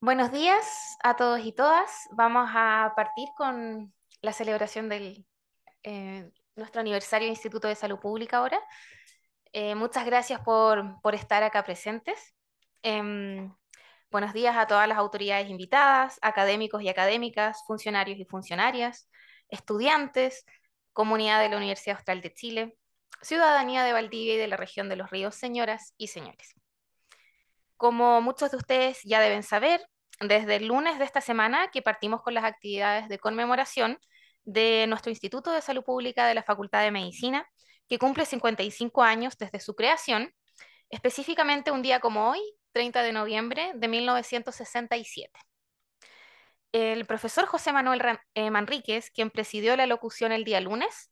Buenos días a todos y todas. Vamos a partir con la celebración de eh, nuestro aniversario del Instituto de Salud Pública ahora. Eh, muchas gracias por, estar acá presentes. Em, buenos días a todas las autoridades invitadas, académicos y académicas, funcionarios y funcionarias, estudiantes, comunidad de la Universidad Austral de Chile, ciudadanía de Valdivia y de la región de los ríos, señoras y señores. Como muchos de ustedes ya deben saber, desde el lunes de esta semana que partimos con las actividades de conmemoración de nuestro Instituto de Salud Pública de la Facultad de Medicina, que cumple 55 años desde su creación, específicamente un día como hoy, 30 de noviembre de 1967. El profesor José Manuel eh, Manríquez, quien presidió la locución el día lunes,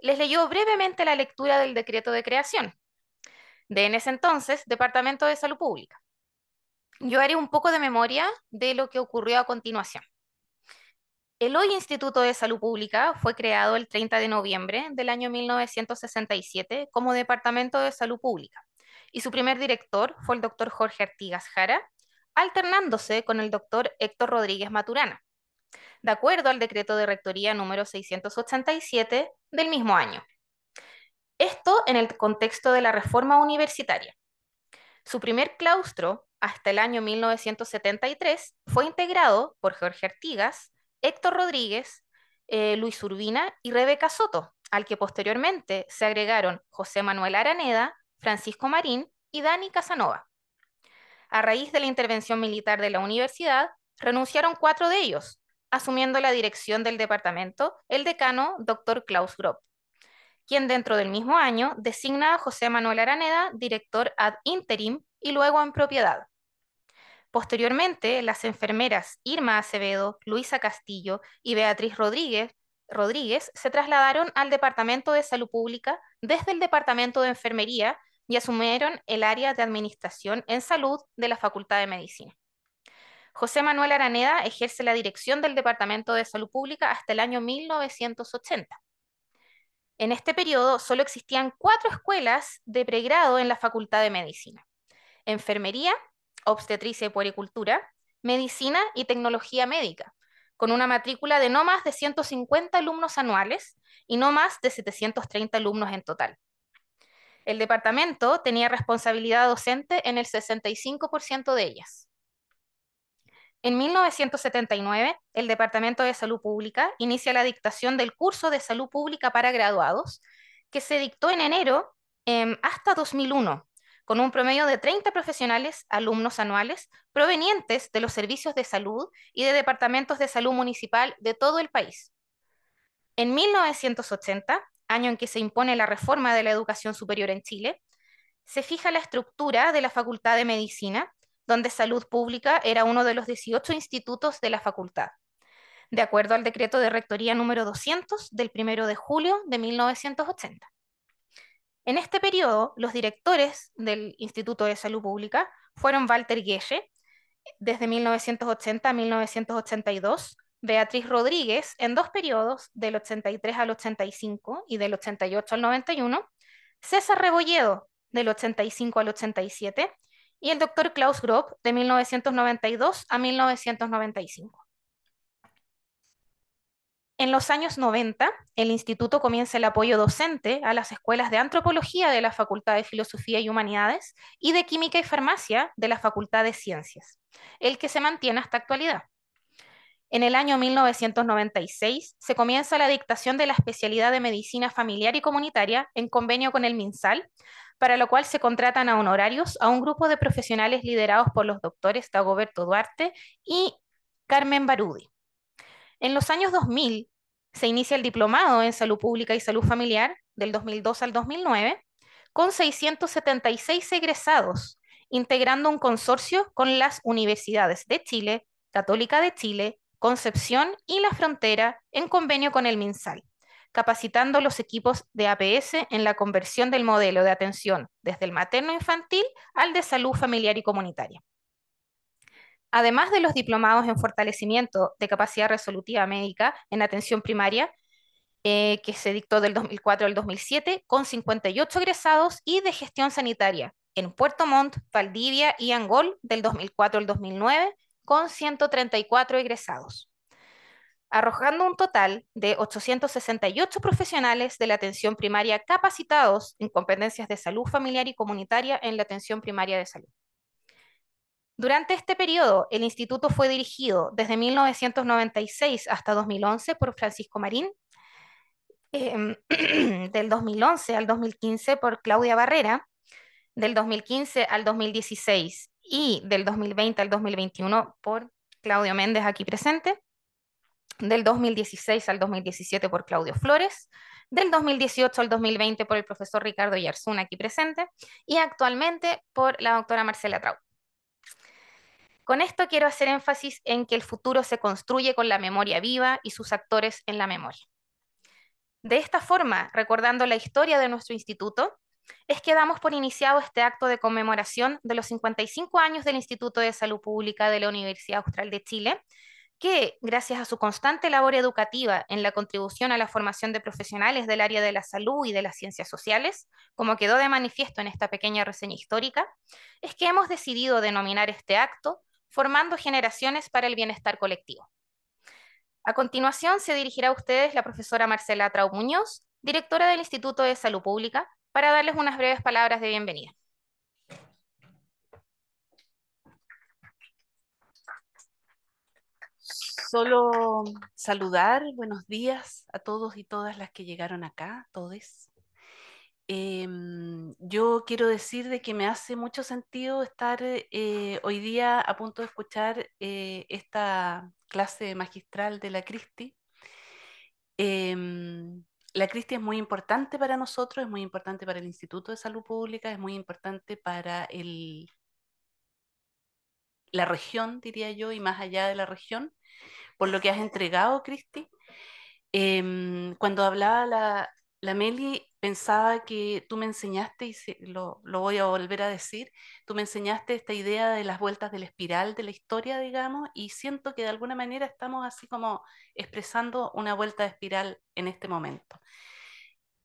les leyó brevemente la lectura del decreto de creación de en ese entonces Departamento de Salud Pública yo haré un poco de memoria de lo que ocurrió a continuación. El hoy Instituto de Salud Pública fue creado el 30 de noviembre del año 1967 como Departamento de Salud Pública y su primer director fue el doctor Jorge Artigas Jara, alternándose con el doctor Héctor Rodríguez Maturana, de acuerdo al decreto de rectoría número 687 del mismo año. Esto en el contexto de la reforma universitaria. Su primer claustro hasta el año 1973, fue integrado por Jorge Artigas, Héctor Rodríguez, eh, Luis Urbina y Rebeca Soto, al que posteriormente se agregaron José Manuel Araneda, Francisco Marín y Dani Casanova. A raíz de la intervención militar de la universidad, renunciaron cuatro de ellos, asumiendo la dirección del departamento el decano Dr. Klaus Grob, quien dentro del mismo año designa a José Manuel Araneda director ad interim y luego en propiedad. Posteriormente, las enfermeras Irma Acevedo, Luisa Castillo y Beatriz Rodríguez, Rodríguez se trasladaron al Departamento de Salud Pública desde el Departamento de Enfermería y asumieron el área de Administración en Salud de la Facultad de Medicina. José Manuel Araneda ejerce la dirección del Departamento de Salud Pública hasta el año 1980. En este periodo solo existían cuatro escuelas de pregrado en la Facultad de Medicina enfermería, obstetricia y puericultura, medicina y tecnología médica, con una matrícula de no más de 150 alumnos anuales y no más de 730 alumnos en total. El departamento tenía responsabilidad docente en el 65% de ellas. En 1979, el Departamento de Salud Pública inicia la dictación del curso de salud pública para graduados, que se dictó en enero eh, hasta 2001, con un promedio de 30 profesionales alumnos anuales provenientes de los servicios de salud y de departamentos de salud municipal de todo el país. En 1980, año en que se impone la reforma de la educación superior en Chile, se fija la estructura de la Facultad de Medicina, donde Salud Pública era uno de los 18 institutos de la facultad, de acuerdo al decreto de Rectoría número 200 del 1 de julio de 1980. En este periodo, los directores del Instituto de Salud Pública fueron Walter Guelle, desde 1980 a 1982, Beatriz Rodríguez, en dos periodos, del 83 al 85 y del 88 al 91, César Rebolledo, del 85 al 87, y el doctor Klaus Grob, de 1992 a 1995. En los años 90, el instituto comienza el apoyo docente a las escuelas de antropología de la Facultad de Filosofía y Humanidades y de Química y Farmacia de la Facultad de Ciencias, el que se mantiene hasta actualidad. En el año 1996 se comienza la dictación de la especialidad de medicina familiar y comunitaria en convenio con el MinSal, para lo cual se contratan a honorarios a un grupo de profesionales liderados por los doctores Dagoberto Duarte y Carmen Barudi. En los años 2000 se inicia el diplomado en salud pública y salud familiar del 2002 al 2009 con 676 egresados, integrando un consorcio con las universidades de Chile, Católica de Chile, Concepción y La Frontera en convenio con el MinSal, capacitando los equipos de APS en la conversión del modelo de atención desde el materno infantil al de salud familiar y comunitaria además de los diplomados en fortalecimiento de capacidad resolutiva médica en atención primaria, eh, que se dictó del 2004 al 2007, con 58 egresados, y de gestión sanitaria en Puerto Montt, Valdivia y Angol del 2004 al 2009, con 134 egresados, arrojando un total de 868 profesionales de la atención primaria capacitados en competencias de salud familiar y comunitaria en la atención primaria de salud. Durante este periodo, el instituto fue dirigido desde 1996 hasta 2011 por Francisco Marín, del 2011 al 2015 por Claudia Barrera, del 2015 al 2016 y del 2020 al 2021 por Claudio Méndez aquí presente, del 2016 al 2017 por Claudio Flores, del 2018 al 2020 por el profesor Ricardo Yarzuna aquí presente y actualmente por la doctora Marcela Traut. Con esto quiero hacer énfasis en que el futuro se construye con la memoria viva y sus actores en la memoria. De esta forma, recordando la historia de nuestro instituto, es que damos por iniciado este acto de conmemoración de los 55 años del Instituto de Salud Pública de la Universidad Austral de Chile, que, gracias a su constante labor educativa en la contribución a la formación de profesionales del área de la salud y de las ciencias sociales, como quedó de manifiesto en esta pequeña reseña histórica, es que hemos decidido denominar este acto formando generaciones para el bienestar colectivo. A continuación se dirigirá a ustedes la profesora Marcela Trau Muñoz, directora del Instituto de Salud Pública, para darles unas breves palabras de bienvenida. Solo saludar, buenos días a todos y todas las que llegaron acá, todos Em, yo quiero decir de que me hace mucho sentido estar eh, eh, hoy día a punto de escuchar eh, esta clase magistral de la Cristi. Em, la Cristi es muy importante para nosotros, es muy importante para el Instituto de Salud Pública, es muy importante para la región, diría yo, y más allá de la región, por lo que has entregado, Cristi. Em, cuando hablaba la, la Meli, pensaba que tú me enseñaste, y lo, voy a volver a decir, tú me enseñaste esta idea de las vueltas de la espiral de la historia, digamos, y siento que de alguna manera estamos así como expresando una vuelta de espiral en este momento.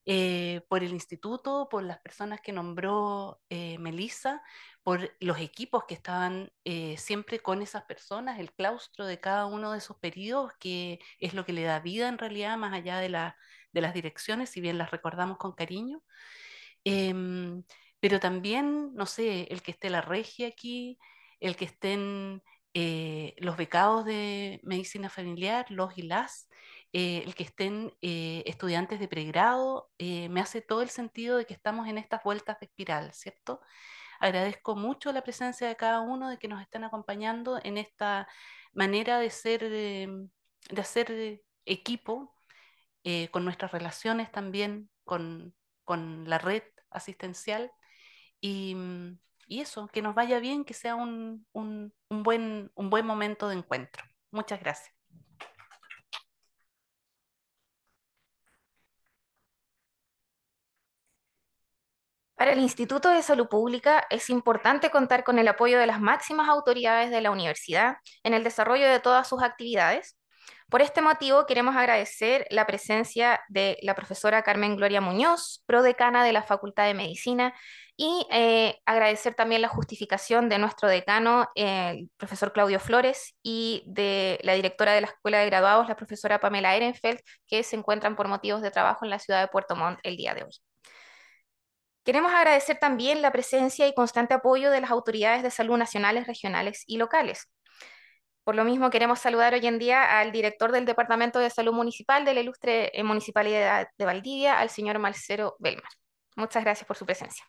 Eh, por el instituto, por las personas que nombró eh, Melissa, por los equipos que estaban eh, siempre con esas personas, el claustro de cada uno de esos periodos, que es lo que le da vida en realidad, más allá de la de las direcciones, si bien las recordamos con cariño. Em, pero también, no sé, el que esté la regia aquí, el que estén eh, los becados de medicina familiar, los y las, eh, el que estén eh, estudiantes de pregrado, me hace todo el sentido de que estamos en estas vueltas de espiral, ¿cierto? Agradezco mucho la presencia de cada uno, de que nos estén acompañando en esta manera de ser, em, de hacer equipo, eh, con nuestras relaciones también, con, la red asistencial. Mm, y, eso, que nos vaya bien, que sea un, un, buen, un buen momento de encuentro. Muchas gracias. Para el Instituto de Salud Pública es importante contar con el apoyo de las máximas autoridades de la universidad en el desarrollo de todas sus actividades, por este motivo, queremos agradecer la presencia de la profesora Carmen Gloria Muñoz, prodecana de la Facultad de Medicina, y eh, agradecer también la justificación de nuestro decano, el profesor Claudio Flores, y de la directora de la Escuela de Graduados, la profesora Pamela Ehrenfeld, que se encuentran por motivos de trabajo en la ciudad de Puerto Montt el día de hoy. Queremos agradecer también la presencia y constante apoyo de las autoridades de salud nacionales, regionales y locales, por lo mismo, queremos saludar hoy en día al director del Departamento de Salud Municipal de la Ilustre eh, Municipalidad de Valdivia, al señor Marcelo Belmar. Muchas gracias por su presencia.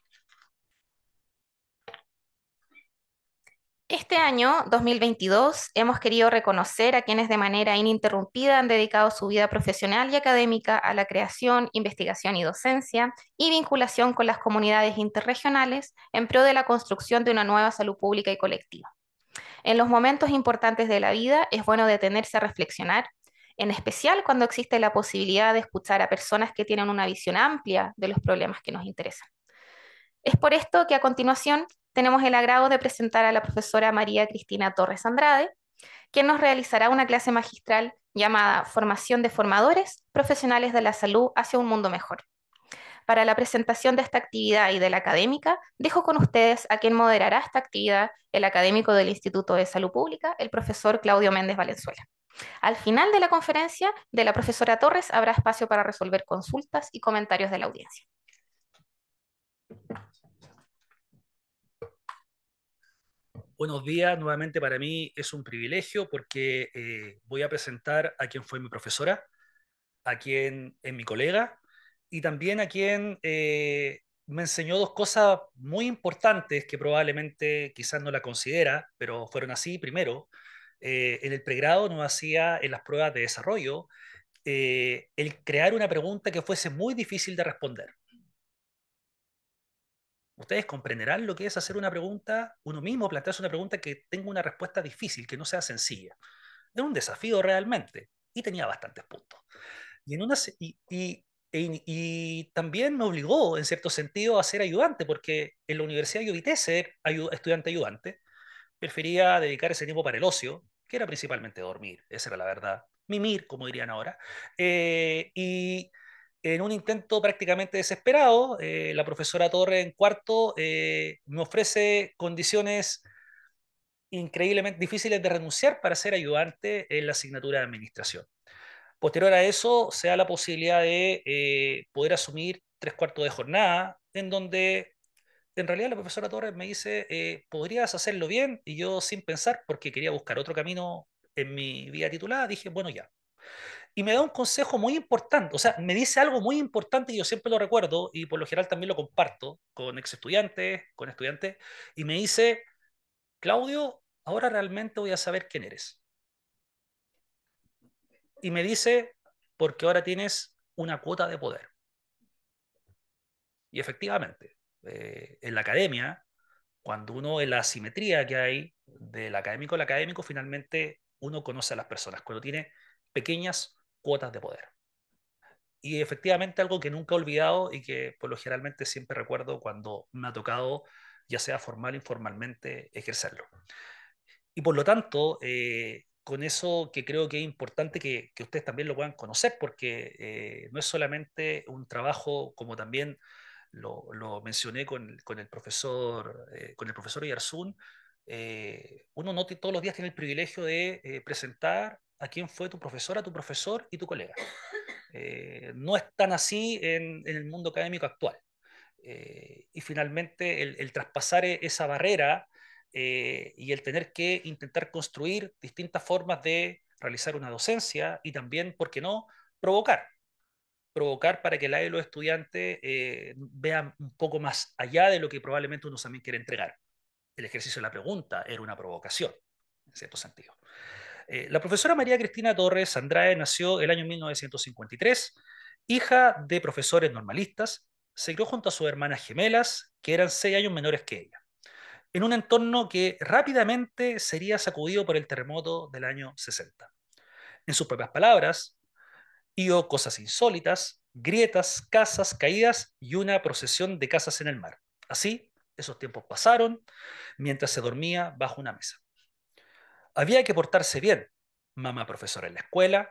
Este año, 2022, hemos querido reconocer a quienes de manera ininterrumpida han dedicado su vida profesional y académica a la creación, investigación y docencia y vinculación con las comunidades interregionales en pro de la construcción de una nueva salud pública y colectiva. En los momentos importantes de la vida es bueno detenerse a reflexionar, en especial cuando existe la posibilidad de escuchar a personas que tienen una visión amplia de los problemas que nos interesan. Es por esto que a continuación tenemos el agrado de presentar a la profesora María Cristina Torres Andrade, quien nos realizará una clase magistral llamada Formación de Formadores Profesionales de la Salud hacia un Mundo Mejor. Para la presentación de esta actividad y de la académica, dejo con ustedes a quien moderará esta actividad, el académico del Instituto de Salud Pública, el profesor Claudio Méndez Valenzuela. Al final de la conferencia de la profesora Torres habrá espacio para resolver consultas y comentarios de la audiencia. Buenos días, nuevamente para mí es un privilegio porque eh, voy a presentar a quien fue mi profesora, a quien es mi colega, y también a quien eh, me enseñó dos cosas muy importantes que probablemente quizás no la considera, pero fueron así. Primero, eh, en el pregrado nos hacía en las pruebas de desarrollo eh, el crear una pregunta que fuese muy difícil de responder. Ustedes comprenderán lo que es hacer una pregunta, uno mismo plantearse una pregunta que tenga una respuesta difícil, que no sea sencilla. Es un desafío realmente y tenía bastantes puntos. Y, en una, y, y, y también me obligó, en cierto sentido, a ser ayudante, porque en la universidad yo evité ser estudiante ayudante. Prefería dedicar ese tiempo para el ocio, que era principalmente dormir, esa era la verdad. Mimir, como dirían ahora. Eh, y en un intento prácticamente desesperado, eh, la profesora Torre en cuarto eh, me ofrece condiciones increíblemente difíciles de renunciar para ser ayudante en la asignatura de administración. Posterior a eso, se da la posibilidad de eh, poder asumir tres cuartos de jornada, en donde en realidad la profesora Torres me dice, eh, podrías hacerlo bien, y yo sin pensar, porque quería buscar otro camino en mi vida titulada, dije, bueno, ya. Y me da un consejo muy importante, o sea, me dice algo muy importante y yo siempre lo recuerdo y por lo general también lo comparto con ex estudiantes, con estudiantes, y me dice, Claudio, ahora realmente voy a saber quién eres y me dice, porque ahora tienes una cuota de poder. Y efectivamente, eh, en la academia, cuando uno en la asimetría que hay del académico al académico, finalmente uno conoce a las personas, cuando tiene pequeñas cuotas de poder. Y efectivamente algo que nunca he olvidado y que por lo generalmente siempre recuerdo cuando me ha tocado, ya sea formal o informalmente, ejercerlo. Y por lo tanto, eh, con eso que creo que es importante que, ustedes también lo puedan conocer, porque eh, no es solamente un trabajo como también lo, mencioné con, el profesor, eh, con el profesor eh, uno no todos los días tiene el privilegio de eh, presentar a quién fue tu profesora, tu profesor y tu colega. no es tan así en, el mundo académico actual. y finalmente el traspasar e, esa barrera eh, y el tener que intentar construir distintas formas de realizar una docencia y también, ¿por qué no?, provocar. Provocar para que la de los estudiantes eh, vean un poco más allá de lo que probablemente uno también quiere entregar. El ejercicio de la pregunta era una provocación, en cierto sentido. Eh, la profesora María Cristina Torres Andrade nació el año 1953, hija de profesores normalistas, se crió junto a sus hermanas gemelas, que eran seis años menores que ella en un entorno que rápidamente sería sacudido por el terremoto del año 60. En sus propias palabras, vio cosas insólitas, grietas, casas caídas y una procesión de casas en el mar. Así, esos tiempos pasaron mientras se dormía bajo una mesa. Había que portarse bien. Mamá profesora en la escuela,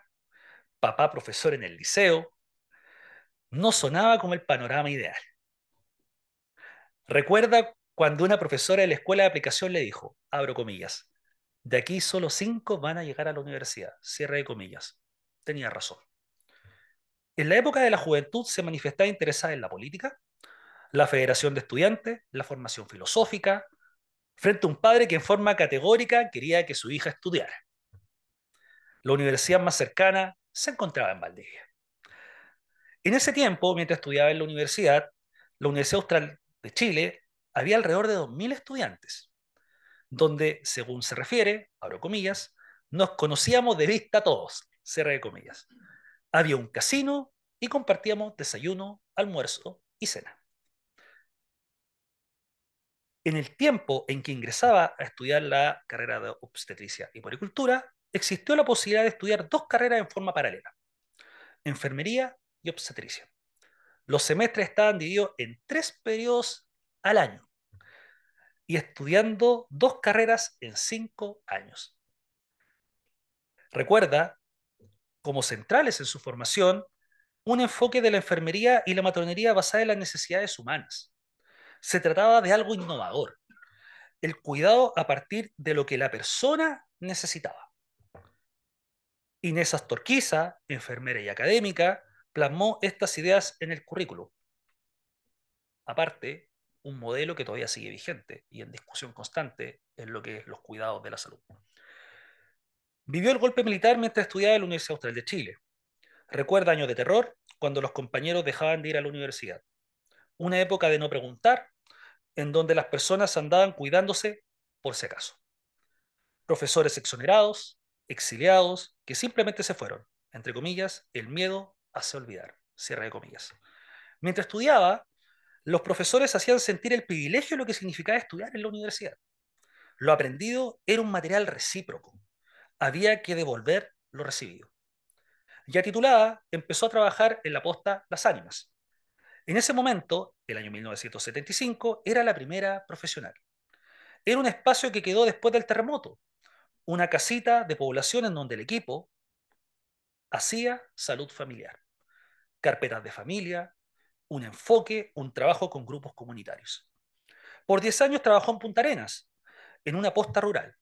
papá profesor en el liceo. No sonaba como el panorama ideal. Recuerda cuando una profesora de la escuela de aplicación le dijo, abro comillas, de aquí solo cinco van a llegar a la universidad, cierre de comillas. Tenía razón. En la época de la juventud se manifestaba interesada en la política, la federación de estudiantes, la formación filosófica, frente a un padre que en forma categórica quería que su hija estudiara. La universidad más cercana se encontraba en Valdivia. En ese tiempo, mientras estudiaba en la universidad, la Universidad Austral de Chile había alrededor de 2.000 estudiantes, donde, según se refiere, abro comillas, nos conocíamos de vista todos, cierre de comillas. Había un casino y compartíamos desayuno, almuerzo y cena. En el tiempo en que ingresaba a estudiar la carrera de obstetricia y poricultura, existió la posibilidad de estudiar dos carreras en forma paralela, enfermería y obstetricia. Los semestres estaban divididos en tres periodos al año y estudiando dos carreras en cinco años. Recuerda, como centrales en su formación, un enfoque de la enfermería y la matronería basada en las necesidades humanas. Se trataba de algo innovador, el cuidado a partir de lo que la persona necesitaba. Inés Astorquiza, enfermera y académica, plasmó estas ideas en el currículo Aparte, un modelo que todavía sigue vigente y en discusión constante en lo que es los cuidados de la salud. Vivió el golpe militar mientras estudiaba en la Universidad Austral de Chile. Recuerda años de terror cuando los compañeros dejaban de ir a la universidad. Una época de no preguntar, en donde las personas andaban cuidándose por si acaso. Profesores exonerados, exiliados, que simplemente se fueron. Entre comillas, el miedo hace olvidar. Cierra de comillas. Mientras estudiaba, los profesores hacían sentir el privilegio de lo que significaba estudiar en la universidad. Lo aprendido era un material recíproco. Había que devolver lo recibido. Ya titulada, empezó a trabajar en la posta Las Ánimas. En ese momento, el año 1975, era la primera profesional. Era un espacio que quedó después del terremoto, una casita de población en donde el equipo hacía salud familiar. Carpetas de familia, un enfoque, un trabajo con grupos comunitarios. Por 10 años trabajó en Punta Arenas, en una posta rural,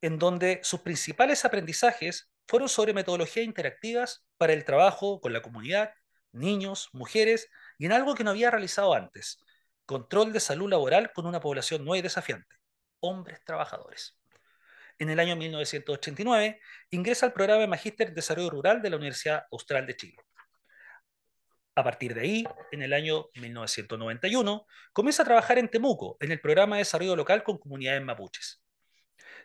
en donde sus principales aprendizajes fueron sobre metodologías interactivas para el trabajo con la comunidad, niños, mujeres y en algo que no había realizado antes, control de salud laboral con una población nueva desafiante, hombres trabajadores. En el año 1989 ingresa al programa de Magíster en Desarrollo Rural de la Universidad Austral de Chile. A partir de ahí, en el año 1991, comienza a trabajar en Temuco, en el programa de desarrollo local con comunidades mapuches,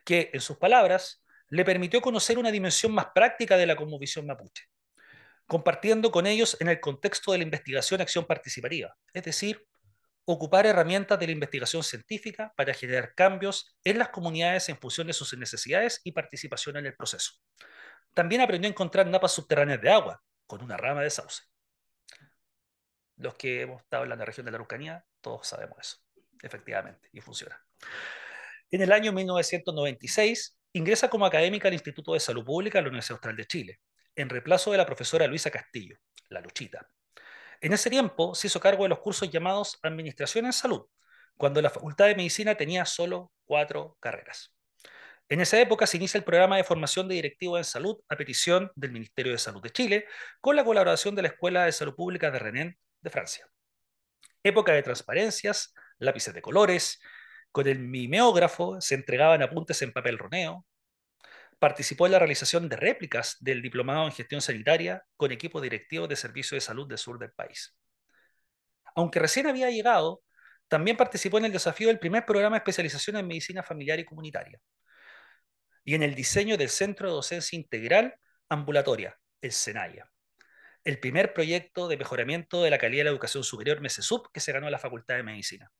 que, en sus palabras, le permitió conocer una dimensión más práctica de la cosmovisión mapuche, compartiendo con ellos en el contexto de la investigación acción participativa, es decir, ocupar herramientas de la investigación científica para generar cambios en las comunidades en función de sus necesidades y participación en el proceso. También aprendió a encontrar napas subterráneas de agua con una rama de sauce los que hemos estado en la región de la Araucanía, todos sabemos eso, efectivamente, y funciona. En el año 1996, ingresa como académica al Instituto de Salud Pública de la Universidad Austral de Chile, en reemplazo de la profesora Luisa Castillo, la Luchita. En ese tiempo se hizo cargo de los cursos llamados Administración en Salud, cuando la Facultad de Medicina tenía solo cuatro carreras. En esa época se inicia el programa de formación de directivos en salud a petición del Ministerio de Salud de Chile, con la colaboración de la Escuela de Salud Pública de Renén de Francia. Época de transparencias, lápices de colores, con el mimeógrafo se entregaban apuntes en papel roneo. Participó en la realización de réplicas del diplomado en gestión sanitaria con equipo directivo de Servicio de Salud del Sur del país. Aunque recién había llegado, también participó en el desafío del primer programa de especialización en medicina familiar y comunitaria y en el diseño del Centro de Docencia Integral Ambulatoria, el SENAIA el primer proyecto de mejoramiento de la calidad de la educación superior, MESESUB, que se ganó en la Facultad de Medicina.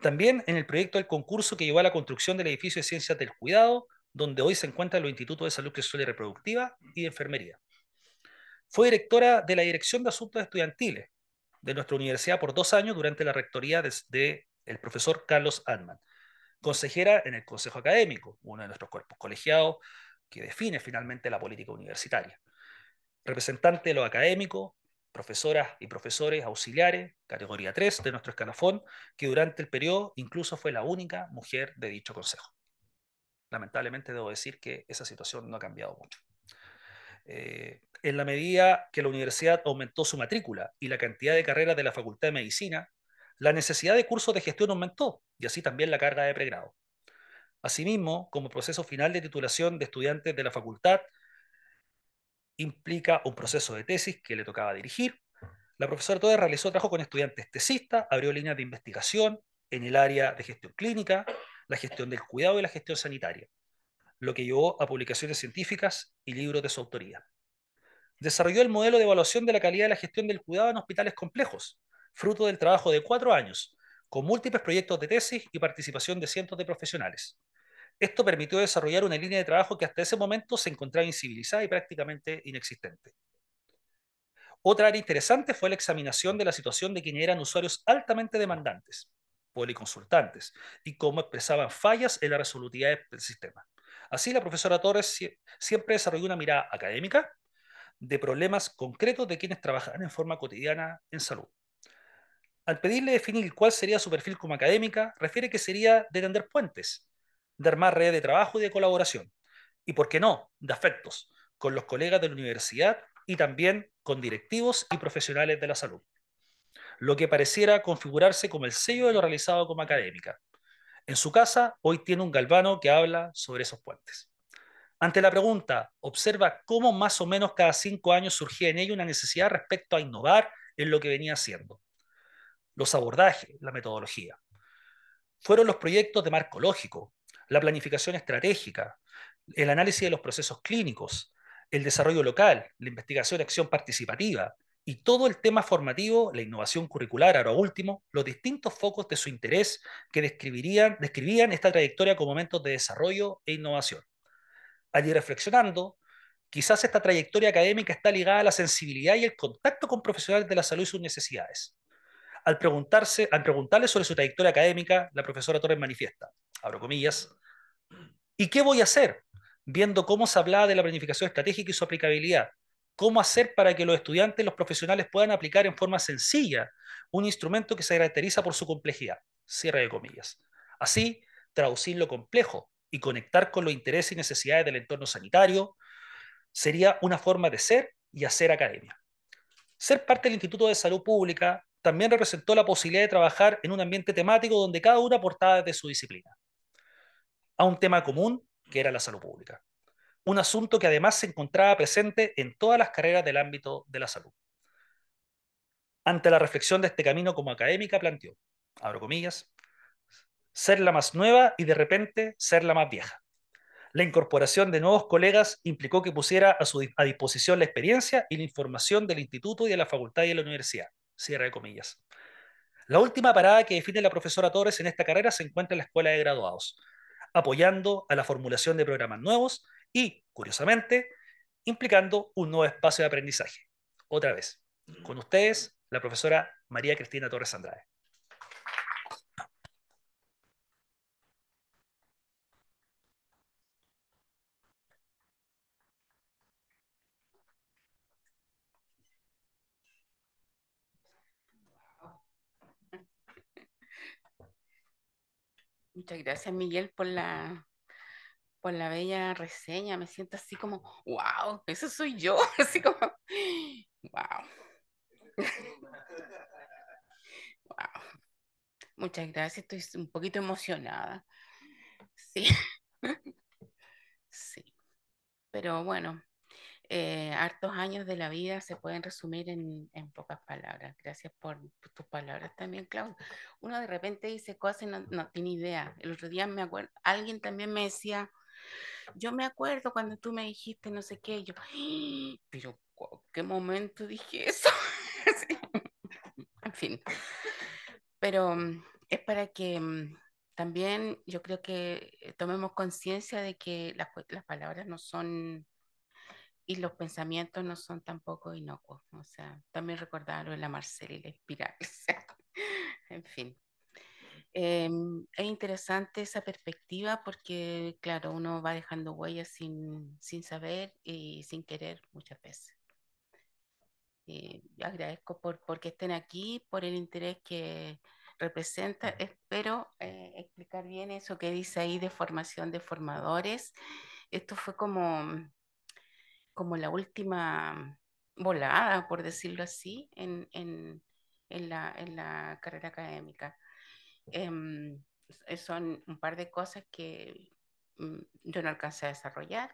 También en el proyecto del concurso que llevó a la construcción del edificio de Ciencias del Cuidado, donde hoy se encuentran los Institutos de Salud Sexual y Reproductiva y de Enfermería. Fue directora de la Dirección de Asuntos Estudiantiles de nuestra universidad por dos años durante la rectoría del de, el profesor Carlos Altman. Consejera en el Consejo Académico, uno de nuestros cuerpos colegiados que define finalmente la política universitaria representante de los académicos, profesoras y profesores auxiliares, categoría 3 de nuestro escalafón, que durante el periodo incluso fue la única mujer de dicho consejo. Lamentablemente debo decir que esa situación no ha cambiado mucho. Eh, en la medida que la universidad aumentó su matrícula y la cantidad de carreras de la Facultad de Medicina, la necesidad de cursos de gestión aumentó y así también la carga de pregrado. Asimismo, como proceso final de titulación de estudiantes de la facultad, implica un proceso de tesis que le tocaba dirigir. La profesora Toda realizó trabajo con estudiantes tesistas, abrió líneas de investigación en el área de gestión clínica, la gestión del cuidado y la gestión sanitaria, lo que llevó a publicaciones científicas y libros de su autoría. Desarrolló el modelo de evaluación de la calidad de la gestión del cuidado en hospitales complejos, fruto del trabajo de cuatro años, con múltiples proyectos de tesis y participación de cientos de profesionales. Esto permitió desarrollar una línea de trabajo que hasta ese momento se encontraba incivilizada y prácticamente inexistente. Otra área interesante fue la examinación de la situación de quienes eran usuarios altamente demandantes, policonsultantes, y cómo expresaban fallas en la resolutividad del sistema. Así, la profesora Torres siempre desarrolló una mirada académica de problemas concretos de quienes trabajan en forma cotidiana en salud. Al pedirle definir cuál sería su perfil como académica, refiere que sería de tender puentes, de armar redes de trabajo y de colaboración, y por qué no, de afectos, con los colegas de la universidad y también con directivos y profesionales de la salud. Lo que pareciera configurarse como el sello de lo realizado como académica. En su casa hoy tiene un galvano que habla sobre esos puentes. Ante la pregunta, observa cómo más o menos cada cinco años surgía en ella una necesidad respecto a innovar en lo que venía haciendo. Los abordajes, la metodología. Fueron los proyectos de marco lógico, la planificación estratégica, el análisis de los procesos clínicos, el desarrollo local, la investigación y acción participativa, y todo el tema formativo, la innovación curricular, ahora último, los distintos focos de su interés que describirían, describían esta trayectoria como momentos de desarrollo e innovación. Allí reflexionando, quizás esta trayectoria académica está ligada a la sensibilidad y el contacto con profesionales de la salud y sus necesidades. Al, preguntarse, al preguntarle sobre su trayectoria académica, la profesora Torres manifiesta, abro comillas, ¿y qué voy a hacer? Viendo cómo se hablaba de la planificación estratégica y su aplicabilidad. ¿Cómo hacer para que los estudiantes los profesionales puedan aplicar en forma sencilla un instrumento que se caracteriza por su complejidad? Cierre de comillas. Así, traducir lo complejo y conectar con los intereses y necesidades del entorno sanitario sería una forma de ser y hacer academia. Ser parte del Instituto de Salud Pública también representó la posibilidad de trabajar en un ambiente temático donde cada uno aportaba de su disciplina a un tema común que era la salud pública. Un asunto que además se encontraba presente en todas las carreras del ámbito de la salud. Ante la reflexión de este camino como académica planteó, abro comillas, ser la más nueva y de repente ser la más vieja. La incorporación de nuevos colegas implicó que pusiera a, su, disposición la experiencia y la información del instituto y de la facultad y de la universidad. Cierre de comillas. La última parada que define la profesora Torres en esta carrera se encuentra en la Escuela de Graduados, apoyando a la formulación de programas nuevos y, curiosamente, implicando un nuevo espacio de aprendizaje. Otra vez, con ustedes, la profesora María Cristina Torres Andrade. Muchas gracias, Miguel, por la, por la bella reseña. Me siento así como, wow, eso soy yo. Así como, wow. wow. Muchas gracias, estoy un poquito emocionada. Sí. sí. Pero bueno, eh, hartos años de la vida se pueden resumir en, pocas palabras. Gracias por, tus palabras también, Claudia. Uno de repente dice cosas y no, tiene idea. El otro día me acuerdo, alguien también me decía, yo me acuerdo cuando tú me dijiste no sé qué, yo, ¡Ah! pero ¿qué momento dije eso? en fin, pero mm, es para que mm, también yo creo que eh, tomemos conciencia de que las palabras no son y los pensamientos no son tampoco inocuos. O sea, también en la Marcela Espiral. en fin. Em, es interesante esa perspectiva porque, claro, uno va dejando huellas sin, sin saber y sin querer muchas veces. Eh, agradezco por, por que estén aquí, por el interés que representa. Espero eh, explicar bien eso que dice ahí de formación de formadores. Esto fue como como la última volada, por decirlo así, en, en, la, carrera académica. Em, son un par de cosas que mm, yo no alcancé a desarrollar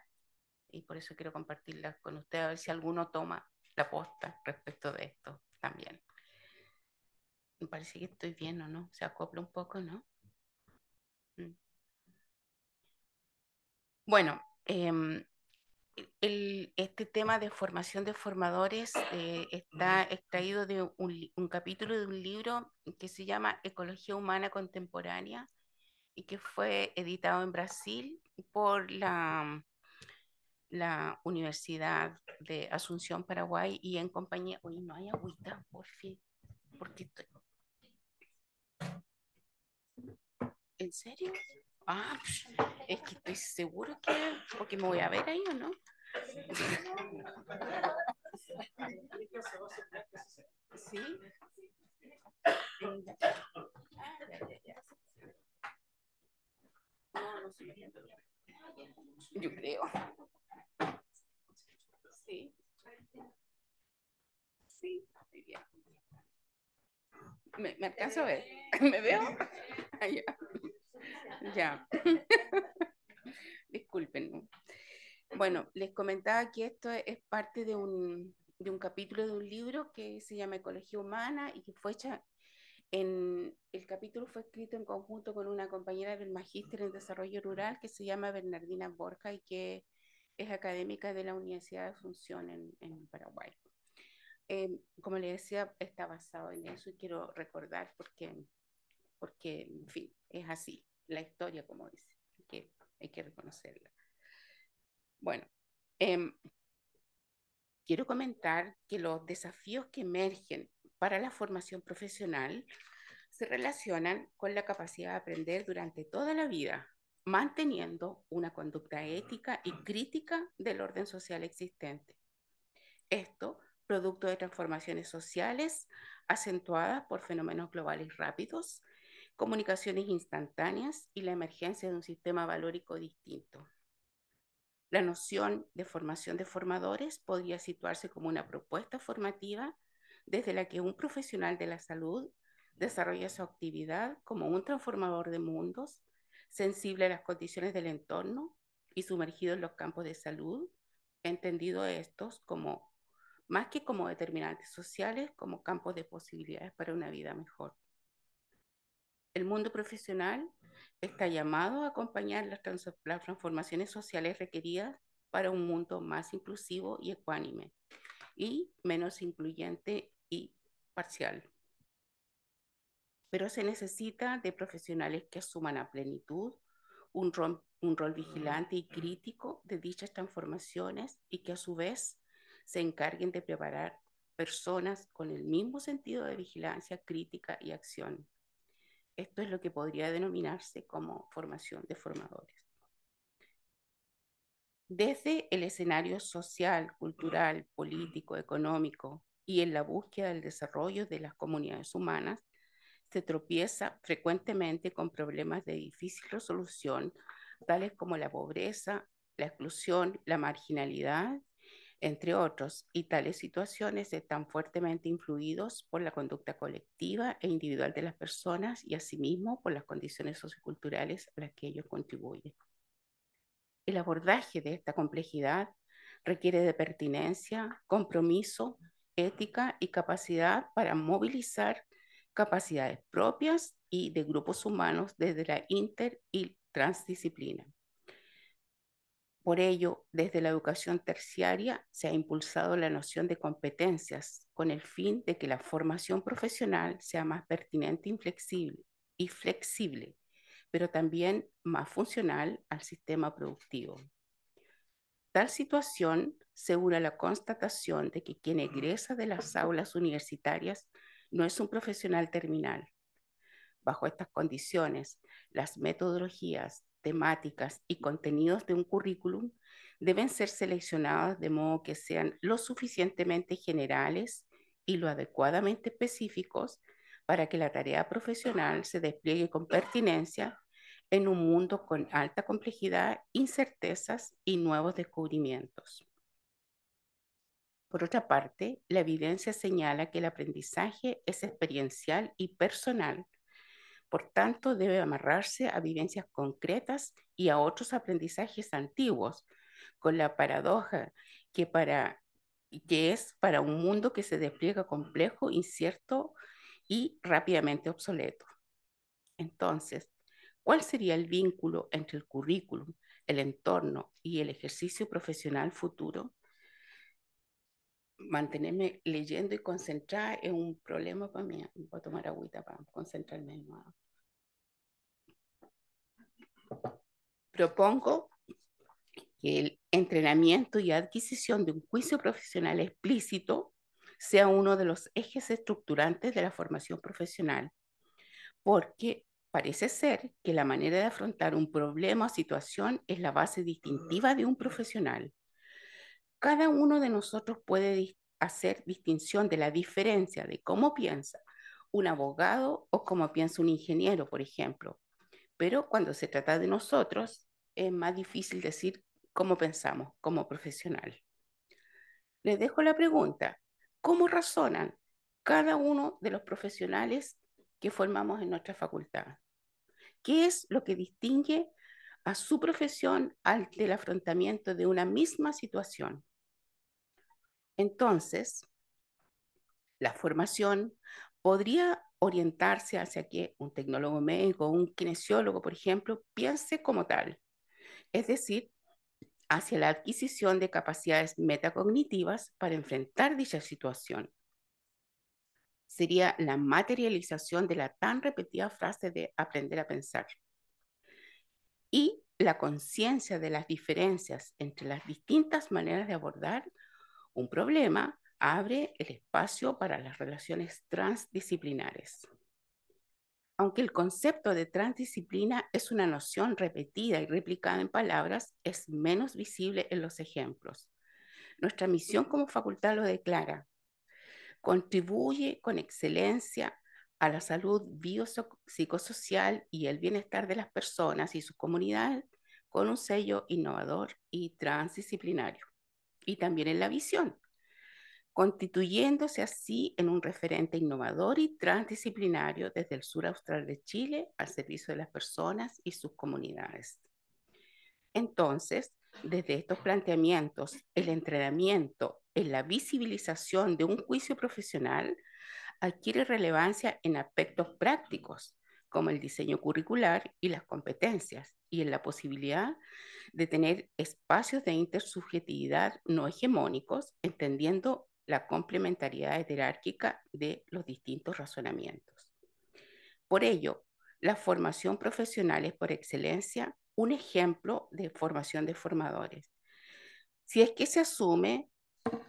y por eso quiero compartirlas con ustedes, a ver si alguno toma la posta respecto de esto también. Me parece que estoy bien o no, se acopla un poco, ¿no? Mm. Bueno, em, este tema de formación de formadores eh, está extraído de un, capítulo de un libro que se llama Ecología Humana Contemporánea y que fue editado en Brasil por la, Universidad de Asunción, Paraguay, y en compañía... Uy, no hay agüita, por fin, porque ¿En serio? Ah, pues, es que estoy seguro que porque me voy a ver ahí o no. Sí. Yo creo. Sí. Sí, ¿Me, me a ver? ¿Me veo? Allá. Ya. Disculpen. Bueno, les comentaba que esto es parte de un, capítulo de un libro que se llama Ecología Humana y que fue hecha en el capítulo fue escrito en conjunto con una compañera del Magíster en Desarrollo Rural que se llama Bernardina Borja y que es académica de la Universidad de Asunción en, Paraguay. Eh, como les decía, está basado en eso y quiero recordar porque, porque en fin, es así la historia, como dice, hay que, reconocerla. Bueno, em, quiero comentar que los desafíos que emergen para la formación profesional se relacionan con la capacidad de aprender durante toda la vida, manteniendo una conducta ética y crítica del orden social existente. Esto producto de transformaciones sociales acentuadas por fenómenos globales rápidos comunicaciones instantáneas y la emergencia de un sistema valórico distinto. La noción de formación de formadores podría situarse como una propuesta formativa desde la que un profesional de la salud desarrolla su actividad como un transformador de mundos, sensible a las condiciones del entorno y sumergido en los campos de salud, entendido estos como más que como determinantes sociales, como campos de posibilidades para una vida mejor. El mundo profesional está llamado a acompañar las, transformaciones sociales requeridas para un mundo más inclusivo y ecuánime y menos incluyente y parcial. Pero se necesita de profesionales que asuman a plenitud un rol vigilante y crítico de dichas transformaciones y que a su vez se encarguen de preparar personas con el mismo sentido de vigilancia, crítica y acción esto es lo que podría denominarse como formación de formadores. Desde el escenario social, cultural, político, económico y en la búsqueda del desarrollo de las comunidades humanas, se tropieza frecuentemente con problemas de difícil resolución, tales como la pobreza, la exclusión, la marginalidad entre otros, y tales situaciones están fuertemente influidos por la conducta colectiva e individual de las personas y asimismo por las condiciones socioculturales a las que ellos contribuyen. El abordaje de esta complejidad requiere de pertinencia, compromiso, ética y capacidad para movilizar capacidades propias y de grupos humanos desde la inter y transdisciplina. Por ello, desde la educación terciaria se ha impulsado la noción de competencias con el fin de que la formación profesional sea más pertinente inflexible, y flexible, pero también más funcional al sistema productivo. Tal situación asegura la constatación de que quien egresa de las aulas universitarias no es un profesional terminal. Bajo estas condiciones, las metodologías temáticas y contenidos de un currículum deben ser seleccionados de modo que sean lo suficientemente generales y lo adecuadamente específicos para que la tarea profesional se despliegue con pertinencia en un mundo con alta complejidad, incertezas y nuevos descubrimientos. Por otra parte, la evidencia señala que el aprendizaje es experiencial y personal, por tanto, debe amarrarse a vivencias concretas y a otros aprendizajes antiguos, con la paradoja que, para, es para un mundo que se despliega complejo, incierto y rápidamente obsoleto. Entonces, ¿cuál sería el vínculo entre el currículum, el entorno y el ejercicio profesional futuro? mantenerme leyendo y concentrar es un problema para mí. Voy a tomar agüita para concentrarme Propongo que el entrenamiento y adquisición de un juicio profesional explícito sea uno de los ejes estructurantes de la formación profesional, porque parece ser que la manera de afrontar un problema o situación es la base distintiva de un profesional. Cada uno de nosotros puede hacer distinción de la diferencia de cómo piensa un abogado o cómo piensa un ingeniero, por ejemplo. Pero cuando se trata de nosotros, es más difícil decir cómo pensamos como profesional. Les dejo la pregunta, ¿cómo razonan cada uno de los profesionales que formamos en nuestra facultad? ¿Qué es lo que distingue a su profesión del afrontamiento de una misma situación. Entonces, la formación podría orientarse hacia que un tecnólogo médico, un kinesiólogo, por ejemplo, piense como tal, es decir, hacia la adquisición de capacidades metacognitivas para enfrentar dicha situación. Sería la materialización de la tan repetida frase de aprender a pensar. Y la conciencia de las diferencias entre las distintas maneras de abordar un problema abre el espacio para las relaciones transdisciplinares. Aunque el concepto de transdisciplina es una noción repetida y replicada en palabras, es menos visible en los ejemplos. Nuestra misión como facultad lo declara. Contribuye con excelencia a la salud biopsicosocial y el bienestar de las personas y su comunidad con un sello innovador y transdisciplinario y también en la visión, constituyéndose así en un referente innovador y transdisciplinario desde el sur austral de Chile al servicio de las personas y sus comunidades. Entonces, desde estos planteamientos, el entrenamiento en la visibilización de un juicio profesional adquiere relevancia en aspectos prácticos, como el diseño curricular y las competencias, y en la posibilidad de tener espacios de intersubjetividad no hegemónicos, entendiendo la complementariedad heterárquica de los distintos razonamientos. Por ello, la formación profesional es por excelencia un ejemplo de formación de formadores. Si es que se asume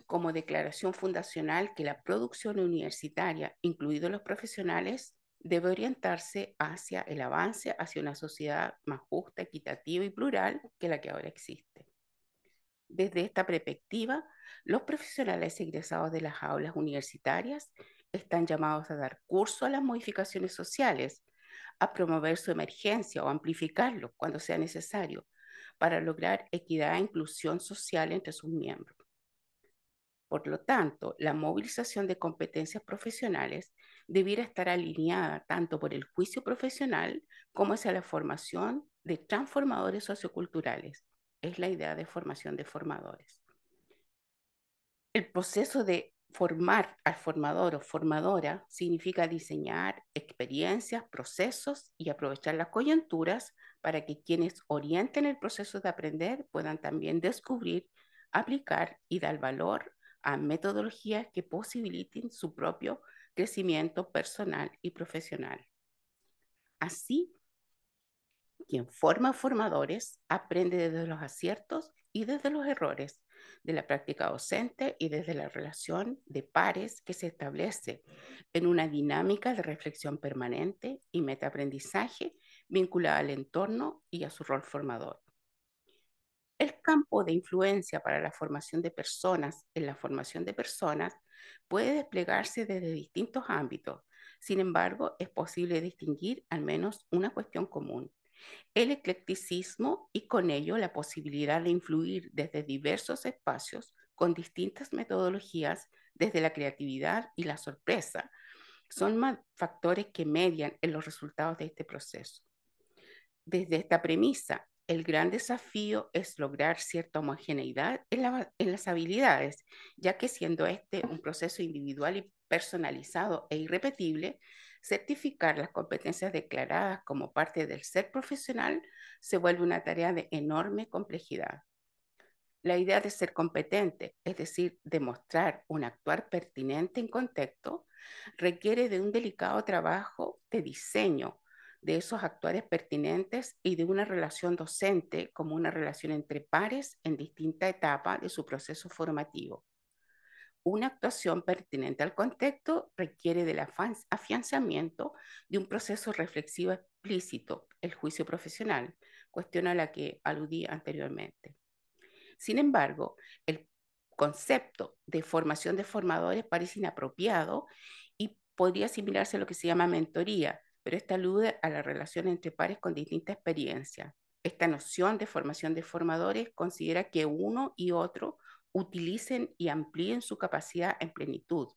como declaración fundacional que la producción universitaria, incluidos los profesionales, debe orientarse hacia el avance, hacia una sociedad más justa, equitativa y plural que la que ahora existe. Desde esta perspectiva, los profesionales egresados de las aulas universitarias están llamados a dar curso a las modificaciones sociales, a promover su emergencia o amplificarlo cuando sea necesario para lograr equidad e inclusión social entre sus miembros. Por lo tanto, la movilización de competencias profesionales debiera estar alineada tanto por el juicio profesional como hacia la formación de transformadores socioculturales. Es la idea de formación de formadores. El proceso de formar al formador o formadora significa diseñar experiencias, procesos y aprovechar las coyunturas para que quienes orienten el proceso de aprender puedan también descubrir, aplicar y dar valor a metodologías que posibiliten su propio crecimiento personal y profesional. Así, quien forma formadores aprende desde los aciertos y desde los errores de la práctica docente y desde la relación de pares que se establece en una dinámica de reflexión permanente y metaaprendizaje vinculada al entorno y a su rol formador. El campo de influencia para la formación de personas en la formación de personas puede desplegarse desde distintos ámbitos. Sin embargo, es posible distinguir al menos una cuestión común, el eclecticismo y con ello la posibilidad de influir desde diversos espacios con distintas metodologías, desde la creatividad y la sorpresa, son factores que median en los resultados de este proceso. Desde esta premisa, el gran desafío es lograr cierta homogeneidad en, las habilidades, ya que siendo este un proceso individual y personalizado e irrepetible, certificar las competencias declaradas como parte del ser profesional se vuelve una tarea de enorme complejidad. La idea de ser competente, es decir, demostrar un actuar pertinente en contexto, requiere de un delicado trabajo de diseño de esos actuales pertinentes y de una relación docente como una relación entre pares en distinta etapa de su proceso formativo. Una actuación pertinente al contexto requiere del afianzamiento de un proceso reflexivo explícito, el juicio profesional, cuestión a la que aludí anteriormente. Sin embargo, el concepto de formación de formadores parece inapropiado y podría asimilarse a lo que se llama mentoría, pero esta alude a la relación entre pares con distinta experiencia. Esta noción de formación de formadores considera que uno y otro utilicen y amplíen su capacidad en plenitud,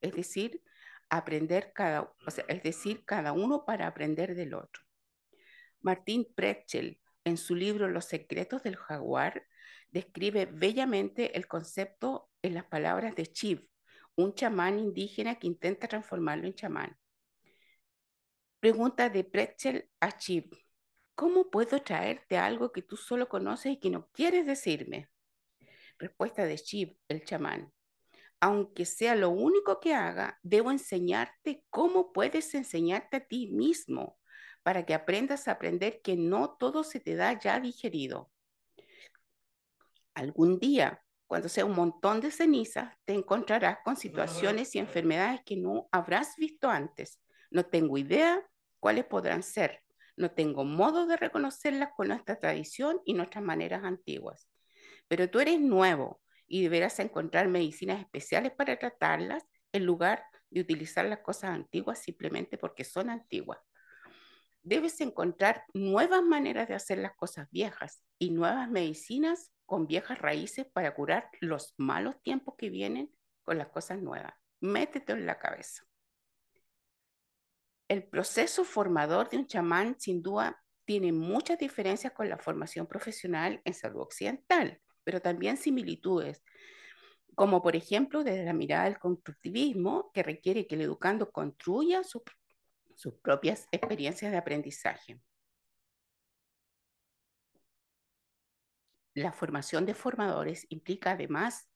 es decir, aprender cada, es decir, cada uno para aprender del otro. Martín Pretzel, en su libro Los secretos del jaguar, describe bellamente el concepto en las palabras de Chief, un chamán indígena que intenta transformarlo en chamán. Pregunta de Pretzel a Chip. ¿Cómo puedo traerte algo que tú solo conoces y que no quieres decirme? Respuesta de Chip, el chamán. Aunque sea lo único que haga, debo enseñarte cómo puedes enseñarte a ti mismo para que aprendas a aprender que no todo se te da ya digerido. Algún día, cuando sea un montón de cenizas, te encontrarás con situaciones y enfermedades que no habrás visto antes no tengo idea cuáles podrán ser. No tengo modo de reconocerlas con nuestra tradición y nuestras maneras antiguas. Pero tú eres nuevo y deberás encontrar medicinas especiales para tratarlas en lugar de utilizar las cosas antiguas simplemente porque son antiguas. Debes encontrar nuevas maneras de hacer las cosas viejas y nuevas medicinas con viejas raíces para curar los malos tiempos que vienen con las cosas nuevas. Métete en la cabeza. El proceso formador de un chamán sin duda tiene muchas diferencias con la formación profesional en salud occidental, pero también similitudes, como por ejemplo desde la mirada del constructivismo, que requiere que el educando construya sus propias experiencias de aprendizaje. La formación de formadores implica además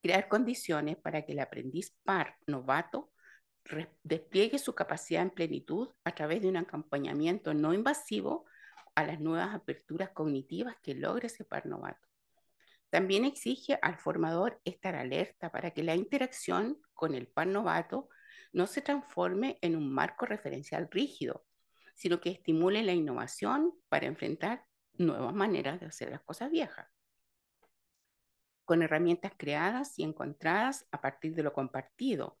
crear condiciones para que el aprendiz par novato despliegue su capacidad en plenitud a través de un acompañamiento no invasivo a las nuevas aperturas cognitivas que logre ese par novato. También exige al formador estar alerta para que la interacción con el par novato no se transforme en un marco referencial rígido, sino que estimule la innovación para enfrentar nuevas maneras de hacer las cosas viejas. Con herramientas creadas y encontradas a partir de lo compartido,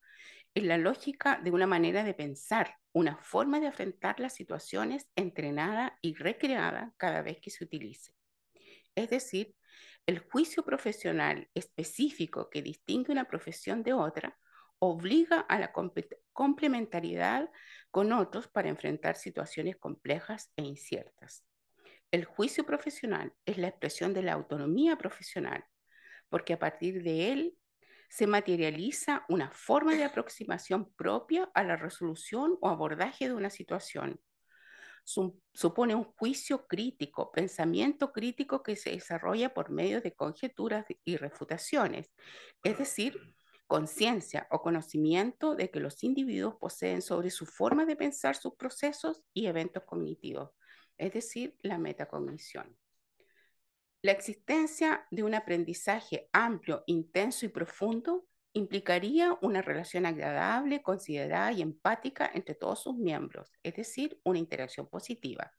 es la lógica de una manera de pensar, una forma de afrontar las situaciones entrenada y recreada cada vez que se utilice. Es decir, el juicio profesional específico que distingue una profesión de otra obliga a la complementariedad con otros para enfrentar situaciones complejas e inciertas. El juicio profesional es la expresión de la autonomía profesional, porque a partir de él se materializa una forma de aproximación propia a la resolución o abordaje de una situación. Supone un juicio crítico, pensamiento crítico que se desarrolla por medio de conjeturas y refutaciones, es decir, conciencia o conocimiento de que los individuos poseen sobre su forma de pensar sus procesos y eventos cognitivos, es decir, la metacognición. La existencia de un aprendizaje amplio, intenso y profundo implicaría una relación agradable, considerada y empática entre todos sus miembros, es decir, una interacción positiva.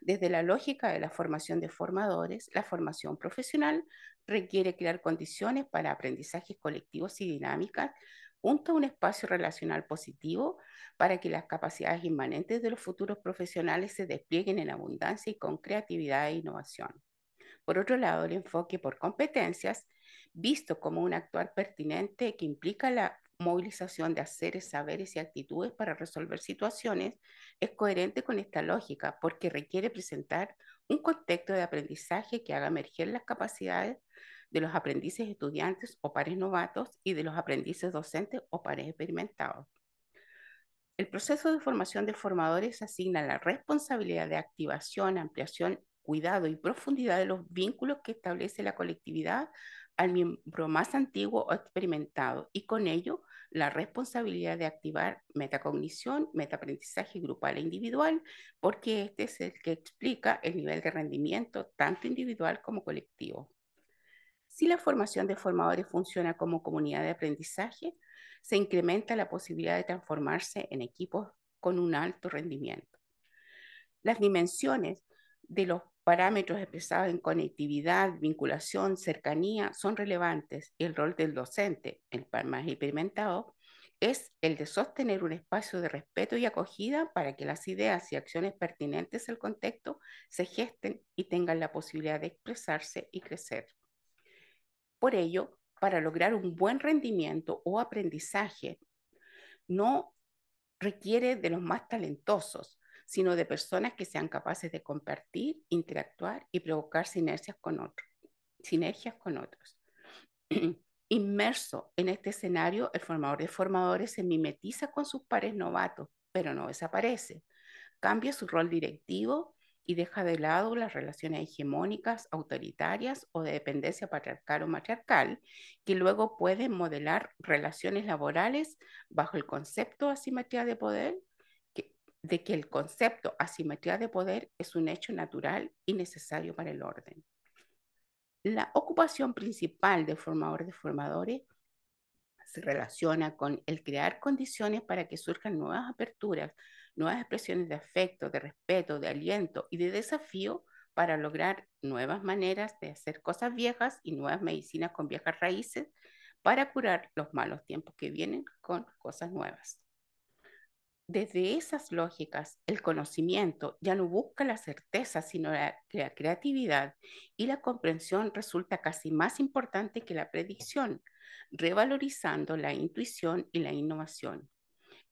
Desde la lógica de la formación de formadores, la formación profesional requiere crear condiciones para aprendizajes colectivos y dinámicas junto a un espacio relacional positivo para que las capacidades inmanentes de los futuros profesionales se desplieguen en abundancia y con creatividad e innovación. Por otro lado, el enfoque por competencias, visto como un actuar pertinente que implica la movilización de haceres, saberes y actitudes para resolver situaciones, es coherente con esta lógica porque requiere presentar un contexto de aprendizaje que haga emerger las capacidades de los aprendices estudiantes o pares novatos y de los aprendices docentes o pares experimentados. El proceso de formación de formadores asigna la responsabilidad de activación, ampliación cuidado y profundidad de los vínculos que establece la colectividad al miembro más antiguo o experimentado y con ello la responsabilidad de activar metacognición, metaaprendizaje grupal e individual, porque este es el que explica el nivel de rendimiento tanto individual como colectivo. Si la formación de formadores funciona como comunidad de aprendizaje, se incrementa la posibilidad de transformarse en equipos con un alto rendimiento. Las dimensiones de los Parámetros expresados en conectividad, vinculación, cercanía son relevantes y el rol del docente, el más experimentado, es el de sostener un espacio de respeto y acogida para que las ideas y acciones pertinentes al contexto se gesten y tengan la posibilidad de expresarse y crecer. Por ello, para lograr un buen rendimiento o aprendizaje, no requiere de los más talentosos, sino de personas que sean capaces de compartir, interactuar y provocar sinergias con otros. Sinergias con otros. Inmerso en este escenario, el formador de formadores se mimetiza con sus pares novatos, pero no desaparece. Cambia su rol directivo y deja de lado las relaciones hegemónicas, autoritarias o de dependencia patriarcal o matriarcal, que luego pueden modelar relaciones laborales bajo el concepto de asimetría de poder de que el concepto asimetría de poder es un hecho natural y necesario para el orden. La ocupación principal de formadores de formadores se relaciona con el crear condiciones para que surjan nuevas aperturas, nuevas expresiones de afecto, de respeto, de aliento y de desafío para lograr nuevas maneras de hacer cosas viejas y nuevas medicinas con viejas raíces para curar los malos tiempos que vienen con cosas nuevas desde esas lógicas, el conocimiento ya no busca la certeza, sino la, creatividad y la comprensión resulta casi más importante que la predicción, revalorizando la intuición y la innovación.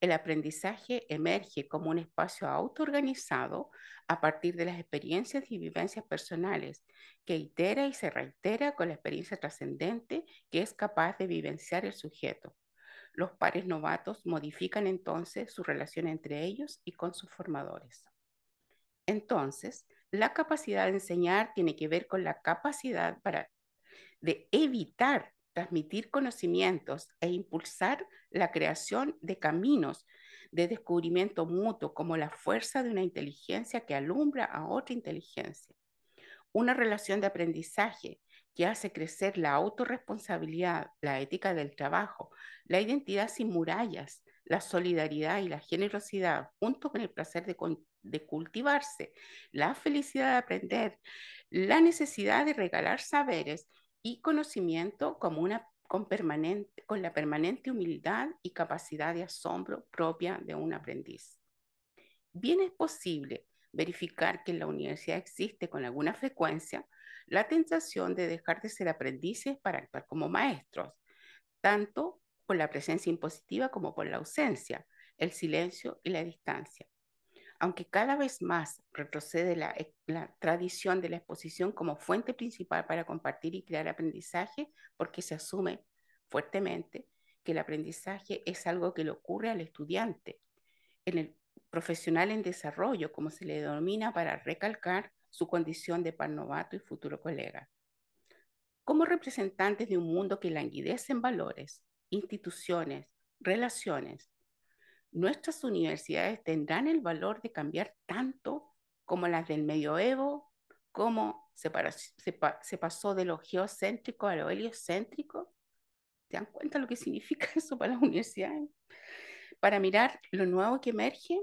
El aprendizaje emerge como un espacio autoorganizado a partir de las experiencias y vivencias personales, que itera y se reitera con la experiencia trascendente que es capaz de vivenciar el sujeto. Los pares novatos modifican entonces su relación entre ellos y con sus formadores. Entonces, la capacidad de enseñar tiene que ver con la capacidad para, de evitar transmitir conocimientos e impulsar la creación de caminos de descubrimiento mutuo como la fuerza de una inteligencia que alumbra a otra inteligencia. Una relación de aprendizaje que hace crecer la autorresponsabilidad, la ética del trabajo, la identidad sin murallas, la solidaridad y la generosidad, junto con el placer de, cultivarse, la felicidad de aprender, la necesidad de regalar saberes y conocimiento con, con la permanente humildad y capacidad de asombro propia de un aprendiz. Bien es posible verificar que en la universidad existe con alguna frecuencia la tentación de dejar de ser aprendices para actuar como maestros, tanto por la presencia impositiva como por la ausencia, el silencio y la distancia. Aunque cada vez más retrocede la, eh, la, tradición de la exposición como fuente principal para compartir y crear aprendizaje, porque se asume fuertemente que el aprendizaje es algo que le ocurre al estudiante, en el profesional en desarrollo, como se le denomina para recalcar su condición de panovato y futuro colega. Como representantes de un mundo que languidece en valores, instituciones, relaciones, nuestras universidades tendrán el valor de cambiar tanto como las del medioevo, como se, se pasó de lo geocéntrico a lo heliocéntrico. ¿Se dan cuenta lo que significa eso para las universidades? Para mirar lo nuevo que emerge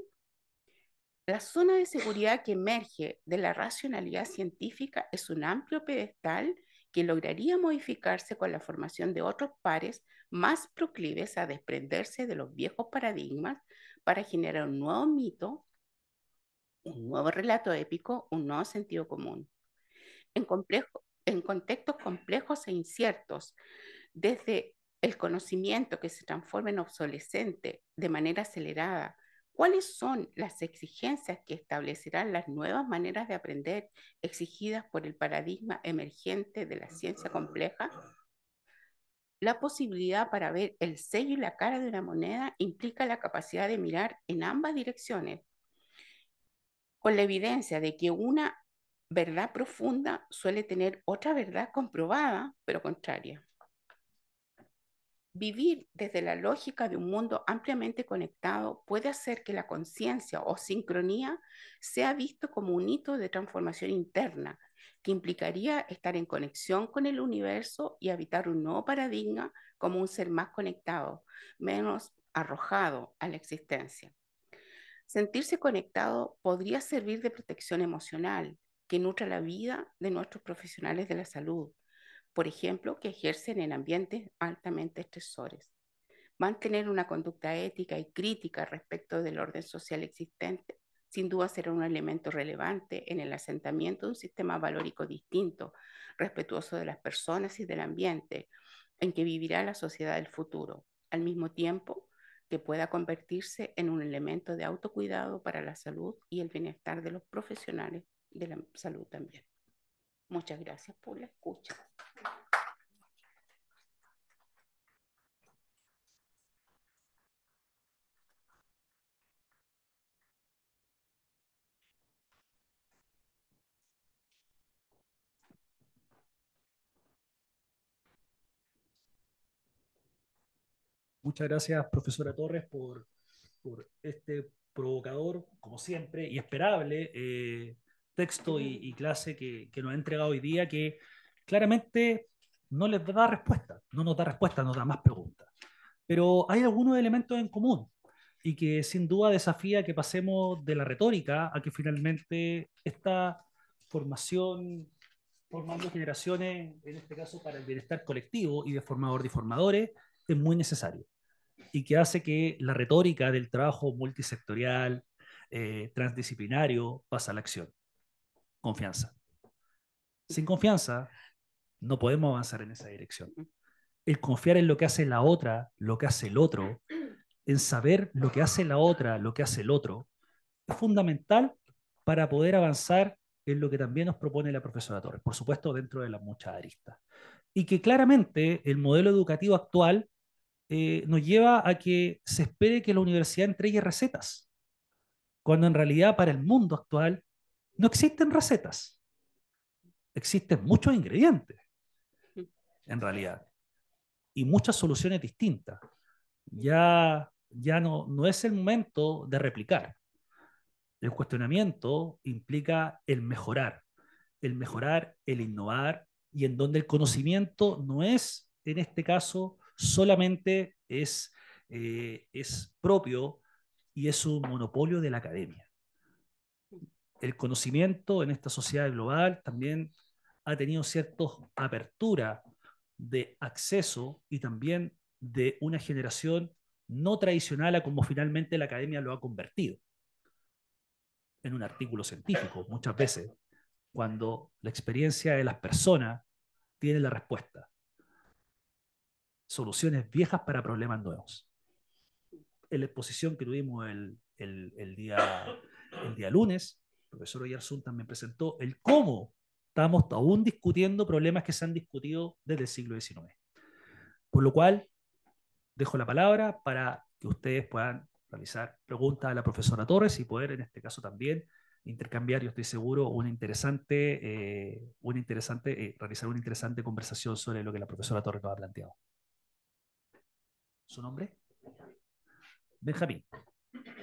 la zona de seguridad que emerge de la racionalidad científica es un amplio pedestal que lograría modificarse con la formación de otros pares más proclives a desprenderse de los viejos paradigmas para generar un nuevo mito, un nuevo relato épico, un nuevo sentido común. En, en contextos complejos e inciertos, desde el conocimiento que se transforma en obsolescente de manera acelerada ¿Cuáles son las exigencias que establecerán las nuevas maneras de aprender exigidas por el paradigma emergente de la ciencia compleja? La posibilidad para ver el sello y la cara de una moneda implica la capacidad de mirar en ambas direcciones, con la evidencia de que una verdad profunda suele tener otra verdad comprobada, pero contraria. Vivir desde la lógica de un mundo ampliamente conectado puede hacer que la conciencia o sincronía sea visto como un hito de transformación interna, que implicaría estar en conexión con el universo y habitar un nuevo paradigma como un ser más conectado, menos arrojado a la existencia. Sentirse conectado podría servir de protección emocional que nutra la vida de nuestros profesionales de la salud, por ejemplo, que ejercen en ambientes altamente estresores. Mantener una conducta ética y crítica respecto del orden social existente sin duda será un elemento relevante en el asentamiento de un sistema valórico distinto, respetuoso de las personas y del ambiente, en que vivirá la sociedad del futuro, al mismo tiempo que pueda convertirse en un elemento de autocuidado para la salud y el bienestar de los profesionales de la salud también. Muchas gracias por la escucha. Muchas gracias, profesora Torres, por, este provocador, como siempre, y esperable eh, texto y, clase que, nos ha entregado hoy día, que claramente no les da respuesta, no nos da respuesta, nos da más preguntas. Pero hay algunos elementos en común y que sin duda desafía que pasemos de la retórica a que finalmente esta formación formando generaciones, en este caso para el bienestar colectivo y de formador de formadores, es muy necesario y que hace que la retórica del trabajo multisectorial, eh, transdisciplinario, pasa a la acción. Confianza. Sin confianza, no podemos avanzar en esa dirección. El confiar en lo que hace la otra, lo que hace el otro, en saber lo que hace la otra, lo que hace el otro, es fundamental para poder avanzar en lo que también nos propone la profesora Torres, por supuesto dentro de la mucha aristas. Y que claramente el modelo educativo actual eh, nos lleva a que se espere que la universidad entregue recetas, cuando en realidad para el mundo actual no existen recetas. Existen muchos ingredientes, en realidad, y muchas soluciones distintas. Ya, ya no, no es el momento de replicar. El cuestionamiento implica el mejorar, el mejorar, el innovar, y en donde el conocimiento no es, en este caso, solamente es, eh, es propio y es un monopolio de la academia el conocimiento en esta sociedad global también ha tenido cierta apertura de acceso y también de una generación no tradicional a como finalmente la academia lo ha convertido en un artículo científico muchas veces, cuando la experiencia de las personas tiene la respuesta. Soluciones viejas para problemas nuevos. En la exposición que tuvimos el día, el día lunes, profesor Oyarzún también presentó, el cómo estamos aún discutiendo problemas que se han discutido desde el siglo XIX. Por lo cual, dejo la palabra para que ustedes puedan realizar preguntas a la profesora Torres y poder, en este caso también, intercambiar, yo estoy seguro, una interesante, eh, interesante eh, realizar una interesante conversación sobre lo que la profesora Torres nos ha planteado. ¿Su nombre? Benjamín. Benjamín.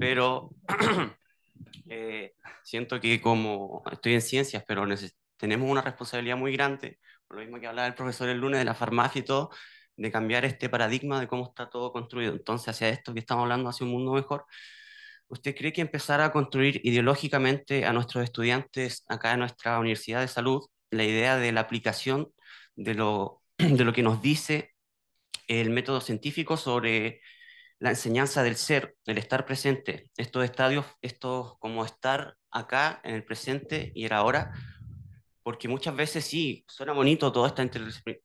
Pero eh, siento que como estoy en ciencias, pero tenemos una responsabilidad muy grande, por lo mismo que hablaba el profesor el lunes de la farmacia y todo, de cambiar este paradigma de cómo está todo construido. Entonces, hacia esto que estamos hablando, hacia un mundo mejor, ¿usted cree que empezar a construir ideológicamente a nuestros estudiantes acá en nuestra Universidad de Salud la idea de la aplicación de lo, de lo que nos dice el método científico sobre la enseñanza del ser, el estar presente, estos estadios, estos como estar acá en el presente y el ahora, porque muchas veces sí, suena bonito toda esta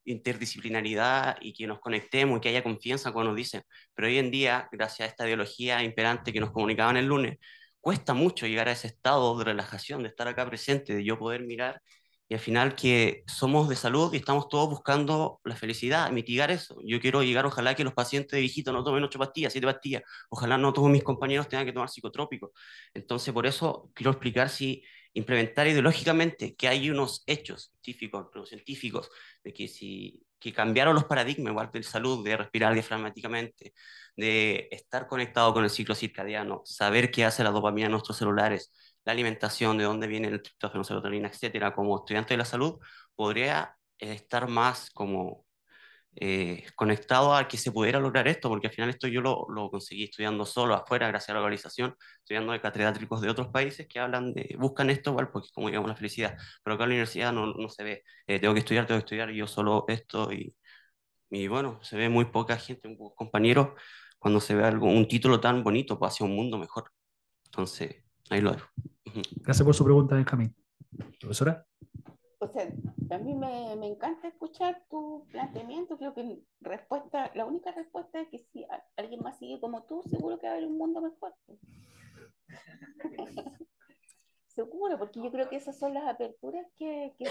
interdisciplinaridad y que nos conectemos y que haya confianza cuando nos dicen, pero hoy en día, gracias a esta ideología imperante que nos comunicaban el lunes, cuesta mucho llegar a ese estado de relajación, de estar acá presente, de yo poder mirar y al final que somos de salud y estamos todos buscando la felicidad, mitigar eso. Yo quiero llegar, ojalá que los pacientes de viejito no tomen ocho pastillas, siete pastillas, ojalá no todos mis compañeros tengan que tomar psicotrópicos. Entonces, por eso quiero explicar si implementar ideológicamente que hay unos hechos científicos, científicos, de que si cambiaron los paradigmas igual de salud, de respirar diafragmáticamente, de estar conectado con el ciclo circadiano, saber qué hace la dopamina en nuestros celulares, la alimentación, de dónde viene el triptófano, etcétera, como estudiante de la salud, podría eh, estar más como eh, conectado a que se pudiera lograr esto, porque al final esto yo lo, lo conseguí estudiando solo afuera, gracias a la organización, estudiando de catedráticos de otros países que hablan de, buscan esto igual, porque como digamos la felicidad, pero acá en la universidad no, no se ve, eh, tengo que estudiar, tengo que estudiar, yo solo esto, y, y bueno, se ve muy poca gente, un pocos compañeros, cuando se ve algo, un título tan bonito, pues hacia un mundo mejor. Entonces, Ahí lo dejo. Gracias por su pregunta, Benjamín. Profesora. O sea, a mí me, encanta escuchar tu planteamiento. Creo que respuesta, la única respuesta es que si alguien más sigue como tú, seguro que va a haber un mundo mejor. seguro, porque yo creo que esas son las aperturas que, que,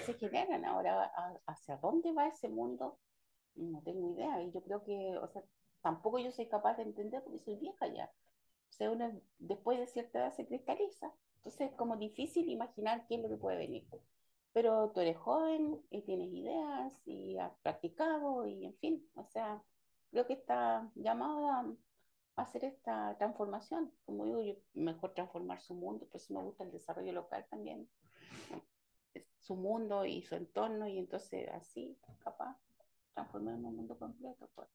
se, generan ahora. ¿Hacia dónde va ese mundo? No tengo idea. Y yo creo que, o sea, tampoco yo soy capaz de entender porque soy vieja ya sea, uno después de cierta edad se cristaliza. Entonces es como difícil imaginar qué es lo que puede venir. Pero tú eres joven y tienes ideas y has practicado y en fin, o sea, creo que está llamado a hacer esta transformación. Como digo, yo, mejor transformar su mundo, por eso me gusta el desarrollo local también. Su mundo y su entorno y entonces así, capaz, transformar un mundo completo. Pues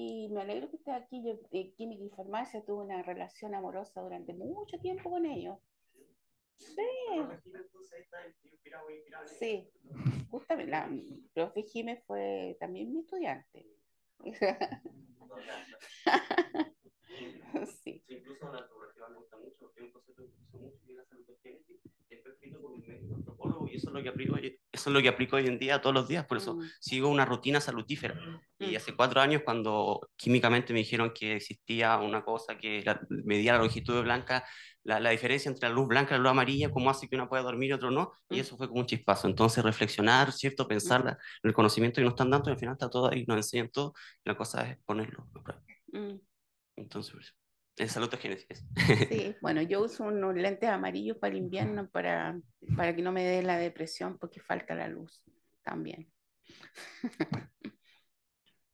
y me alegro que esté aquí. Yo, de eh, Química y Farmacia, tuve una relación amorosa durante mucho tiempo con ellos. Sí. Sí, justamente, la profe Jiménez fue también mi estudiante. Sí. Incluso la antropología me gusta mucho, porque es un concepto que uso mucho y la salud genética Es perfecto por un médico antropólogo y eso es lo que aplico, es lo que aplico hoy en día, todos los días, por eso mm. sigo una rutina salutífera. Y mm. hace cuatro años cuando químicamente me dijeron que existía una cosa que la, medía la longitud de blanca, la, la, diferencia entre la luz blanca y la luz amarilla, cómo hace que una pueda dormir y otro no, y mm. eso fue como un chispazo. Entonces reflexionar, ¿cierto? Pensar el conocimiento que nos están dando, y al final está todo ahí, nos enseñan todo, la cosa es ponerlo. Entonces, esa pues, a Sí, bueno, yo uso unos lentes amarillos para el invierno para, para que no me dé la depresión porque falta la luz también.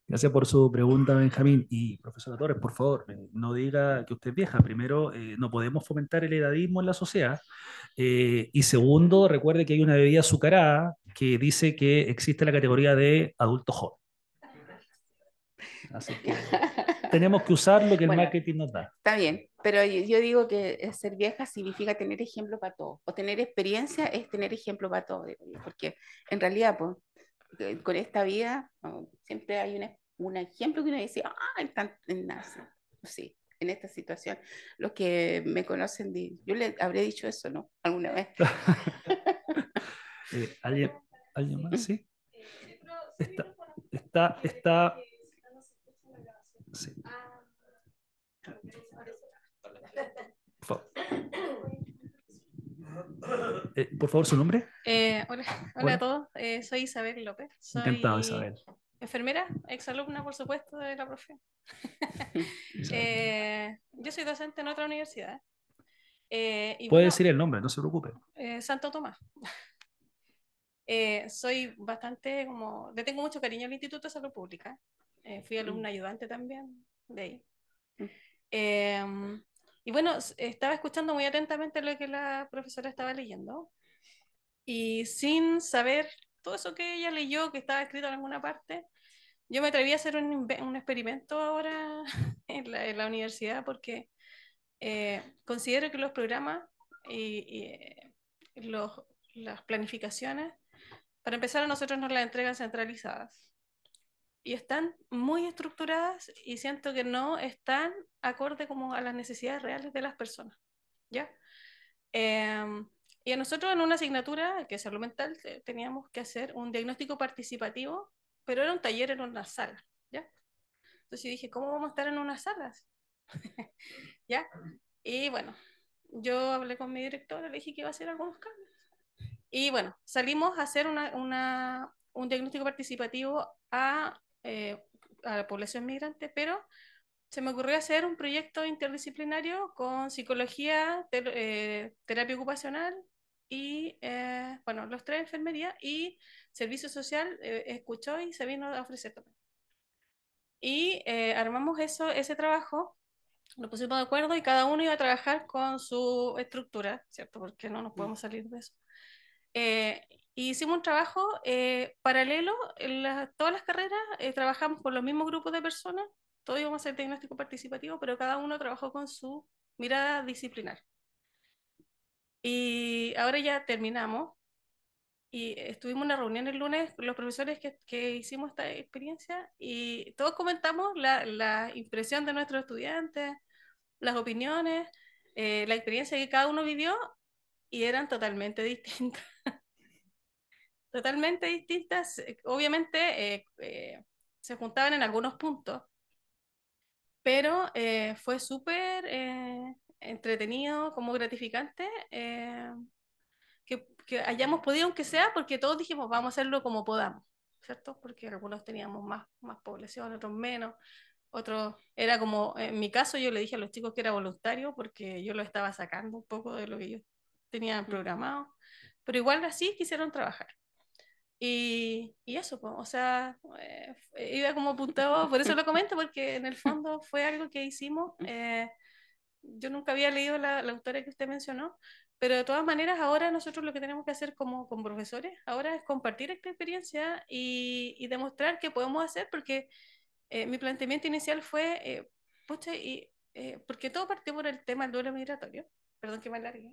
Gracias por su pregunta, Benjamín. Y profesora Torres, por favor, eh, no diga que usted vieja. Primero, eh, no podemos fomentar el edadismo en la sociedad. Eh, y segundo, recuerde que hay una bebida azucarada que dice que existe la categoría de adulto joven. Así que tenemos que usar lo que el marketing nos da. Está bien, pero yo, digo que eh, ser vieja significa tener ejemplo para todo, o tener experiencia es tener ejemplo para todos. porque en realidad pues, con esta vida siempre hay un ejemplo que uno dice, ah, en, NASA. sí, en esta situación, los que me conocen, yo le habré dicho eso, ¿no? Alguna vez. Eh, ¿alguien, más? Sí. está, está eh, por favor. su nombre. Eh, hola, a todos, eh, soy Isabel López. Soy Encantado, Isabel. Enfermera, exalumna, por supuesto, de la profe. yo soy docente en otra universidad. Puede decir el nombre, no se preocupe. Santo Tomás. soy bastante como, le tengo mucho cariño al Instituto de Salud Pública. Eh, fui alumna mm. ayudante también de ahí. Mm. Em, y bueno, estaba escuchando muy atentamente lo que la profesora estaba leyendo y sin saber todo eso que ella leyó, que estaba escrito en alguna parte, yo me atreví a hacer un, experimento ahora en la, universidad porque eh, considero que los programas y, eh, las planificaciones, para empezar, a nosotros nos las entregan centralizadas y están muy estructuradas y siento que no están acorde como a las necesidades reales de las personas. ¿Ya? Em, y a nosotros en una asignatura, que es salud mental, teníamos que hacer un diagnóstico participativo, pero era un taller en una sala, ¿ya? Entonces dije, ¿cómo vamos a estar en unas salas? ¿Ya? Y bueno, yo hablé con mi directora, le dije que iba a hacer algunos cambios. Y bueno, salimos a hacer una, una, un diagnóstico participativo a eh, a la población migrante, pero se me ocurrió hacer un proyecto interdisciplinario con psicología, eh, terapia ocupacional y, eh, bueno, los tres enfermería y servicio social escuchó y se vino a ofrecer también. Y armamos eso, ese trabajo lo pusimos de acuerdo y cada uno iba a trabajar con su estructura, ¿cierto? Porque no nos podemos salir de eso. Eh, hicimos un trabajo eh, paralelo, en todas las carreras eh, trabajamos con los mismos grupos de personas, todos íbamos a hacer diagnóstico participativo, pero cada uno trabajó con su mirada disciplinar. Y ahora ya terminamos y estuvimos en una reunión el lunes, los profesores que, que hicimos esta experiencia y todos comentamos la, la impresión de nuestros estudiantes, las opiniones, eh, la experiencia que cada uno vivió y eran totalmente distintas. totalmente distintas. Eh, obviamente eh, eh, se juntaban en algunos puntos, pero fue súper entretenido, como gratificante. Que, hayamos podido, aunque sea, porque todos dijimos, vamos a hacerlo como podamos, ¿cierto? Porque algunos teníamos más, más población, otros menos, otros, era como, en mi caso yo le dije a los chicos que era voluntario, porque yo lo estaba sacando un poco de lo que yo tenía programado, pero igual así quisieron trabajar. Y, y eso, o sea, eh, iba como apuntado, por eso lo comento, porque en el fondo fue algo que hicimos. Eh, yo nunca había leído la, la autora que usted mencionó, pero de todas maneras, ahora nosotros lo que tenemos que hacer como, con profesores, ahora es compartir esta experiencia y, y demostrar que podemos hacer, porque eh, mi planteamiento inicial fue, eh, y, porque todo partió por el tema del duelo migratorio, perdón que me alargué,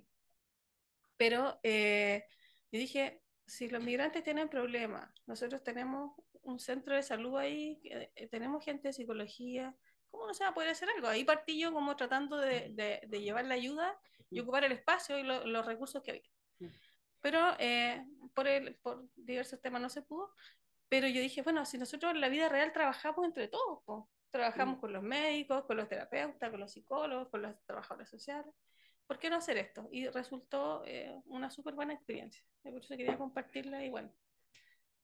pero eh, yo dije, si los migrantes tienen problemas, nosotros tenemos un centro de salud ahí, eh, tenemos gente de psicología, ¿cómo no se va a poder hacer algo? Ahí partí yo como tratando de, de, llevar la ayuda y mm. ocupar el espacio y los recursos que había. Mm. Pero eh, por, el, por diversos temas no se pudo. Pero yo dije, bueno, si nosotros en la vida real trabajamos entre todos, trabajamos mm. con los médicos, con los terapeutas, con los psicólogos, con los trabajadores sociales. ¿por qué no hacer esto? Y resultó eh, una súper buena experiencia. Por eso quería compartirla y bueno,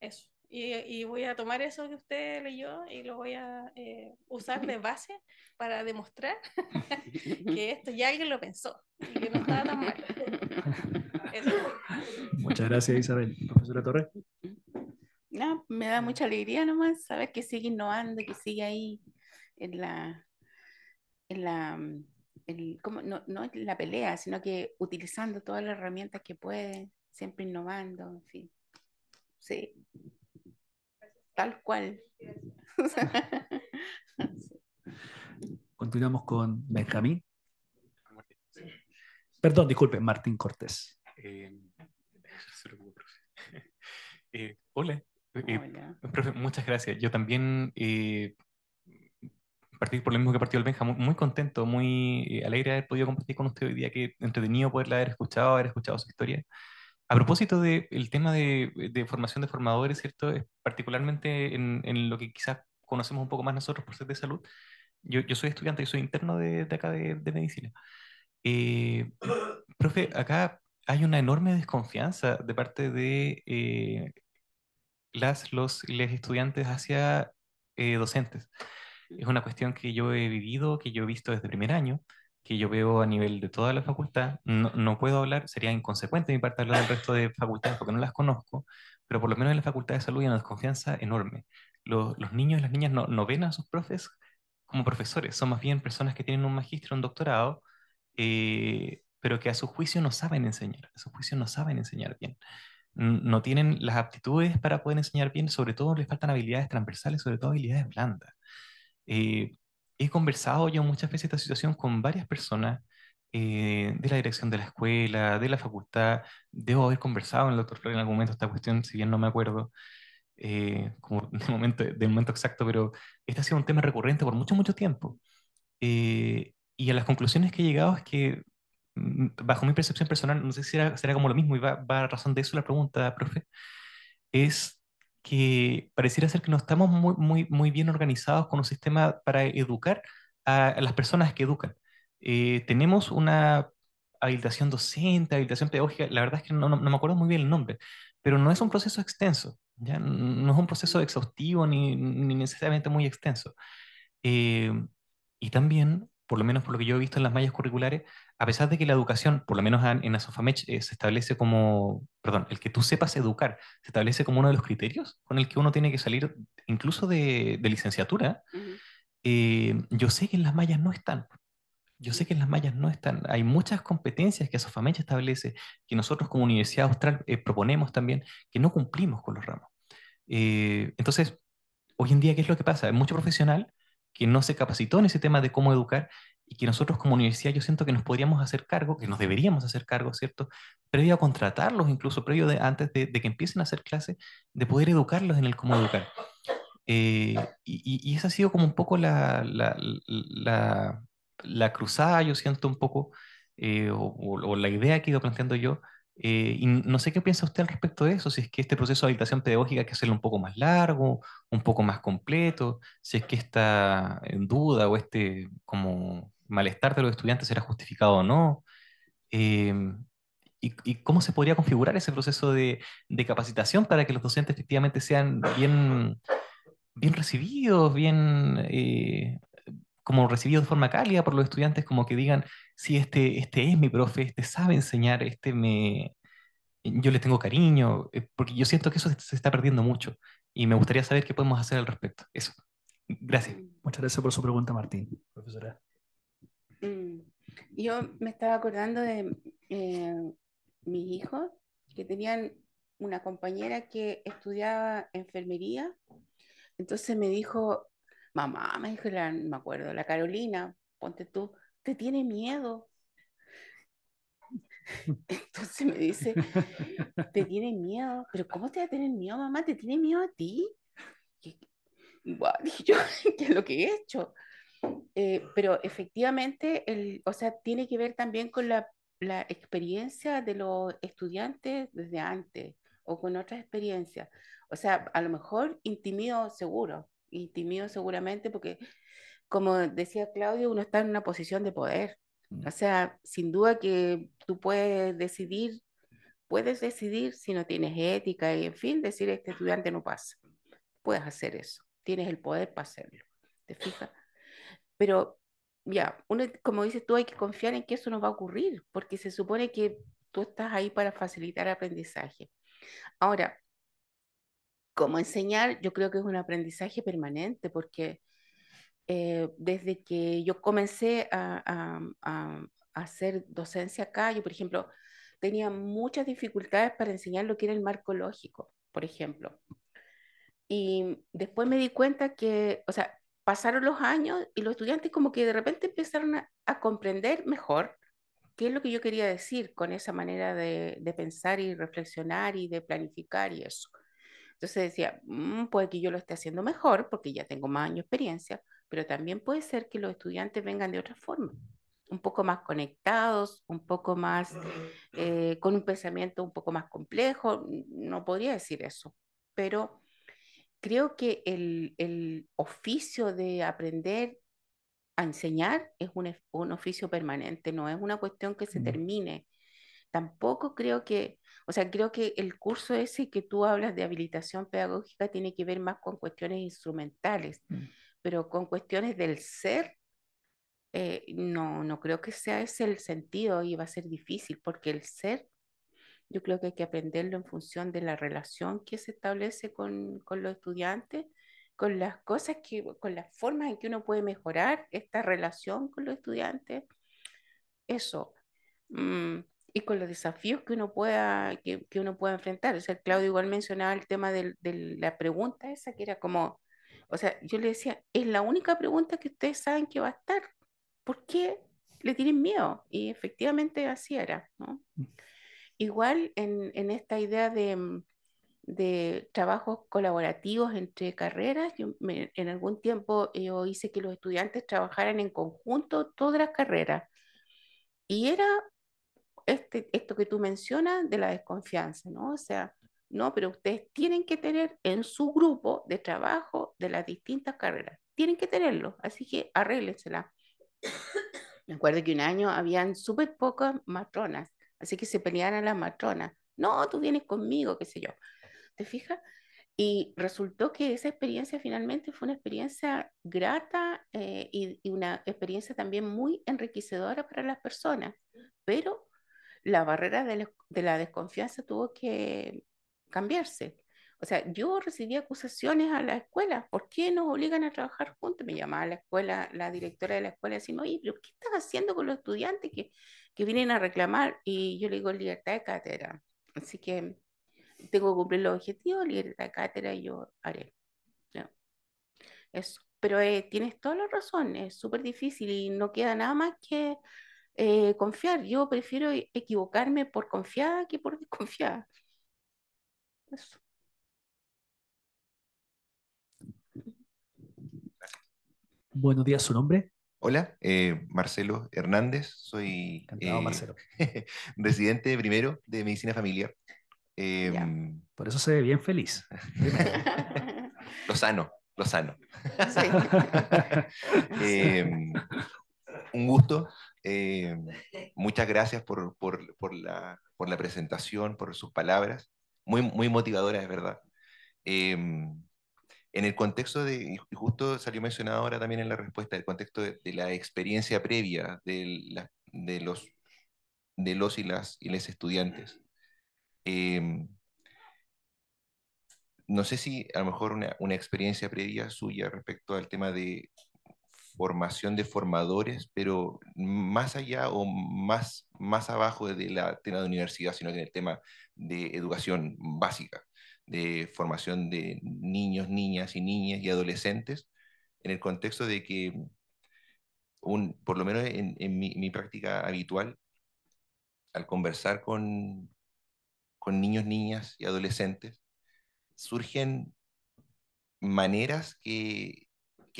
eso. Y, voy a tomar eso que usted leyó y lo voy a eh, usar de base para demostrar que esto ya alguien lo pensó y que no estaba tan mal. Muchas gracias, Isabel. Profesora Torres. me da mucha alegría nomás saber que sigue innovando, que sigue ahí en la, en la mm, como, no, no la pelea, sino que utilizando todas las herramientas que puede, siempre innovando, en fin. Sí. Tal cual. Continuamos con Benjamín. Perdón, disculpe, Martín Cortés. Eh, eh, hola. Eh, muchas gracias. Yo también partir por lo mismo que partió el Benja, muy, contento, muy eh, alegre de haber podido compartir con usted hoy día, que entretenido poderla haber escuchado, haber escuchado su historia. A propósito del el tema de, de, formación de formadores, ¿cierto? Particularmente en, en, lo que quizás conocemos un poco más nosotros por ser de salud. Yo, yo soy estudiante, yo soy interno de, de acá de, medicina. Eh, profe, acá hay una enorme desconfianza de parte de eh, las, los, estudiantes hacia eh, docentes es una cuestión que yo he vivido, que yo he visto desde primer año, que yo veo a nivel de toda la facultad. No, puedo hablar, sería inconsecuente mi parte hablar del resto de facultades porque no las conozco, pero por lo menos en la facultad de salud hay una desconfianza enorme. Los, niños y las niñas no, ven a sus profes como profesores, son más bien personas que tienen un magíster, un doctorado, eh, pero que a su juicio no saben enseñar, a su juicio no saben enseñar bien. No tienen las aptitudes para poder enseñar bien, sobre todo les faltan habilidades transversales, sobre todo habilidades blandas. Eh, he conversado yo muchas veces esta situación con varias personas eh, de la dirección de la escuela, de la facultad. Debo haber conversado con el doctor en algún momento esta cuestión, si bien no me acuerdo eh, como del momento, exacto, pero este ha sido un tema recurrente por mucho, mucho tiempo. y a las conclusiones que he llegado es que, mm, bajo mi percepción personal, no sé si será, como lo mismo, y va, va a razón de eso la pregunta, profe, es que pareciera ser que no estamos muy, muy, muy bien organizados con un sistema para educar a, las personas que educan. Eh, tenemos una habilitación docente, habilitación pedagógica, la verdad es que no, me acuerdo muy bien el nombre, pero no es un proceso extenso, ¿ya? no es un proceso exhaustivo ni, necesariamente muy extenso. Eh, y también por lo menos por lo que yo he visto en las mallas curriculares, a pesar de que la educación, por lo menos en Asofamech, eh, se establece como, perdón, el que tú sepas educar, se establece como uno de los criterios con el que uno tiene que salir incluso de, de licenciatura, eh, yo sé que en las mallas no están. Yo sé que en las mallas no están. Hay muchas competencias que Asofamech establece, que nosotros como Universidad Austral eh, proponemos también, que no cumplimos con los ramos. entonces, hoy en día, ¿qué es lo que pasa? Mucho profesional que no se capacitó en ese tema de cómo educar y que nosotros como universidad yo siento que nos podríamos hacer cargo, que nos deberíamos hacer cargo, ¿cierto? Previo a contratarlos, incluso previo de, antes de, que empiecen a hacer clases, de poder educarlos en el cómo educar. Eh, y, y, esa ha sido como un poco la, cruzada, yo siento un poco, eh, o, la idea que he ido planteando yo eh, y no sé qué piensa usted al respecto de eso, si es que este proceso de habilitación pedagógica hay que hacerlo un poco más largo, un poco más completo, si es que esta eh, duda o este como malestar de los estudiantes será justificado o no, em, y, cómo se podría configurar ese proceso de, capacitación para que los docentes efectivamente sean bien, bien recibidos, bien eh, como recibido de forma cálida por los estudiantes, como que digan, sí, este, este es mi profe, este sabe enseñar, este me, yo le tengo cariño, eh, porque yo siento que eso se está perdiendo mucho y me gustaría saber qué podemos hacer al respecto. Eso. Gracias. Muchas gracias por su pregunta, Martín, profesora. Mm, yo me estaba acordando de eh, mis hijos que tenían una compañera que estudiaba enfermería. Entonces me dijo, mamá, me dijo, me acuerdo, la Carolina, ponte tú, te tiene miedo. Entonces me dice, te tiene miedo, pero ¿cómo te va a tener miedo, mamá? ¿Te tiene miedo a ti? dije yo, ¿qué es lo que he hecho? Eh, pero efectivamente, el, o sea, tiene que ver también con la, la experiencia de los estudiantes desde antes o con otras experiencias. O sea, a lo mejor intimido seguro, y tímido seguramente porque, como decía Claudio, uno está en una posición de poder. Mm. O sea, sin duda que tú puedes decidir, puedes decidir si no tienes ética y, en fin, decir este estudiante no pasa. Puedes hacer eso, tienes el poder para hacerlo, ¿te fijas? Pero ya, uno, como dices tú, hay que confiar en que eso no va a ocurrir, porque se supone que tú estás ahí para facilitar aprendizaje. Ahora, cómo enseñar, yo creo que es un aprendizaje permanente porque eh, desde que yo comencé a, a, a, hacer docencia acá, yo por ejemplo tenía muchas dificultades para enseñar lo que era el marco lógico, por ejemplo. Y después me di cuenta que, o sea, pasaron los años y los estudiantes como que de repente empezaron a, comprender mejor qué es lo que yo quería decir con esa manera de, de, pensar y reflexionar y de planificar y eso. Entonces decía, mm, puede que yo lo esté haciendo mejor porque ya tengo más años de experiencia, pero también puede ser que los estudiantes vengan de otra forma, un poco más conectados, un poco más, eh, con un pensamiento un poco más complejo, no podría decir eso, pero creo que el, oficio de aprender a enseñar es un, oficio permanente, no es una cuestión que se mm. termine tampoco creo que, o sea, creo que el curso ese que tú hablas de habilitación pedagógica tiene que ver más con cuestiones instrumentales, mm. pero con cuestiones del ser, eh, no, no creo que sea ese el sentido y va a ser difícil, porque el ser yo creo que hay que aprenderlo en función de la relación que se establece con, con los estudiantes, con las cosas que, con las formas en que uno puede mejorar esta relación con los estudiantes. Eso. Mm, y con los desafíos que uno pueda, que, que, uno pueda enfrentar. O sea, Claudio igual mencionaba el tema de, de la pregunta esa, que era como, o sea, yo le decía, es la única pregunta que ustedes saben que va a estar. ¿Por qué le tienen miedo? Y efectivamente así era, ¿no? Mm. Igual en, en esta idea de, mm, de trabajos colaborativos entre carreras. Yo en algún tiempo yo hice que los estudiantes trabajaran en conjunto todas las carreras. Y era este, esto que tú mencionas de la desconfianza, ¿no? O sea, no, pero ustedes tienen que tener en su grupo de trabajo de las distintas carreras, tienen que tenerlo, así que arréglensela. Me acuerdo que un año habían súper pocas matronas, así que se pelearon las matronas. No, tú vienes conmigo, qué sé yo. ¿Te fijas? Y resultó que esa experiencia finalmente fue una experiencia grata eh, y, y, una experiencia también muy enriquecedora para las personas, pero la barrera de, la desconfianza tuvo que cambiarse. O sea, yo recibí acusaciones a la escuela. ¿Por qué nos obligan a trabajar juntos? Me llamaba a la escuela, la directora de la escuela, diciendo, oye, pero ¿qué estás haciendo con los estudiantes que, que vienen a reclamar? Y yo le digo, libertad de cátedra. Así que tengo que cumplir los objetivos, libertad de cátedra, y yo haré. Eso. Pero eh, tienes toda la razón, es súper difícil y no queda nada más que eh, confiar. Yo prefiero e-, equivocarme por confiar que por desconfiar Buenos días, ¿su nombre? Hola, eh, Marcelo Hernández, soy Candidato eh, Marcelo. residente primero de medicina familiar. Em, por eso se ve bien feliz. lo sano, lo sano. Em, un gusto eh, muchas gracias por, la, presentación, por sus palabras. Muy, muy motivadoras, es verdad. Em, en el contexto de, y justo salió mencionado ahora también en la respuesta, el contexto de, la experiencia previa de, los, de los y las estudiantes. Em, no sé si a lo mejor una, experiencia previa suya respecto al tema de formación de formadores, pero más allá o más, más abajo de la tema de universidad, sino en el tema de educación básica, de formación de niños, niñas y niñas y adolescentes, en el contexto de que, un, por lo menos en, mi, práctica habitual, al conversar con, con niños, niñas y adolescentes, surgen maneras que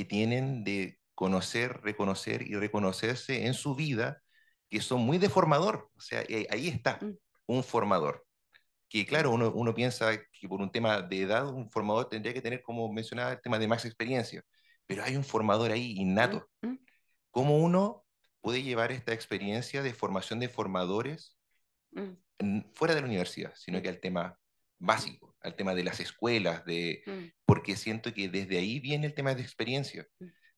tienen de conocer, reconocer y reconocerse en su vida, que son muy de formador. O sea, ahí está mm. un formador. Que claro, uno, piensa que por un tema de edad, un formador tendría que tener, como mencionaba, el tema de más experiencia. Pero hay un formador ahí innato. Mm, mm. ¿Cómo uno puede llevar esta experiencia de formación de formadores fuera de la universidad, sino que al tema básico, al tema de las escuelas, de, porque siento que desde ahí viene el tema de experiencia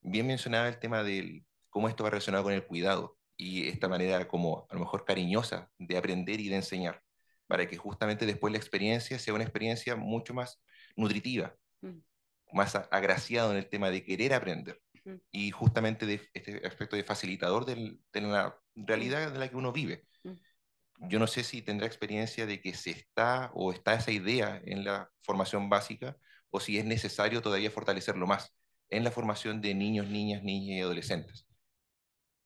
bien mencionaba el tema de cómo esto va a relacionado con el cuidado y esta manera como a lo mejor cariñosa de aprender y de enseñar, para que justamente después la experiencia sea una experiencia mucho más nutritiva, mm. más agraciado en el tema de querer aprender mm. y justamente de este aspecto de facilitador del, de la realidad de la que uno vive. Mm. Yo no sé si tendrá experiencia de que se está o está esa idea en la formación básica o si es necesario todavía fortalecerlo más en la formación de niños, niñas, niñas y adolescentes,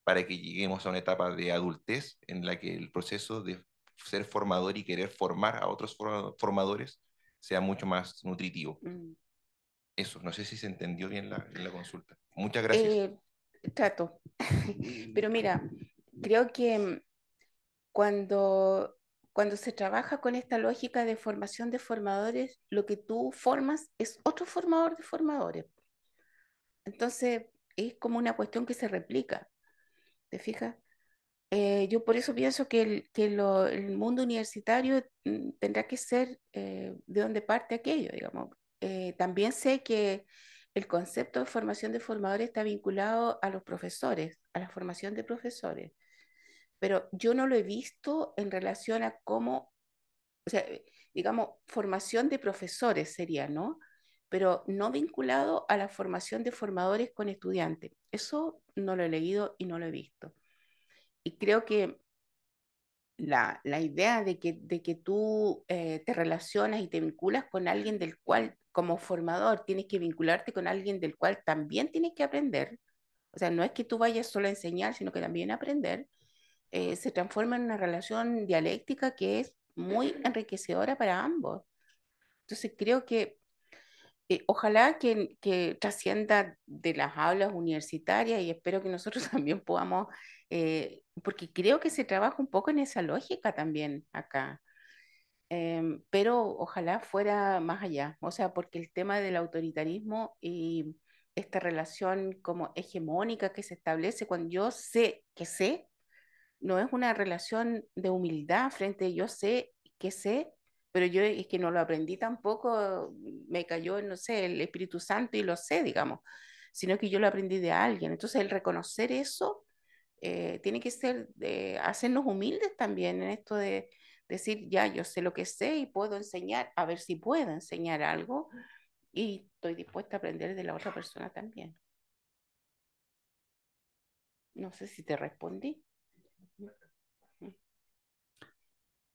para que lleguemos a una etapa de adultez en la que el proceso de ser formador y querer formar a otros formadores sea mucho más nutritivo. Mm. Eso, no sé si se entendió bien la, la consulta. Muchas gracias. Eh, trato. Pero mira, creo que mm, cuando, cuando se trabaja con esta lógica de formación de formadores, lo que tú formas es otro formador de formadores. Entonces, es como una cuestión que se replica. ¿Te fijas? Eh, yo por eso pienso que el, mundo universitario mm, tendrá que ser eh, de donde parte aquello, digamos. Eh, también sé que el concepto de formación de formadores está vinculado a los profesores, a la formación de profesores, pero yo no lo he visto en relación a cómo, o sea, digamos, formación de profesores sería, ¿no? pero no vinculado a la formación de formadores con estudiantes. Eso no lo he leído y no lo he visto. Y creo que la, idea de que, de que tú eh, te relacionas y te vinculas con alguien del cual, como formador, tienes que vincularte con alguien del cual también tienes que aprender. O sea, no es que tú vayas solo a enseñar, sino que también a aprender. Eh, se transforma en una relación dialéctica que es muy enriquecedora para ambos. Entonces creo que eh, ojalá que, que, trascienda de las aulas universitarias y espero que nosotros también podamos, eh, porque creo que se trabaja un poco en esa lógica también acá, em, pero ojalá fuera más allá, o sea, porque el tema del autoritarismo y esta relación como hegemónica que se establece cuando yo sé que sé, no es una relación de humildad frente yo sé que sé pero yo es que no lo aprendí tampoco, me cayó, no sé, el Espíritu Santo y lo sé, digamos, sino que yo lo aprendí de alguien. Entonces, el reconocer eso eh, tiene que ser, de hacernos humildes también en esto de decir, ya, yo sé lo que sé y puedo enseñar, a ver si puedo enseñar algo y estoy dispuesta a aprender de la otra persona también. No sé si te respondí.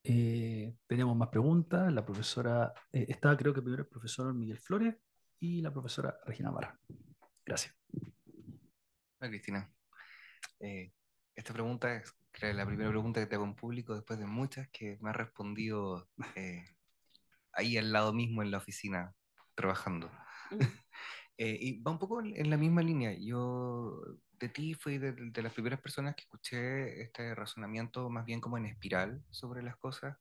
Eh, tenemos más preguntas. La profesora, eh, estaba creo que primero el profesor Miguel Flores y la profesora Regina Barra. Gracias. Hola Cristina. Eh, esta pregunta es la primera pregunta que te hago en público después de muchas que me ha respondido ahí al lado mismo en la oficina, trabajando. Mm. Eh, y va un poco en, la misma línea. Yo de ti fui de, las primeras personas que escuché este razonamiento más bien como en espiral sobre las cosas.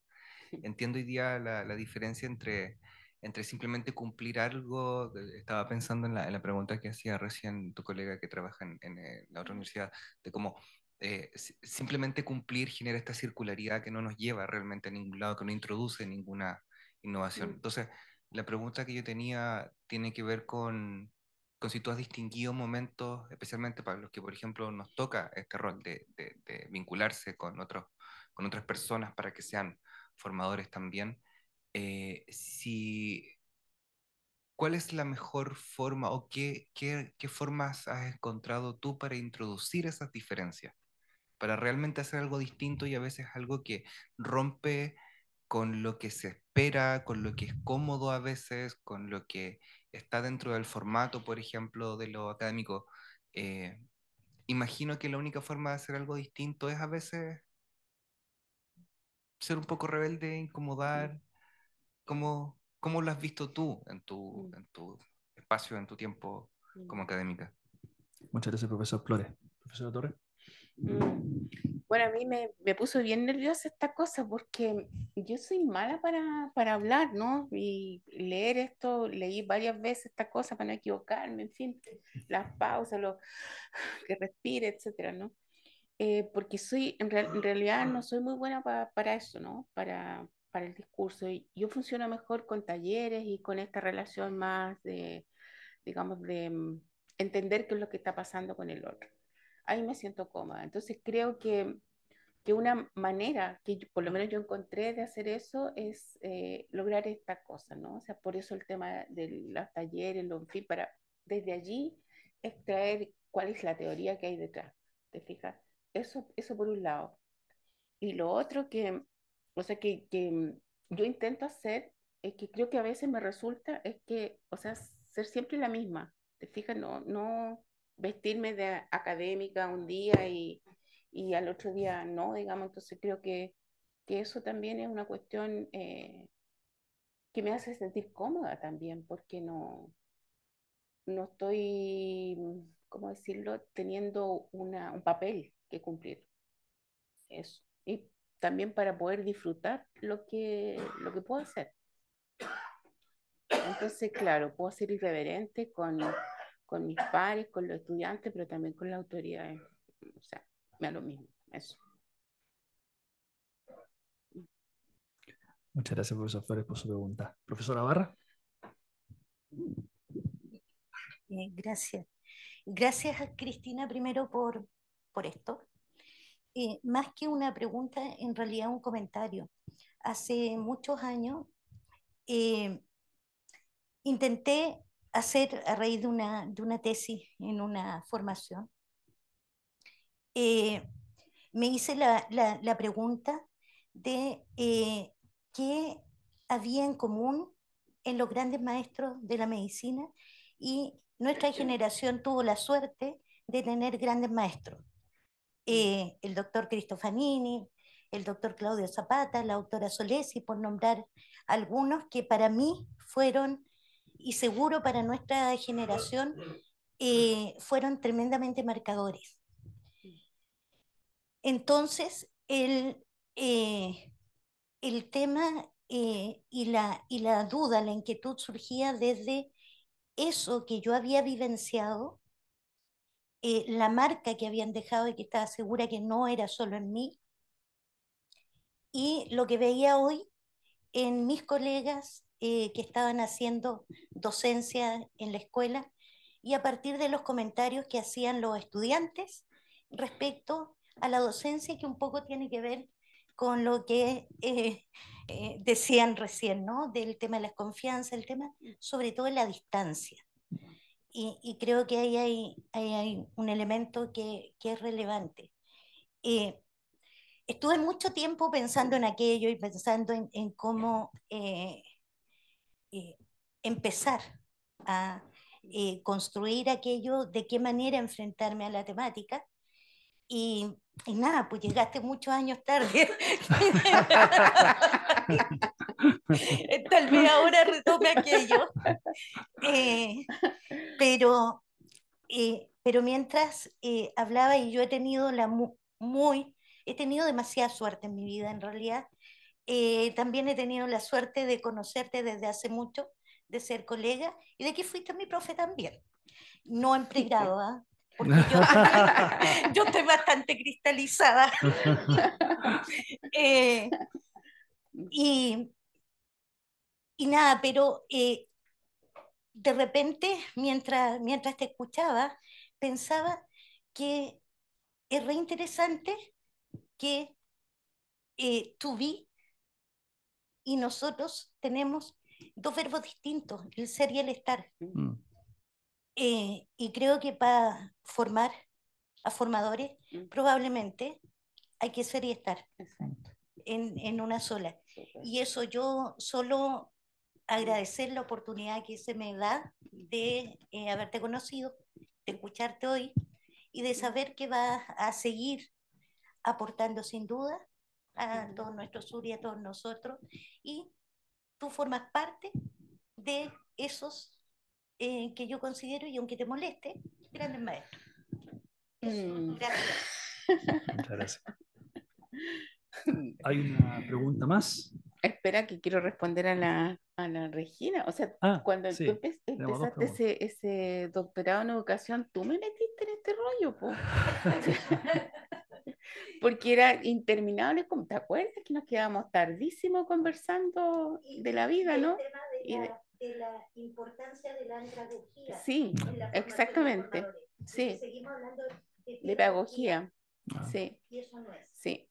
Entiendo hoy día la, diferencia entre, entre simplemente cumplir algo. Estaba pensando en la, pregunta que hacía recién tu colega que trabaja en, eh, la otra universidad, de cómo eh, simplemente cumplir genera esta circularidad que no nos lleva realmente a ningún lado, que no introduce ninguna innovación. Entonces, la pregunta que yo tenía tiene que ver con, con si tú has distinguido momentos, especialmente para los que, por ejemplo, nos toca este rol de, de, vincularse con, otros, con otras personas para que sean formadores también, eh, si, ¿cuál es la mejor forma o qué, qué, formas has encontrado tú para introducir esas diferencias? Para realmente hacer algo distinto y a veces algo que rompe con lo que se espera, con lo que es cómodo a veces, con lo que está dentro del formato, por ejemplo, de lo académico. Eh, imagino que la única forma de hacer algo distinto es a veces ser un poco rebelde, incomodar. ¿Cómo, cómo lo has visto tú en tu, mm. en tu espacio, en tu tiempo mm. como académica? Muchas gracias, profesor Flores. Profesor Torres. Mm. Bueno, a mí me, me, puso bien nerviosa esta cosa porque yo soy mala para, para, hablar, ¿no? Y leer esto, leí varias veces esta cosa para no equivocarme, en fin, las pausas, lo que respire, etcétera, ¿no? Eh, porque soy, en, realidad no soy muy buena para eso, ¿no? Para, para el discurso. Y yo funciono mejor con talleres y con esta relación más de, digamos, de mm, entender qué es lo que está pasando con el otro ahí me siento cómoda. Entonces creo que, que una manera que por lo menos yo encontré de hacer eso es eh, lograr esta cosa, ¿no? O sea, por eso el tema de los talleres, lo, en fin, para desde allí extraer cuál es la teoría que hay detrás, ¿te fijas? Eso, eso por un lado. Y lo otro que, o sea, que, que yo intento hacer es que creo que a veces me resulta es que, o sea, ser siempre la misma. ¿Te fijas? No, no, vestirme de académica un día y, al otro día no, digamos. Entonces creo que, que eso también es una cuestión eh, que me hace sentir cómoda también, porque no, no estoy, ¿cómo decirlo?, teniendo una, un papel que cumplir. Eso. Y también para poder disfrutar lo que, lo que puedo hacer. Entonces, claro, puedo ser irreverente con con mis pares, con los estudiantes, pero también con las autoridades. Eh, o sea, me da lo mismo, eso. Muchas gracias, profesor Flores, por su pregunta. Profesora Barra. Eh, gracias. Gracias a Cristina primero por, por esto. Eh, más que una pregunta, en realidad un comentario. Hace muchos años intenté hacer a raíz de una, de una tesis en una formación, eh, me hice la, pregunta de eh, qué había en común en los grandes maestros de la medicina y nuestra generación tuvo la suerte de tener grandes maestros. Eh, el doctor Cristofanini, el doctor Claudio Zapata, la autora Solesi, por nombrar algunos que para mí fueron y seguro para nuestra generación eh, fueron tremendamente marcadores. Entonces, el, eh, el tema eh, y, la, y la duda, la inquietud surgía desde eso que yo había vivenciado, la marca que habían dejado y que estaba segura que no era solo en mí, y lo que veía hoy en mis colegas, eh, que estaban haciendo docencia en la escuela y a partir de los comentarios que hacían los estudiantes respecto a la docencia que un poco tiene que ver con lo que eh, eh, decían recién, ¿no? Del tema de la confianza, el tema sobre todo la distancia. Y, creo que ahí hay, un elemento que, es relevante. estuve mucho tiempo pensando en aquello y pensando en, cómo eh, empezar a eh, construir aquello de qué manera enfrentarme a la temática. Y, y nada, pues llegaste muchos años tarde. Tal vez ahora retome aquello. Eh, pero, pero mientras hablaba y yo he tenido la muy, he tenido demasiada suerte en mi vida en realidad eh, también he tenido la suerte de conocerte desde hace mucho, de ser colega y de que fuiste mi profe también. No en pues. pregrado, ¿ah? porque yo, estoy bastante cristalizada. Eh, y, y, nada, pero eh, de repente, mientras, mientras te escuchaba, pensaba que es re interesante que eh, vi y nosotros tenemos dos verbos distintos, el ser y el estar. Mm. Eh, y creo que para formar a formadores, mm. probablemente hay que ser y estar en, en, una sola. Y eso yo solo agradecer la oportunidad que se me da de eh, haberte conocido, de escucharte hoy y de saber que vas a seguir aportando sin duda a todos nuestros sur y a todos nosotros, y tú formas parte de esos eh, que yo considero, y aunque te moleste, grandes maestros. Mm. Gracias. Muchas gracias. Hay una pregunta más. Espera, que quiero responder a la, a la Regina. O sea, ah, cuando tú empezaste ese, doctorado en educación, tú me metiste en este rollo, porque era interminable, como te acuerdas que nos quedábamos tardísimo conversando de la vida, ¿no? de, la, importancia de la Sí, exactamente. Sí. Seguimos hablando de, pedagogía. Ah. Sí. Y eso no es. Sí.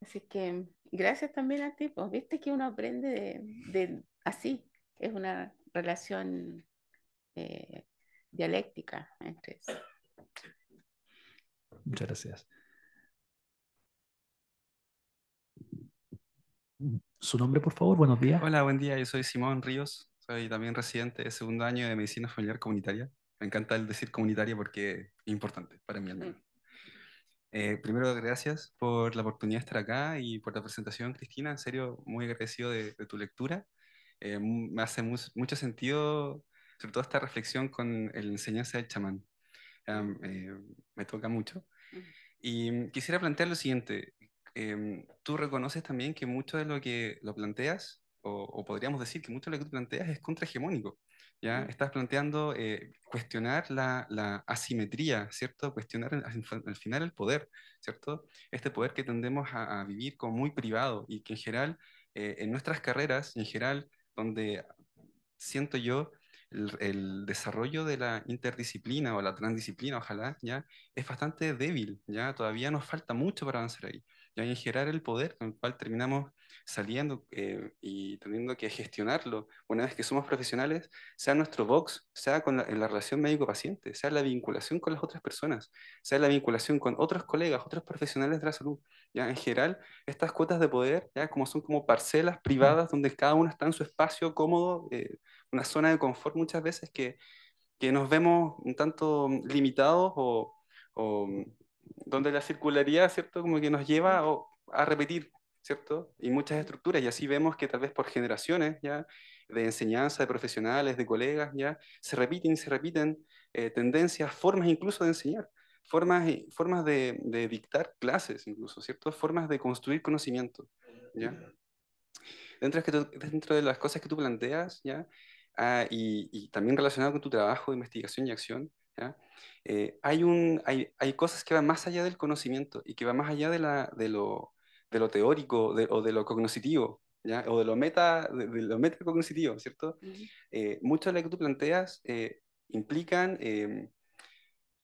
Así que gracias también a ti, pues viste que uno aprende de, así, es una relación eh, dialéctica Muchas gracias. su nombre, por favor. Buenos días. Hola, buen día. Yo soy Simón Ríos. Soy también residente de segundo año de Medicina Familiar Comunitaria. Me encanta el decir comunitaria porque es importante para mí al eh, primero, gracias por la oportunidad de estar acá y por la presentación, Cristina. En serio, muy agradecido de, tu lectura. Eh, me hace mucho sentido, sobre todo esta reflexión con el enseñanza del chamán. Eh, me toca mucho. Y quisiera plantear lo siguiente. Em, tú reconoces también que mucho de lo que lo planteas, o, podríamos decir que mucho de lo que tú planteas es contrahegemónico. ¿ya? Estás planteando eh, cuestionar la, asimetría, ¿cierto? Cuestionar al final el poder, ¿cierto? Este poder que tendemos a, vivir como muy privado y que en general, eh, en nuestras carreras, en general, donde siento yo, el, el, desarrollo de la interdisciplina o la transdisciplina, ojalá, ya, es bastante débil, ya, todavía nos falta mucho para avanzar ahí y generar el poder con el cual terminamos saliendo eh, y teniendo que gestionarlo una vez que somos profesionales, sea nuestro box, sea en la relación médico-paciente, sea la vinculación con las otras personas, sea la vinculación con otros colegas, otros profesionales de la salud. ¿ya? En general, estas cuotas de poder ya como son como parcelas privadas donde cada uno está en su espacio cómodo, eh, una zona de confort muchas veces que, que nos vemos un tanto limitados o donde la circularidad, ¿cierto? Como que nos lleva a, repetir, ¿cierto? Y muchas estructuras, y así vemos que tal vez por generaciones, ¿ya? de enseñanza, de profesionales, de colegas, ¿ya? Se repiten, se repiten eh, tendencias, formas incluso de enseñar, formas, formas de, dictar clases incluso, ¿cierto? Formas de construir conocimiento, ¿ya? Dentro, de las cosas que tú planteas, ¿ya? Ah, y, también relacionado con tu trabajo de investigación y acción, eh, hay, un, hay, hay, cosas que van más allá del conocimiento y que van más allá de, la, de, lo, de lo, teórico o de lo cognitivo, ¿ya? o de lo, meta, de, lo metacognitivo, ¿cierto? Eh, mucho de lo que tú planteas eh, implican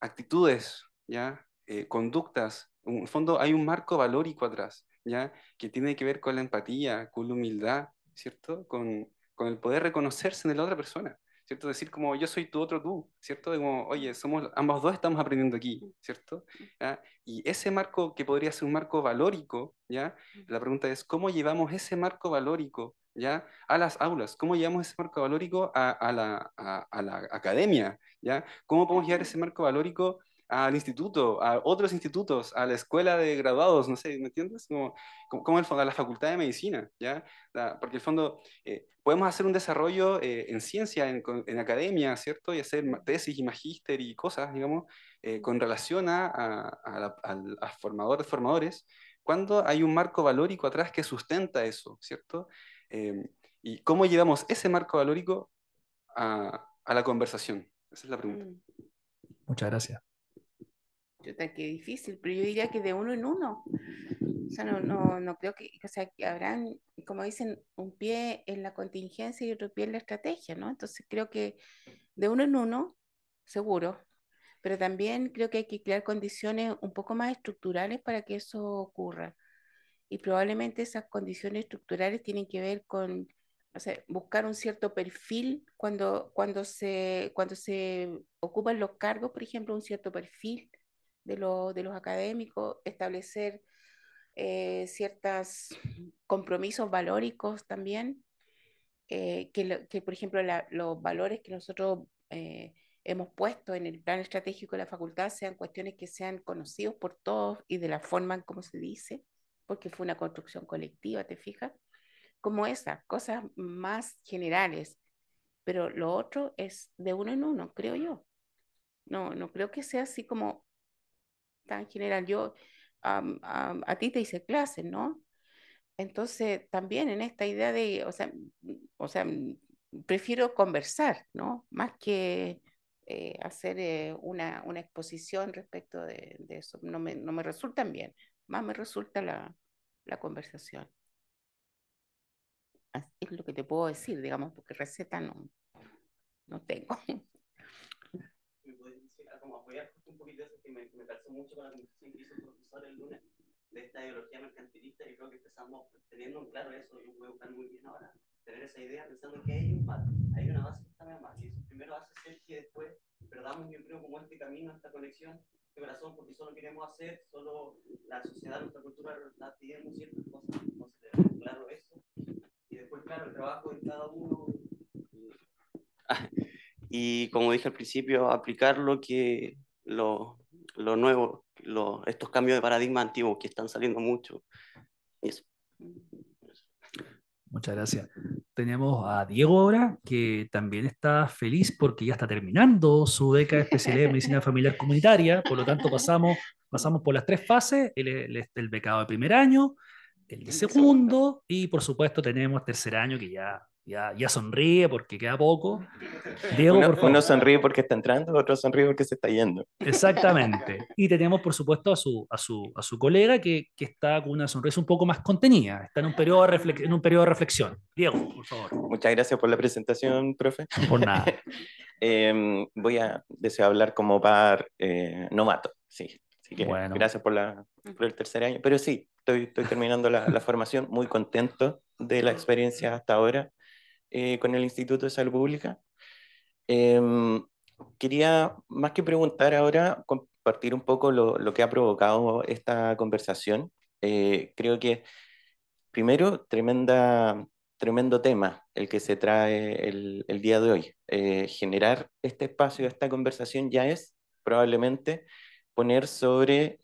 actitudes, ¿ya? conductas. En el fondo hay un marco valórico atrás, ¿ya? que tiene que ver con la empatía, con la humildad, ¿cierto? Con, con el poder reconocerse en la otra persona. ¿cierto? Decir como yo soy tu otro tú, ¿cierto? como, oye, somos, ambos dos estamos aprendiendo aquí, ¿cierto? Y ese marco que podría ser un marco valórico, ¿ya? La pregunta es, ¿cómo llevamos ese marco valórico, ¿ya? A las aulas, ¿cómo llevamos ese marco valórico a, la, la academia, ¿ya? ¿Cómo podemos llevar ese marco valórico al instituto, a otros institutos, a la escuela de graduados, no sé, ¿me entiendes? Como, como, el fondo, a la facultad de medicina, ¿ya? porque el fondo, eh, podemos hacer un desarrollo eh, en ciencia, en, en, academia, ¿cierto? Y hacer tesis y magíster y cosas, digamos, eh, con relación a, a, a formadores, formadores, cuando hay un marco valórico atrás que sustenta eso, ¿cierto? Em, y cómo llevamos ese marco valórico a, la conversación. Esa es la pregunta. Mm. Muchas gracias. Chuta, qué difícil, pero yo diría que de uno en uno. O sea, no, no, creo que, o sea, que habrán, como dicen, un pie en la contingencia y otro pie en la estrategia, ¿no? Entonces creo que de uno en uno, seguro, pero también creo que hay que crear condiciones un poco más estructurales para que eso ocurra. Y probablemente esas condiciones estructurales tienen que ver con o sea, buscar un cierto perfil cuando, cuando, se, cuando se ocupan los cargos, por ejemplo, un cierto perfil de, lo, de los académicos, establecer eh, ciertos compromisos valóricos también, eh, que, por ejemplo los valores que nosotros eh, hemos puesto en el plan estratégico de la facultad sean cuestiones que sean conocidos por todos y de la forma como se dice, porque fue una construcción colectiva, ¿te fijas? Como esas, cosas más generales, pero lo otro es de uno en uno, creo yo. No, no creo que sea así como en general. Yo a ti te hice clases, ¿no? Entonces, también en esta idea de, o sea, o sea prefiero conversar, ¿no? Más que eh, hacer eh, una, una, exposición respecto de, eso. No me, no me, resultan bien, más me resulta la, conversación. Así es lo que te puedo decir, digamos, porque receta no, no tengo. voy a un poquito eso que me, me mucho con la conversación que hizo el profesor el lunes de esta ideología mercantilista y creo que empezamos teniendo claro eso, yo voy a buscar muy bien ahora, tener esa idea pensando que hay un hay una base que está más, y eso primero hace ser que después perdamos yo creo como este camino, esta conexión de este corazón, porque solo queremos hacer, solo la sociedad, nuestra cultura está pidiendo ciertas cosas, entonces claro eso, y después claro, el trabajo de cada uno. Y... Ah, y como dije al principio, aplicar lo que lo, lo nuevo, estos cambios de paradigma antiguos que están saliendo mucho. Muchas gracias. Tenemos a Diego ahora, que también está feliz porque ya está terminando su beca de especialidad en medicina familiar comunitaria. Por lo tanto, pasamos, pasamos por las tres fases: el, el, el becado de primer año, el de segundo, y por supuesto, tenemos tercer año, que ya ya, ya sonríe porque queda poco. Diego, uno, sonríe porque está entrando, otro sonríe porque se está yendo. Exactamente. Y tenemos, por supuesto, a su, a su, a su colega que, que está con una sonrisa un poco más contenida. Está en un, periodo de en un periodo de reflexión. Diego, por favor. Muchas gracias por la presentación, profe. Por nada. Em, voy a deseo hablar como par eh, nomato sí. Así que gracias por, la, por el tercer año. Pero sí, estoy, estoy terminando la, la formación, muy contento de la experiencia hasta ahora. Eh, con el Instituto de Salud Pública. Em, quería, más que preguntar ahora, compartir un poco lo, que ha provocado esta conversación. Eh, creo que, primero, tremenda, tremendo tema el que se trae el, día de hoy. Eh, generar este espacio, esta conversación ya es probablemente poner sobre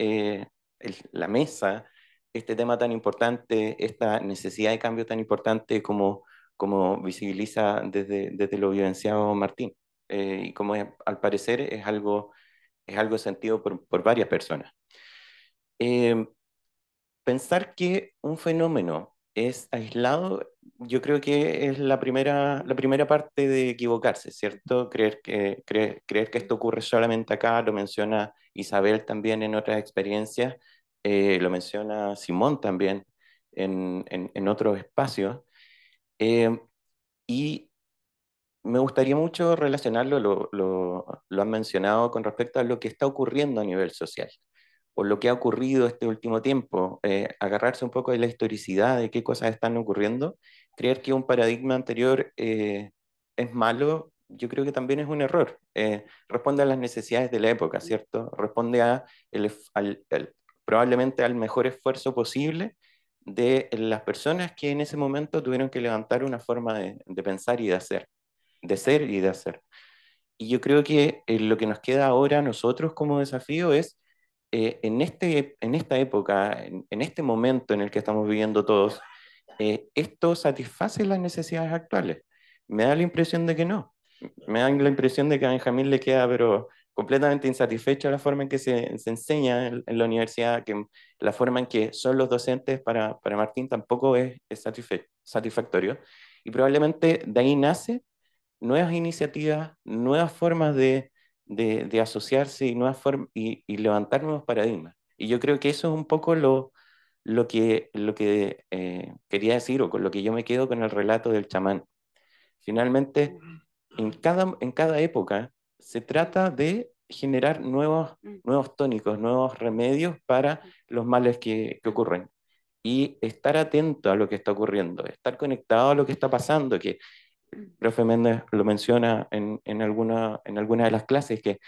la mesa este tema tan importante, esta necesidad de cambio tan importante como como visibiliza desde, desde lo vivenciado Martín. Eh, y como al parecer es algo, es algo sentido por, por varias personas. Em, pensar que un fenómeno es aislado, yo creo que es la primera, la primera parte de equivocarse, ¿cierto? Creer que, creer, que esto ocurre solamente acá, lo menciona Isabel también en otras experiencias, eh, lo menciona Simón también en, en, en otros espacios. Em, y me gustaría mucho relacionarlo, lo, lo, han mencionado con respecto a lo que está ocurriendo a nivel social, o lo que ha ocurrido este último tiempo, eh, agarrarse un poco de la historicidad de qué cosas están ocurriendo, creer que un paradigma anterior eh, es malo, yo creo que también es un error. Eh, responde a las necesidades de la época, ¿cierto? Responde a probablemente al mejor esfuerzo posible de las personas que en ese momento tuvieron que levantar una forma de, pensar y de hacer, de ser y de hacer. Y yo creo que eh, lo que nos queda ahora nosotros como desafío es, eh, en, este, en esta época, en, este momento en el que estamos viviendo todos, eh, ¿esto satisface las necesidades actuales? Me da la impresión de que no. Me da la impresión de que a Benjamín le queda, pero completamente insatisfecho la forma en que se, enseña en, la universidad, que la forma en que son los docentes para, para Martín tampoco es, satisfactorio. Y probablemente de ahí nace nuevas iniciativas, nuevas formas de, asociarse y, nuevas y, levantar nuevos paradigmas. Y yo creo que eso es un poco lo, lo que, lo que eh, quería decir o con lo que yo me quedo con el relato del chamán. Finalmente, en cada, en cada época se trata de generar nuevos, mm. nuevos tónicos, nuevos remedios para mm. los males que, ocurren. Y estar atento a lo que está ocurriendo, estar conectado a lo que está pasando, que el mm. profe Méndez lo menciona en, alguna, en de las clases, que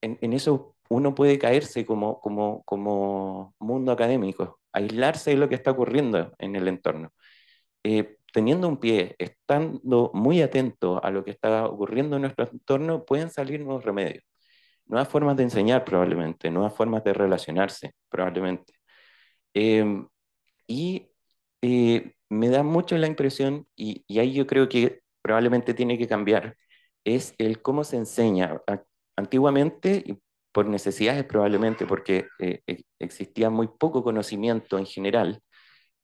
en, eso uno puede caerse como, como, como mundo académico, aislarse de lo que está ocurriendo en el entorno. Eh, teniendo un pie, estando muy atento a lo que está ocurriendo en nuestro entorno, pueden salir nuevos remedios, nuevas formas de enseñar probablemente, nuevas formas de relacionarse probablemente. Em, y eh, me da mucho la impresión, y, ahí yo creo que probablemente tiene que cambiar, es el cómo se enseña. Antiguamente, y por necesidades probablemente, porque eh, existía muy poco conocimiento en general,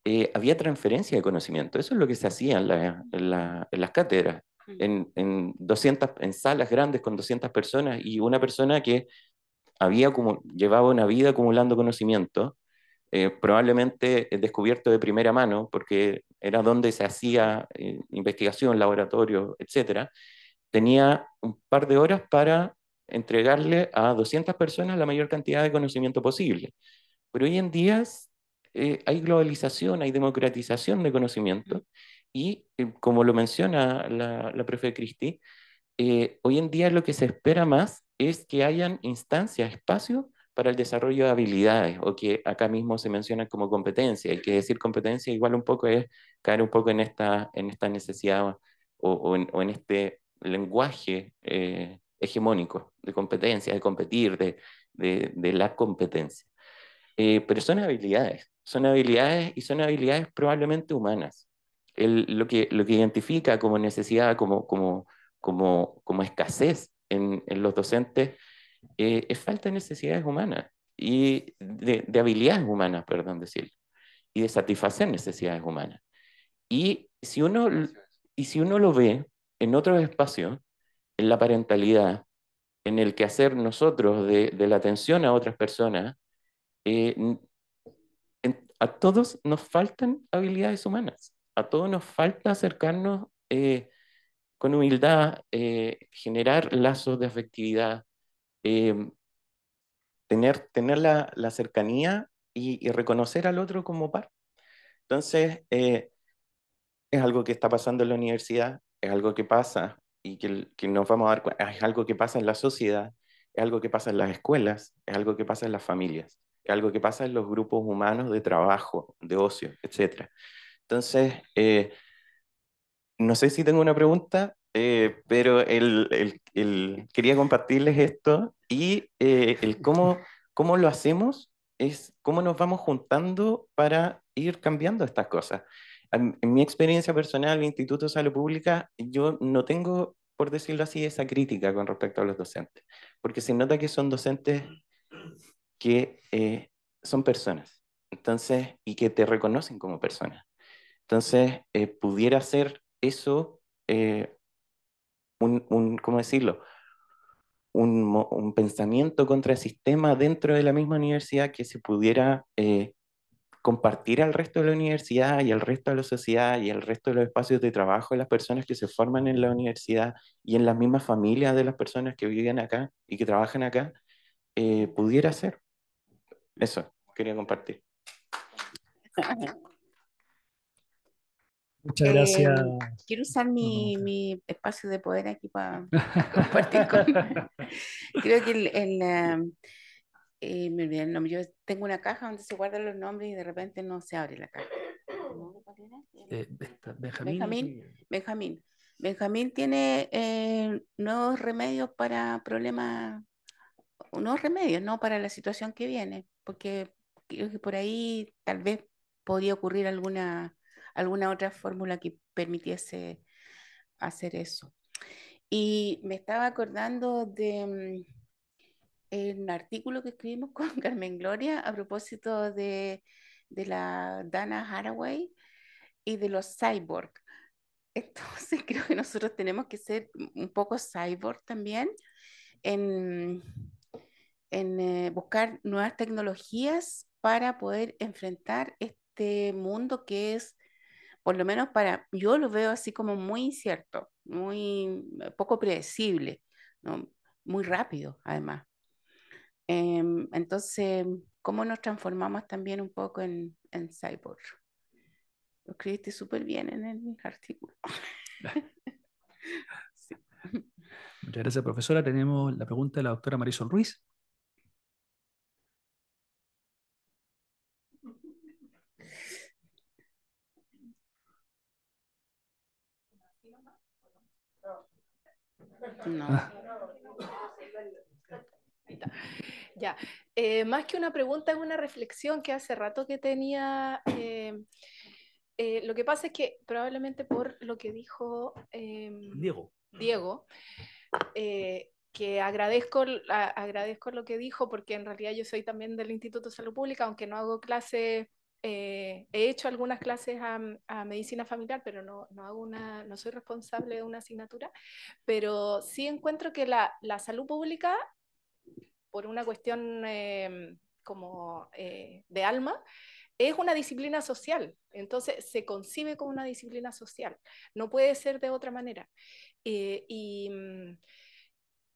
eh, había transferencia de conocimiento. Eso es lo que se hacía en, las cátedras, mm. en, 200, en salas grandes con 200 personas y una persona que había como, llevaba una vida acumulando conocimiento, eh, probablemente descubierto de primera mano, porque era donde se hacía eh, investigación, laboratorio, etc., tenía un par de horas para entregarle a 200 personas la mayor cantidad de conocimiento posible. Pero hoy en día eh, hay globalización, hay democratización de conocimiento y, eh, como lo menciona la, la profe Cristi, eh, hoy en día lo que se espera más es que hayan instancias, espacios para el desarrollo de habilidades, o que acá mismo se menciona como competencia, hay que decir competencia igual un poco es caer un poco en esta, en esta necesidad o, o, en, este lenguaje hegemónico de competencia, de competir, de, la competencia. Eh, pero son habilidades, son habilidades y son habilidades probablemente humanas. lo, que, lo que identifica como necesidad, como, como, como, como escasez en, los docentes, eh, es falta de necesidades humanas y de, habilidades humanas, perdón decirlo, y de satisfacer necesidades humanas. Y si uno, y si uno lo ve en otro espacio, en la parentalidad, en el quehacer nosotros de, la atención a otras personas, eh, a todos nos faltan habilidades humanas, a todos nos falta acercarnos eh, con humildad, eh, generar lazos de afectividad, eh, tener, tener la, cercanía y, reconocer al otro como par. Entonces, es algo que está pasando en la universidad, es algo que pasa y que, que nos vamos a dar es algo que pasa en la sociedad, es algo que pasa en las escuelas, es algo que pasa en las familias algo que pasa en los grupos humanos de trabajo, de ocio, etc. Entonces, eh, no sé si tengo una pregunta, eh, pero el, el, quería compartirles esto y eh, el cómo, cómo lo hacemos es cómo nos vamos juntando para ir cambiando estas cosas. En, mi experiencia personal, el Instituto de Salud Pública, yo no tengo, por decirlo así, esa crítica con respecto a los docentes, porque se nota que son docentes que eh, son personas, entonces, y que te reconocen como persona. Entonces, eh, pudiera ser eso eh, un, un, ¿cómo decirlo? Un, pensamiento contra el sistema dentro de la misma universidad que se pudiera compartir al resto de la universidad y al resto de la sociedad y al resto de los espacios de trabajo de las personas que se forman en la universidad y en las mismas familias de las personas que viven acá y que trabajan acá, pudiera ser. Eso, quería compartir. Muchas eh, gracias. quiero usar mi, espacio de poder aquí para compartir con... Creo que el, um, eh, me olvidé el nombre. Yo tengo una caja donde se guardan los nombres y de repente no se abre la caja. Eh, Benjamín. Benjamín. Benjamín. Benjamín tiene nuevos remedios para problemas, nuevos remedios, ¿no? Para la situación que viene porque creo que por ahí tal vez podía ocurrir alguna, alguna otra fórmula que permitiese hacer eso. Y me estaba acordando de mm, un artículo que escribimos con Carmen Gloria a propósito de, de la Dana Haraway y de los cyborg. Entonces creo que nosotros tenemos que ser un poco cyborg también en en eh, buscar nuevas tecnologías para poder enfrentar este mundo que es, por lo menos para, yo lo veo así como muy incierto, muy eh, poco predecible, ¿no? muy rápido además. Em, entonces, ¿cómo nos transformamos también un poco en, en cyborg? Lo escribiste súper bien en el artículo. Muchas gracias, profesora. Tenemos la pregunta de la doctora Marisol Ruiz. No. Ah. Ya, eh, más que una pregunta es una reflexión que hace rato que tenía. Eh, eh, lo que pasa es que probablemente por lo que dijo em, Diego, Diego que agradezco, agradezco lo que dijo porque en realidad yo soy también del Instituto de Salud Pública, aunque no hago clases eh, he hecho algunas clases a, medicina familiar, pero no, no, soy responsable de una asignatura, pero sí encuentro que la, salud pública, por una cuestión em, como eh, de alma, es una disciplina social, entonces se concibe como una disciplina social, no puede ser de otra manera. Eh, y, mm,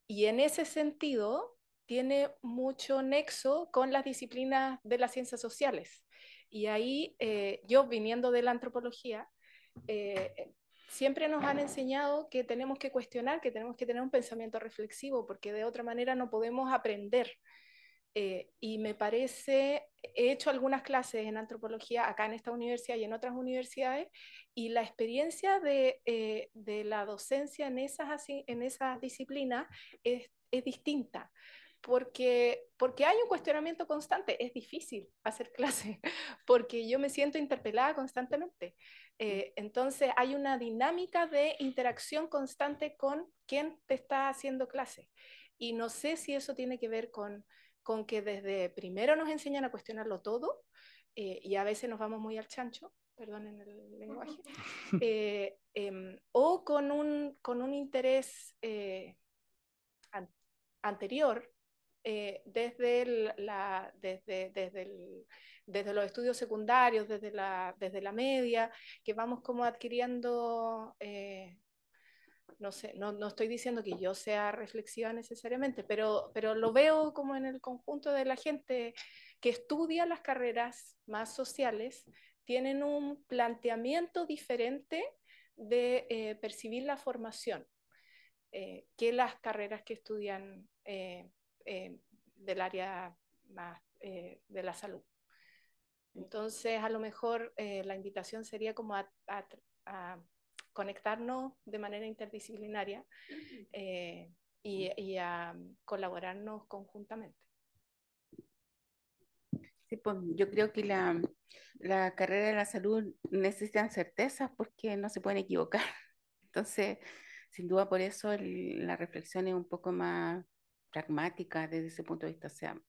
y en ese sentido, tiene mucho nexo con las disciplinas de las ciencias sociales. Y ahí eh, yo, viniendo de la antropología, eh, siempre nos han enseñado que tenemos que cuestionar, que tenemos que tener un pensamiento reflexivo, porque de otra manera no podemos aprender. Eh, y me parece, he hecho algunas clases en antropología acá en esta universidad y en otras universidades, y la experiencia de, de la docencia en esas, en esas disciplinas es, es distinta, porque, porque hay un cuestionamiento constante. Es difícil hacer clase porque yo me siento interpelada constantemente. Eh, entonces hay una dinámica de interacción constante con quien te está haciendo clase. Y no sé si eso tiene que ver con, con que desde primero nos enseñan a cuestionarlo todo eh, y a veces nos vamos muy al chancho, en el lenguaje, eh, em, o con un, con un interés anterior eh, desde, la, desde, desde, los estudios secundarios, desde la, desde la media, que vamos como adquiriendo, eh, no sé, no, no, estoy diciendo que yo sea reflexiva necesariamente, pero, pero lo veo como en el conjunto de la gente que estudia las carreras más sociales, tienen un planteamiento diferente de eh, percibir la formación que las carreras que estudian eh, del área más eh, de la salud. Entonces, a lo mejor eh, la invitación sería como a, conectarnos de manera interdisciplinaria y, a colaborarnos conjuntamente. Sí, pues yo creo que la, la carrera de la salud necesitan certezas porque no se pueden equivocar. Entonces, sin duda por eso la reflexión es un poco más pragmática desde ese punto de vista. O sea,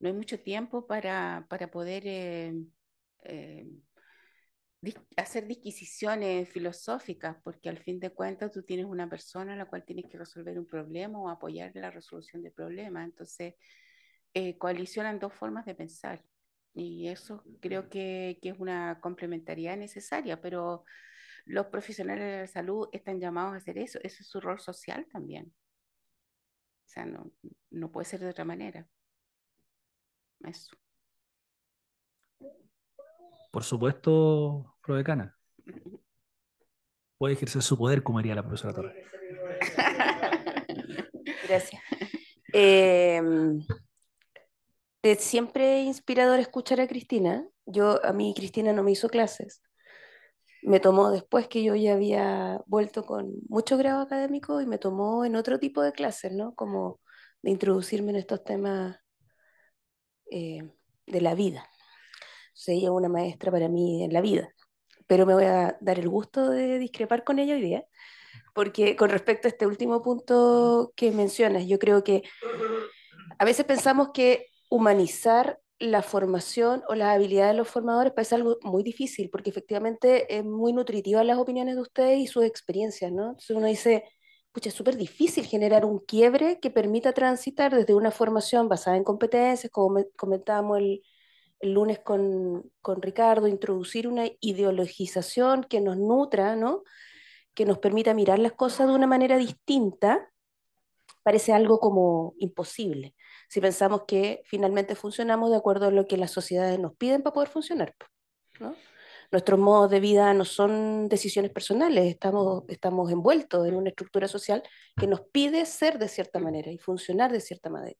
no hay mucho tiempo para, poder eh, eh, hacer disquisiciones filosóficas, porque al fin de cuentas tú tienes una persona a la cual tienes que resolver un problema o apoyar la resolución del problema. Entonces, eh, coalicionan dos formas de pensar. Y eso creo que, que es una complementariedad necesaria, pero los profesionales de la salud están llamados a hacer eso. Ese es su rol social también. O sea, no, no puede ser de otra manera. Por supuesto, Provecana. Puede ejercer su poder, como haría la profesora Torres. Gracias. Eh, es siempre inspirador escuchar a Cristina. Yo, a mí Cristina no me hizo clases, me tomó después que yo ya había vuelto con mucho grado académico y me tomó en otro tipo de clases, ¿no? Como de introducirme en estos temas eh, de la vida. sería una maestra para mí en la vida, pero me voy a dar el gusto de discrepar con ella hoy día, porque con respecto a este último punto que mencionas, yo creo que a veces pensamos que humanizar la formación o las habilidades de los formadores parece pues, algo muy difícil, porque efectivamente es muy nutritiva las opiniones de ustedes y sus experiencias, ¿no? uno dice, pucha, es súper difícil generar un quiebre que permita transitar desde una formación basada en competencias, como comentábamos el, lunes con, con, Ricardo, introducir una ideologización que nos nutra, ¿no? Que nos permita mirar las cosas de una manera distinta, parece algo como imposible si pensamos que finalmente funcionamos de acuerdo a lo que las sociedades nos piden para poder funcionar. Nuestros modos de vida no son decisiones personales, estamos, estamos envueltos en una estructura social que nos pide ser de cierta manera y funcionar de cierta manera.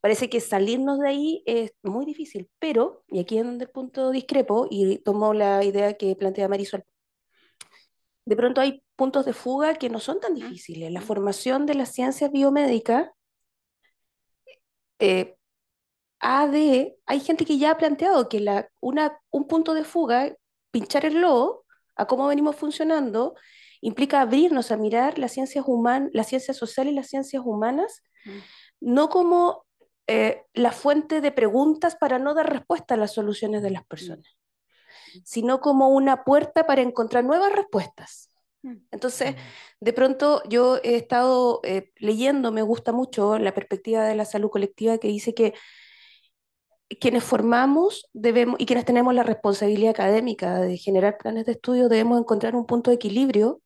Parece que salirnos de ahí es muy difícil, pero, y aquí es donde el punto discrepo, y tomo la idea que plantea Marisol, de pronto hay puntos de fuga que no son tan difíciles. La formación de las ciencias biomédicas eh, hay gente que ya ha planteado que un punto de fuga, pinchar el logo a cómo venimos funcionando, implica abrirnos a mirar las ciencias, humanas, las ciencias sociales y las ciencias humanas, mm. no como eh, la fuente de preguntas para no dar respuesta a las soluciones de las mm. personas, sino como una puerta para encontrar nuevas respuestas. Mm. Entonces, de pronto yo he estado eh, leyendo, me gusta mucho la perspectiva de la salud colectiva que dice que quienes formamos debemos, y quienes tenemos la responsabilidad académica de generar planes de estudio, debemos encontrar un punto de equilibrio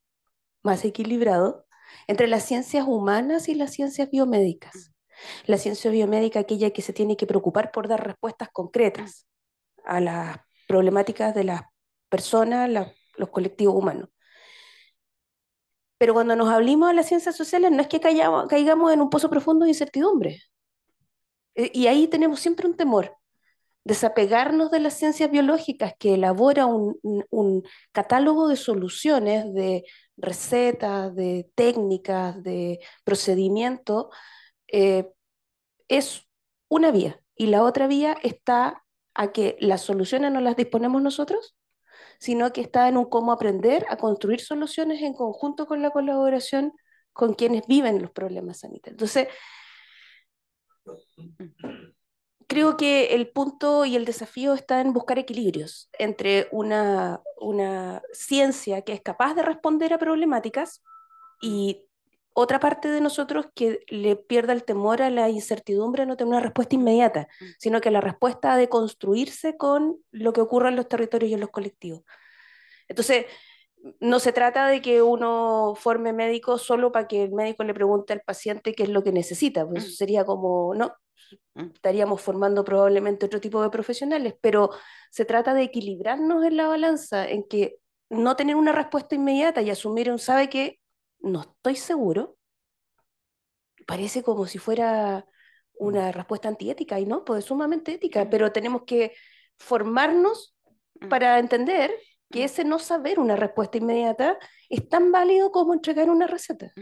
más equilibrado entre las ciencias humanas y las ciencias biomédicas. Mm. La ciencia biomédica, aquella que se tiene que preocupar por dar respuestas concretas mm. a las problemáticas de las personas, los colectivos humanos. Pero cuando nos hablamos de las ciencias sociales, no es que caigamos en un pozo profundo de incertidumbre. E, y ahí tenemos siempre un temor. Desapegarnos de las ciencias biológicas que elabora un, catálogo de soluciones, de recetas, de técnicas, de procedimientos, eh, es una vía. Y la otra vía está a que las soluciones no las disponemos nosotros sino que está en un cómo aprender a construir soluciones en conjunto con la colaboración con quienes viven los problemas sanitarios. Entonces, creo que el punto y el desafío está en buscar equilibrios entre una, una ciencia que es capaz de responder a problemáticas y otra parte de nosotros que le pierda el temor a la incertidumbre, no tiene una respuesta inmediata, mm. sino que la respuesta ha de construirse con lo que ocurre en los territorios y en los colectivos. Entonces, no se trata de que uno forme médico solo para que el médico le pregunte al paciente qué es lo que necesita, pues eso mm. sería como, no, mm. estaríamos formando probablemente otro tipo de profesionales, pero se trata de equilibrarnos en la balanza, en que no tener una respuesta inmediata y asumir un sabe que no estoy seguro, parece como si fuera mm. una respuesta antiética, y no, pues sumamente ética, pero tenemos que formarnos mm. para entender que mm. ese no saber una respuesta inmediata es tan válido como entregar una receta.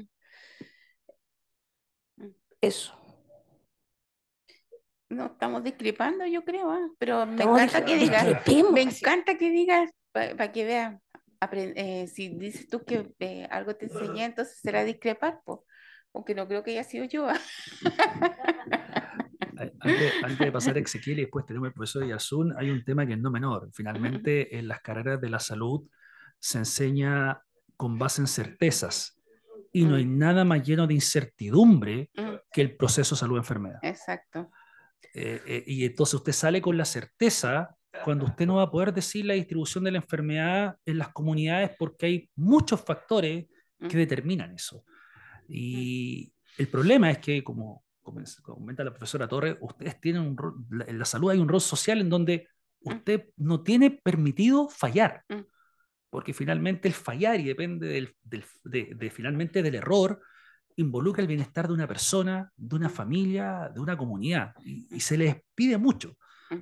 Eso. No, estamos discrepando, yo creo, ¿ah? pero me encanta que digas, me encanta que digas, para que vean, eh, si dices tú que eh, algo te enseñé, entonces será discrepar, pues, porque Aunque no creo que haya sido yo. Antes, de pasar a Ezequiel y después tenemos el profesor Yasun, hay un tema que es no menor. Finalmente, en las carreras de la salud se enseña con base en certezas y no hay mm. nada más lleno de incertidumbre mm. que el proceso salud-enfermedad. Exacto. Eh, y entonces usted sale con la certeza cuando usted no va a poder decir la distribución de la enfermedad en las comunidades porque hay muchos factores que determinan eso. Y el problema es que, como comenta la profesora Torres, ustedes tienen un en la salud hay un rol social en donde usted no tiene permitido fallar, porque finalmente el fallar y depende del, de, finalmente del error involucra el bienestar de una persona, de una familia, de una comunidad, y se les pide mucho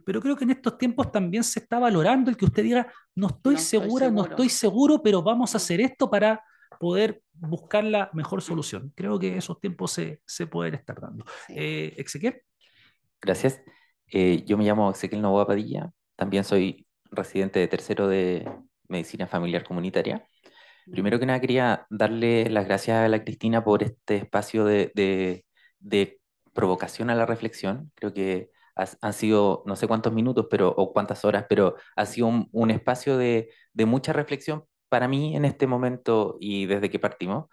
pero creo que en estos tiempos también se está valorando el que usted diga, no estoy segura, no estoy seguro, pero vamos a hacer esto para poder buscar la mejor solución. Creo que esos tiempos se, pueden estar dando. ¿Exequiel? Eh, gracias. Eh, yo me llamo Ezequiel Novoa Padilla, también soy residente de tercero de Medicina Familiar Comunitaria. Primero que nada quería darle las gracias a la Cristina por este espacio de, de provocación a la reflexión. Creo que han sido no sé cuántos minutos pero, o cuántas horas, pero ha sido un, espacio de, mucha reflexión para mí en este momento y desde que partimos.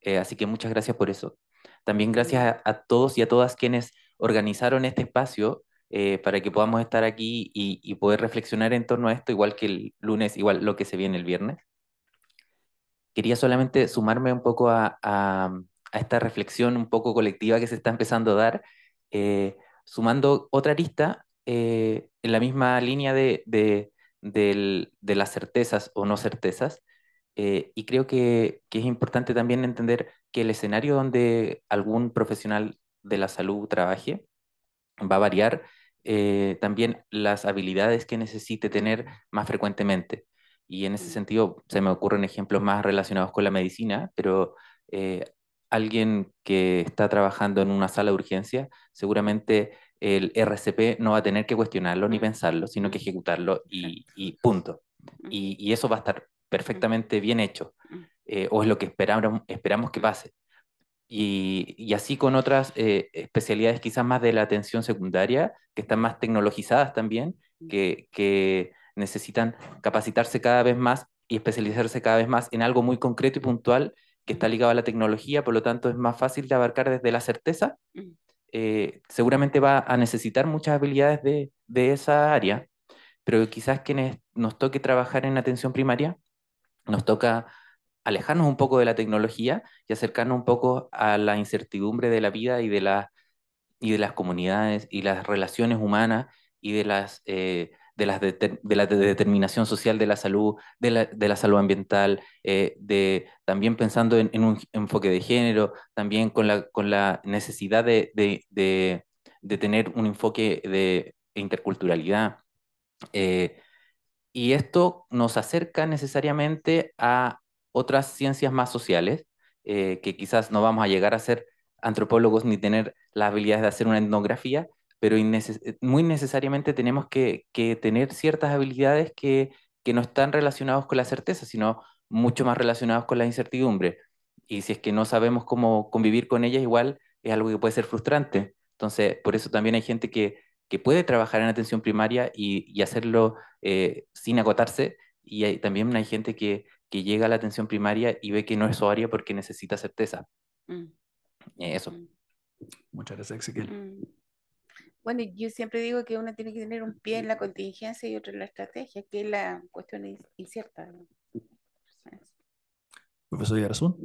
Eh, así que muchas gracias por eso. También gracias a, todos y a todas quienes organizaron este espacio eh, para que podamos estar aquí y, y, poder reflexionar en torno a esto, igual que el lunes, igual lo que se viene el viernes. Quería solamente sumarme un poco a, esta reflexión un poco colectiva que se está empezando a dar. Eh, sumando otra arista eh, en la misma línea de, las certezas o no certezas. Eh, y creo que, es importante también entender que el escenario donde algún profesional de la salud trabaje va a variar eh, también las habilidades que necesite tener más frecuentemente. Y en ese mm. sentido se me ocurren ejemplos más relacionados con la medicina, pero alguien que está trabajando en una sala de urgencia, seguramente el RCP no va a tener que cuestionarlo ni pensarlo, sino que ejecutarlo y, y punto. Y, y, eso va a estar perfectamente bien hecho, eh, o es lo que esperamos, esperamos que pase. Y, y, así con otras eh, especialidades quizás más de la atención secundaria, que están más tecnologizadas también, que, que, necesitan capacitarse cada vez más y especializarse cada vez más en algo muy concreto y puntual que está ligado a la tecnología, por lo tanto es más fácil de abarcar desde la certeza, mm. eh, seguramente va a necesitar muchas habilidades de, esa área, pero quizás quienes nos toque trabajar en atención primaria, nos toca alejarnos un poco de la tecnología y acercarnos un poco a la incertidumbre de la vida y de, la, y de las comunidades y las relaciones humanas y de las eh, de, la determinación social de la salud, de la, salud ambiental, eh, de, también pensando en, un enfoque de género, también con la, necesidad de, tener un enfoque de interculturalidad. Eh, y esto nos acerca necesariamente a otras ciencias más sociales, eh, que quizás no vamos a llegar a ser antropólogos ni tener la habilidad de hacer una etnografía, pero eh, muy necesariamente tenemos que, tener ciertas habilidades que, no están relacionados con la certeza, sino mucho más relacionados con la incertidumbre. Y si es que no sabemos cómo convivir con ellas, igual es algo que puede ser frustrante. Entonces, por eso también hay gente que, puede trabajar en atención primaria y, hacerlo eh, sin agotarse. Y también hay gente que, llega a la atención primaria y ve que no es su área porque necesita certeza. Mm. Eso. Mm. Muchas gracias, Ezequiel. Mm. Bueno, yo siempre digo que uno tiene que tener un pie en la contingencia y otro en la estrategia, que es la cuestión incierta. Profesor Garzón.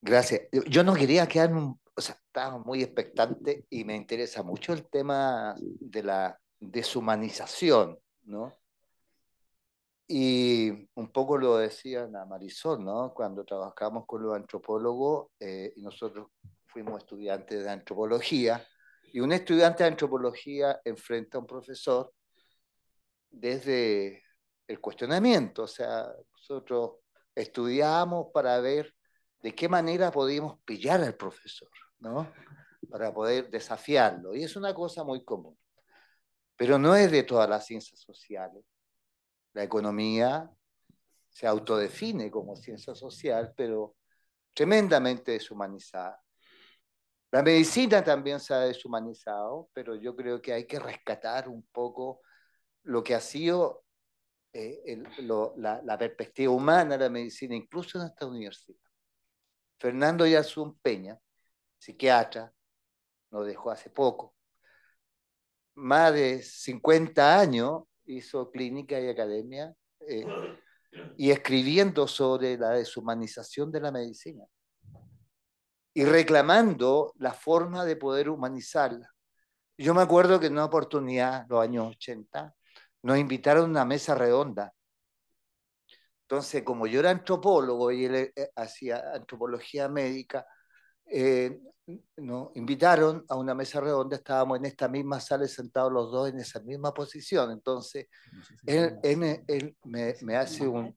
Gracias. Yo no quería quedar, o sea, estaba muy expectante y me interesa mucho el tema de la deshumanización, ¿no? Y un poco lo decía Ana Marisol, ¿no? Cuando trabajamos con los antropólogos eh, y nosotros fuimos estudiantes de antropología, y un estudiante de antropología enfrenta a un profesor desde el cuestionamiento, o sea, nosotros estudiamos para ver de qué manera podíamos pillar al profesor, ¿no? Para poder desafiarlo. Y es una cosa muy común. Pero no es de todas las ciencias sociales. La economía se autodefine como ciencia social, pero tremendamente deshumanizada. La medicina también se ha deshumanizado, pero yo creo que hay que rescatar un poco lo que ha sido eh, la, perspectiva humana de la medicina, incluso en esta universidad. Fernando Yasun Peña, psiquiatra, nos dejó hace poco. Más de 50 años hizo clínica y academia eh, y escribiendo sobre la deshumanización de la medicina y reclamando la forma de poder humanizarla. Yo me acuerdo que en una oportunidad, los años 80, nos invitaron a una mesa redonda. Entonces, como yo era antropólogo y él eh, eh, hacía antropología médica, eh, nos invitaron a una mesa redonda, estábamos en esta misma sala sentados los dos en esa misma posición. Entonces, él, me, me, hace un,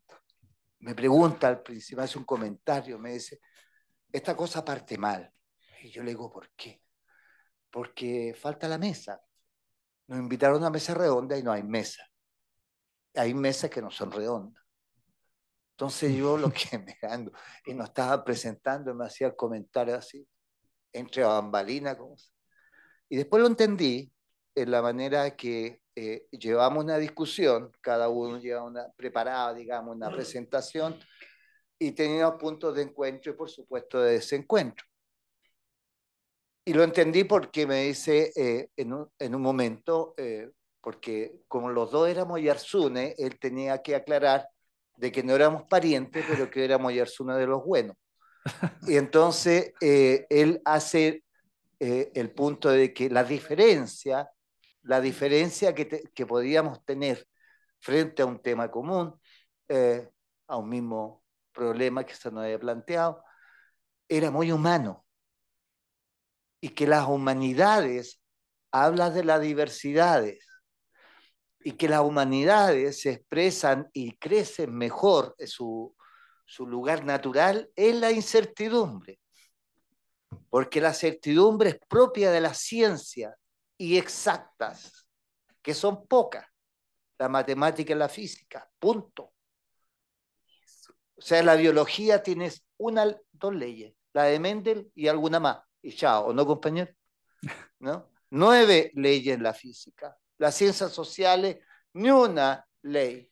me pregunta al principio, hace un comentario, me dice, esta cosa parte mal. Y yo le digo, ¿por qué? Porque falta la mesa. Nos invitaron a una mesa redonda y no hay mesa. Hay mesas que no son redondas. Entonces yo lo que mirando, y nos estaba presentando, me hacía comentarios así, entre bambalinas. Y después lo entendí en la manera que eh, llevamos una discusión, cada uno lleva una preparada, digamos, una presentación, y tenía puntos de encuentro y por supuesto de desencuentro. Y lo entendí porque me dice eh, en, un, en, un, momento, eh, porque como los dos éramos Yarsune, él tenía que aclarar de que no éramos parientes, pero que éramos Yarsune de los buenos. Y entonces eh, él hace el punto de que la diferencia, la diferencia que, que podíamos tener frente a un tema común, a un mismo problema que se no había planteado, era muy humano. Y que las humanidades hablan de las diversidades y que las humanidades se expresan y crecen mejor en su, su lugar natural es la incertidumbre. Porque la certidumbre es propia de la ciencia y exactas, que son pocas, la matemática y la física, punto. O sea, la biología tienes una, dos leyes, la de Mendel y alguna más. Y chao, ¿no, compañero? ¿No? Nueve leyes en la física. Las ciencias sociales, ni una ley.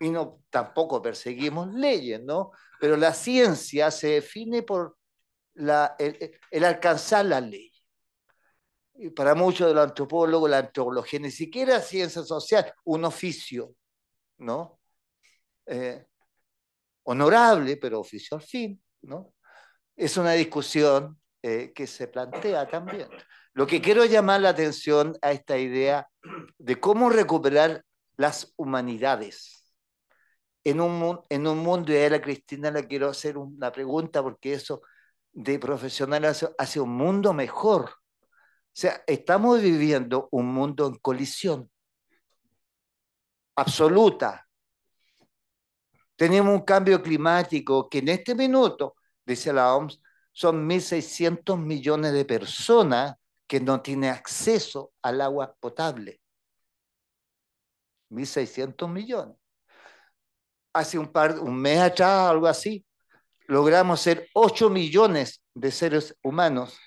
Y no, tampoco perseguimos leyes, ¿no? Pero la ciencia se define por la, el, alcanzar la ley. Y para muchos de los antropólogos, la antropología ni siquiera ciencia social, un oficio, ¿no? Eh, honorable, pero oficio al fin, ¿no? Es una discusión eh, que se plantea también. Lo que quiero llamar la atención a esta idea de cómo recuperar las humanidades. En un, en un mundo, y a la Cristina le quiero hacer una pregunta, porque eso de profesional hace un mundo mejor. O sea, estamos viviendo un mundo en colisión absoluta, tenemos un cambio climático que en este minuto, dice la OMS, son 1.600 millones de personas que no tienen acceso al agua potable. 1.600 millones. Hace un, par, un mes atrás, algo así, logramos ser 8 millones de seres humanos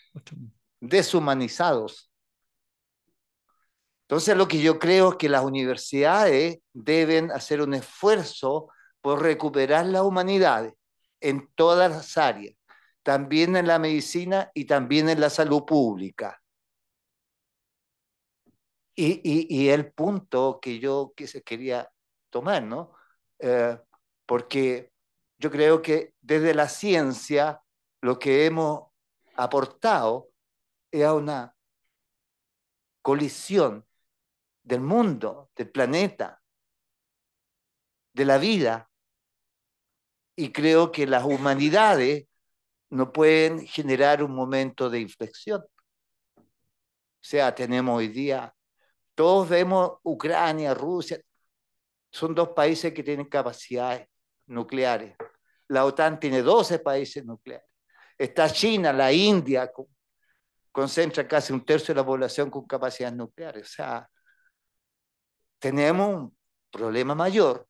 deshumanizados. Entonces, lo que yo creo es que las universidades deben hacer un esfuerzo por recuperar la humanidad en todas las áreas, también en la medicina y también en la salud pública. Y, el punto que yo quería tomar, ¿no? Eh, porque yo creo que desde la ciencia lo que hemos aportado es a una colisión del mundo, del planeta, de la vida y creo que las humanidades no pueden generar un momento de inflexión. O sea, tenemos hoy día, todos vemos Ucrania, Rusia, son dos países que tienen capacidades nucleares. La OTAN tiene 12 países nucleares. Está China, la India, concentra casi un tercio de la población con capacidades nucleares. O sea, tenemos un problema mayor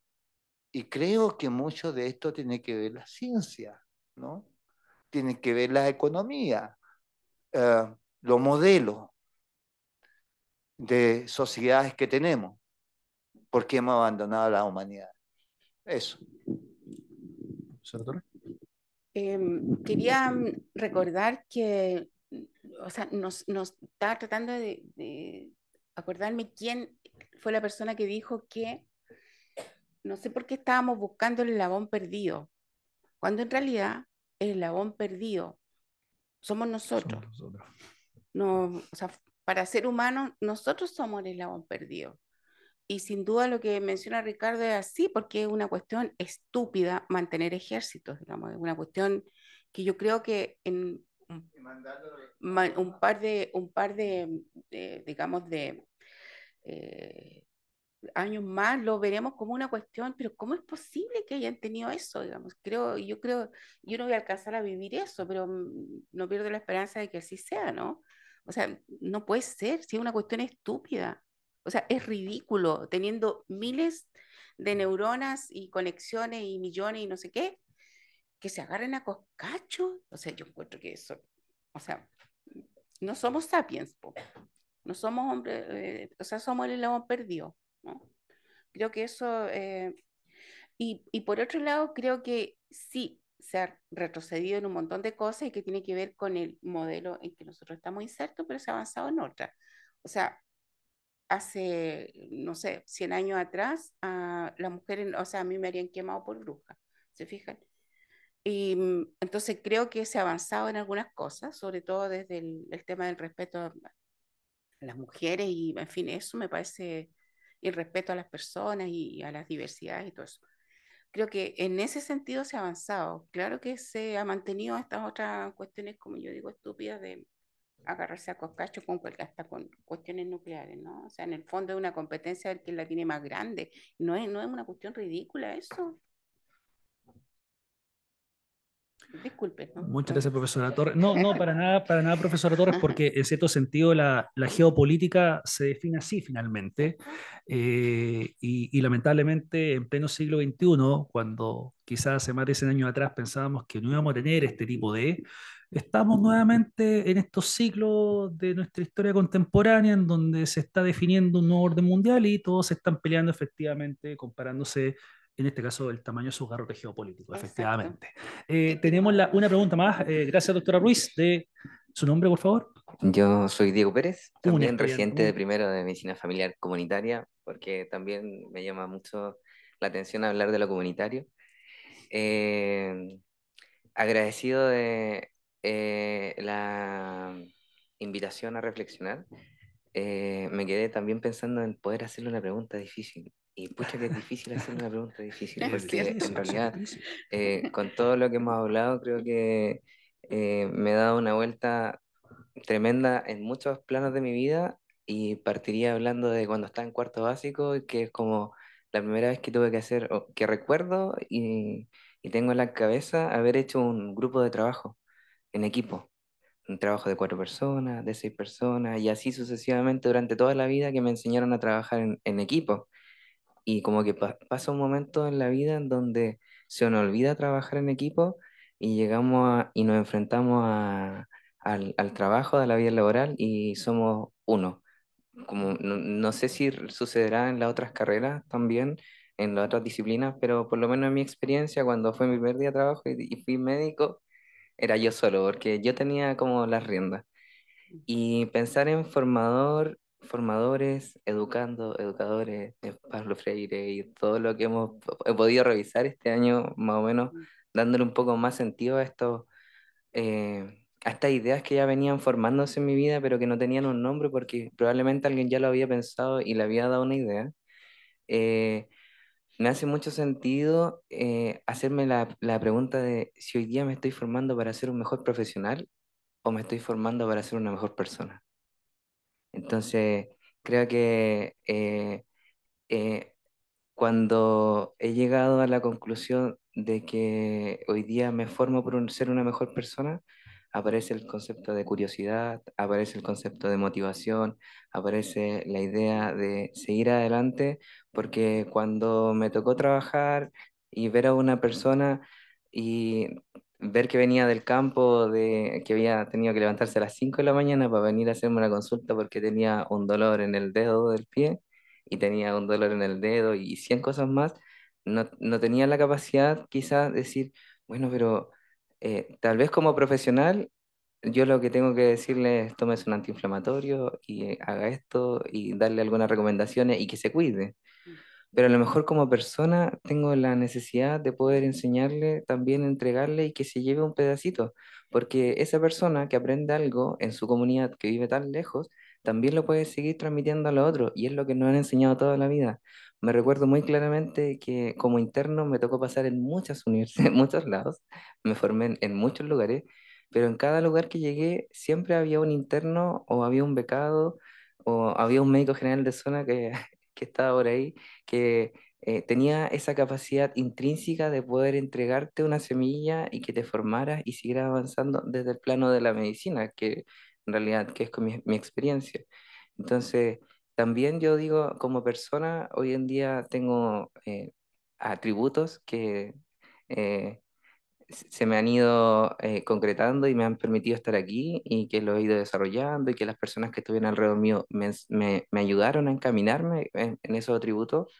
y creo que mucho de esto tiene que ver la ciencia, ¿no? Tiene que ver la economía, eh, los modelos de sociedades que tenemos, porque hemos abandonado a la humanidad. Eso. Eh, quería recordar que, o sea, nos, nos estaba tratando de acordarme quién fue la persona que dijo que no sé por qué estábamos buscando el eslabón perdido, cuando en realidad el eslabón perdido somos nosotros. No, para ser humanos, nosotros somos el eslabón perdido. Y sin duda lo que menciona Ricardo es así, porque es una cuestión estúpida mantener ejércitos, es una cuestión que yo creo que en un par de, un par digamos, de, eh, años más lo veremos como una cuestión, pero ¿cómo es posible que hayan tenido eso? Digamos, creo, yo creo, yo no voy a alcanzar a vivir eso, pero mm, no pierdo la esperanza de que así sea, ¿no? O sea, no puede ser, si es una cuestión estúpida. O sea, es ridículo, teniendo miles de neuronas y conexiones y millones y no sé qué, que se agarren a coscacho. O sea, yo encuentro que eso, o sea, no somos sapiens, no somos hombres, eh, o sea, somos el león perdido. ¿no? Creo que eso... Eh, y, por otro lado, creo que sí, se ha retrocedido en un montón de cosas y que tiene que ver con el modelo en que nosotros estamos insertos, pero se ha avanzado en otra. O sea, hace, no sé, 100 años atrás, a ah, las mujeres, o sea, a mí me habían quemado por bruja, ¿se fijan? Y mm, entonces creo que se ha avanzado en algunas cosas, sobre todo desde el, el tema del respeto a las mujeres y, en fin, eso me parece y el respeto a las personas y, a las diversidades y todo eso. Creo que en ese sentido se ha avanzado. Claro que se ha mantenido estas otras cuestiones, como yo digo, estúpidas de agarrarse a coscacho con, hasta con cuestiones nucleares, ¿no? O sea, en el fondo es una competencia del que la tiene más grande. No es, no es una cuestión ridícula eso. Disculpe. Muchas gracias, profesora Torres. No, no, para nada, para nada, profesora Torres, porque en cierto sentido la, geopolítica se define así finalmente. Eh, y, y, lamentablemente en pleno siglo XXI, cuando quizás hace más de 100 años atrás pensábamos que no íbamos a tener este tipo de... Estamos nuevamente en estos ciclos de nuestra historia contemporánea en donde se está definiendo un nuevo orden mundial y todos están peleando efectivamente, comparándose en este caso, el tamaño de su garrote geopolítico, efectivamente. Eh, tenemos una pregunta más. Eh, gracias, doctora Ruiz. De, ¿Su nombre, por favor? Yo soy Diego Pérez, también residente de primero de medicina familiar comunitaria, porque también me llama mucho la atención hablar de lo comunitario. Eh, agradecido de la invitación a reflexionar. me quedé también pensando en poder hacerle una pregunta difícil y pucha que es difícil hacer una pregunta difícil, porque en realidad, eh, con todo lo que hemos hablado, creo que eh, me he dado una vuelta tremenda en muchos planos de mi vida y partiría hablando de cuando estaba en cuarto básico, que es como la primera vez que tuve que hacer, o que recuerdo y, y tengo en la cabeza haber hecho un grupo de trabajo en equipo, un trabajo de cuatro personas, de seis personas y así sucesivamente durante toda la vida que me enseñaron a trabajar en, en equipo y como que pasa un momento en la vida en donde se nos olvida trabajar en equipo y llegamos y nos enfrentamos al, trabajo, a la vida laboral y somos uno. Como, no, sé si sucederá en las otras carreras también, en las otras disciplinas, pero por lo menos en mi experiencia, cuando fue mi primer día de trabajo y fui médico, era yo solo, porque yo tenía como las riendas. Mm. Y pensar en formador formadores, educando, educadores, eh, Pablo Freire y todo lo que hemos he podido revisar este año, más o menos, dándole un poco más sentido a esto eh, a estas ideas que ya venían formándose en mi vida, pero que no tenían un nombre porque probablemente alguien ya lo había pensado y le había dado una idea. Eh, me hace mucho sentido hacerme la, la pregunta de si hoy día me estoy formando para ser un mejor profesional o me estoy formando para ser una mejor persona. Entonces, creo que eh, eh, cuando he llegado a la conclusión de que hoy día me formo por ser una mejor persona, aparece el concepto de curiosidad, aparece el concepto de motivación, aparece la idea de seguir adelante, porque cuando me tocó trabajar y ver a una persona y ver que venía del campo, de, que había tenido que levantarse a las 5 de la mañana para venir a hacerme una consulta porque tenía un dolor en el dedo del pie y tenía un dolor en el dedo y 100 cosas más, no, tenía la capacidad quizás de decir, bueno, pero eh, tal vez como profesional yo lo que tengo que decirle es tomes un antiinflamatorio y haga esto y darle algunas recomendaciones y que se cuide pero a lo mejor como persona tengo la necesidad de poder enseñarle, también entregarle y que se lleve un pedacito, porque esa persona que aprende algo en su comunidad que vive tan lejos, también lo puede seguir transmitiendo a los otros y es lo que nos han enseñado toda la vida. Me recuerdo muy claramente que como interno me tocó pasar en muchas universidades, en muchos lados, me formé en, en muchos lugares, pero en cada lugar que llegué siempre había un interno o había un becado o había un médico general de zona que que está ahora ahí, que eh, tenía esa capacidad intrínseca de poder entregarte una semilla y que te formaras y siguieras avanzando desde el plano de la medicina, que en realidad que es mi, experiencia. Entonces, también yo digo, como persona, hoy en día tengo eh, atributos que eh, se me han ido eh, concretando y me han permitido estar aquí y que lo he ido desarrollando y que las personas que estuvieron alrededor mío me, ayudaron a encaminarme en, en, esos atributos.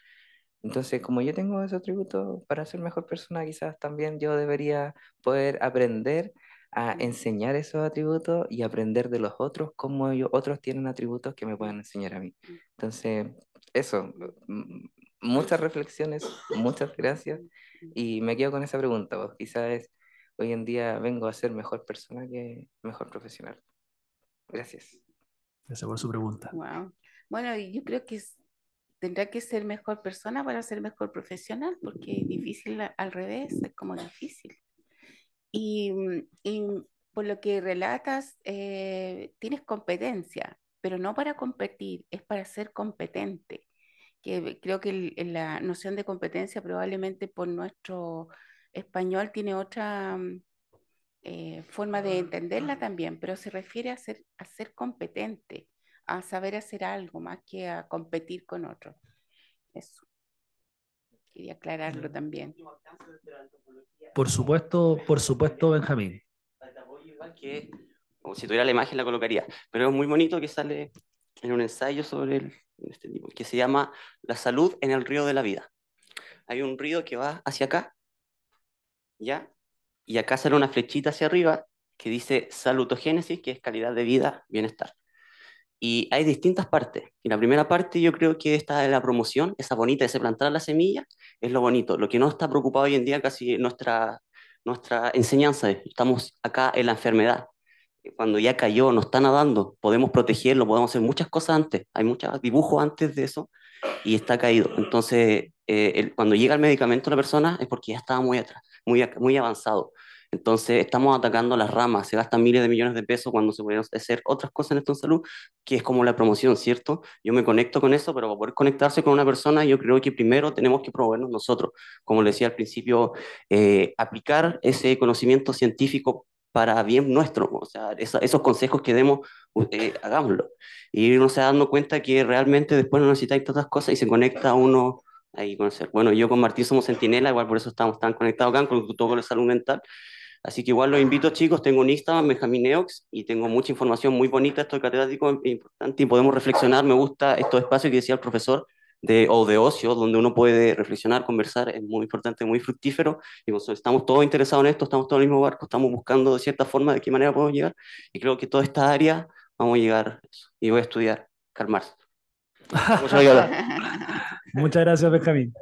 Entonces, como yo tengo esos atributos para ser mejor persona, quizás también yo debería poder aprender a enseñar esos atributos y aprender de los otros cómo ellos, otros tienen atributos que me puedan enseñar a mí. Mm. Entonces, eso, mm, mm, muchas reflexiones, muchas gracias. Y me quedo con esa pregunta, vos. Pues, quizás hoy en día vengo a ser mejor persona que mejor profesional. Gracias. Gracias por su pregunta. Wow. Bueno, yo creo que tendrá que ser mejor persona para ser mejor profesional, porque difícil al revés, es como difícil. Y, por lo que relatas, eh, tienes competencia, pero no para competir, es para ser competente que creo que la noción de competencia probablemente por nuestro español tiene otra mm, eh, forma de ah, entenderla ah. también, pero se refiere a ser, a ser competente, a saber hacer algo más que a competir con otros. Eso. Quería aclararlo también. Por supuesto, por supuesto, Benjamín. si tuviera la imagen la colocaría, pero es muy bonito que sale en un ensayo sobre el este que se llama La salud en el río de la vida. Hay un río que va hacia acá, ¿ya? Y acá sale una flechita hacia arriba que dice salutogénesis, que es calidad de vida, bienestar. Y hay distintas partes. Y la primera parte yo creo que está en la promoción, esa bonita, ese plantar la semilla, es lo bonito. Lo que no está preocupado hoy en día casi nuestra, nuestra enseñanza, estamos acá en la enfermedad, cuando ya cayó, no está nadando, podemos protegerlo, podemos hacer muchas cosas antes, hay muchos dibujos antes de eso y está caído. Entonces, eh, cuando llega el medicamento a la persona es porque ya estaba muy atrás, muy, muy avanzado. Entonces, estamos atacando las ramas, se gastan miles de millones de pesos cuando se pueden hacer otras cosas en esto salud, que es como la promoción, ¿cierto? Yo me conecto con eso, pero para poder conectarse con una persona, yo creo que primero tenemos que promovernos nosotros. Como le decía al principio, eh, aplicar ese conocimiento científico para bien nuestro, o sea, esos consejos que demos, eh, hagámoslo. Y uno se da dando cuenta que realmente después no todas tantas cosas y se conecta uno ahí con ser. Bueno, yo con Martín somos Centinela, igual por eso estamos tan conectados acá con todo el salud mental. Así que igual los invito, chicos, tengo un Instagram, Benjamín y tengo mucha información muy bonita, esto es catedrático, importante, y podemos reflexionar, me gusta estos espacios que decía el profesor, de, o de ocio, donde uno puede reflexionar, conversar, es muy importante, muy fructífero. Y estamos todos interesados en esto, estamos todos en el mismo barco, estamos buscando de cierta forma de qué manera podemos llegar. Y creo que toda esta área vamos a llegar Y voy a estudiar calmarse Muchas gracias, Benjamín.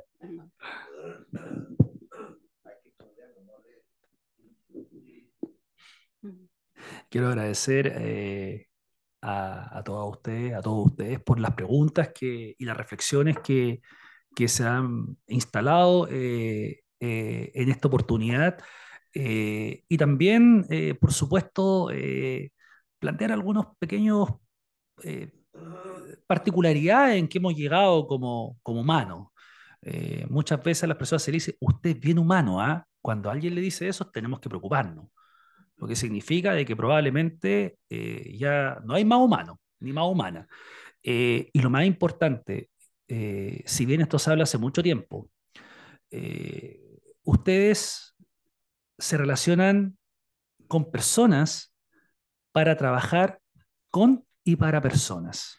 Quiero agradecer eh, a, ustedes, a todos ustedes por las preguntas que, y las reflexiones que, se han instalado eh, eh, en esta oportunidad. Eh, y también, por supuesto, plantear algunos pequeños particularidades en que hemos llegado como, como humanos. muchas veces las personas se le dice, usted es bien humano, ¿ah? Cuando alguien le dice eso, tenemos que preocuparnos lo que significa de que probablemente eh, ya no hay más humano, ni más humana. Eh, y lo más importante, eh, si bien esto se habla hace mucho tiempo, ustedes se relacionan con personas para trabajar con y para personas.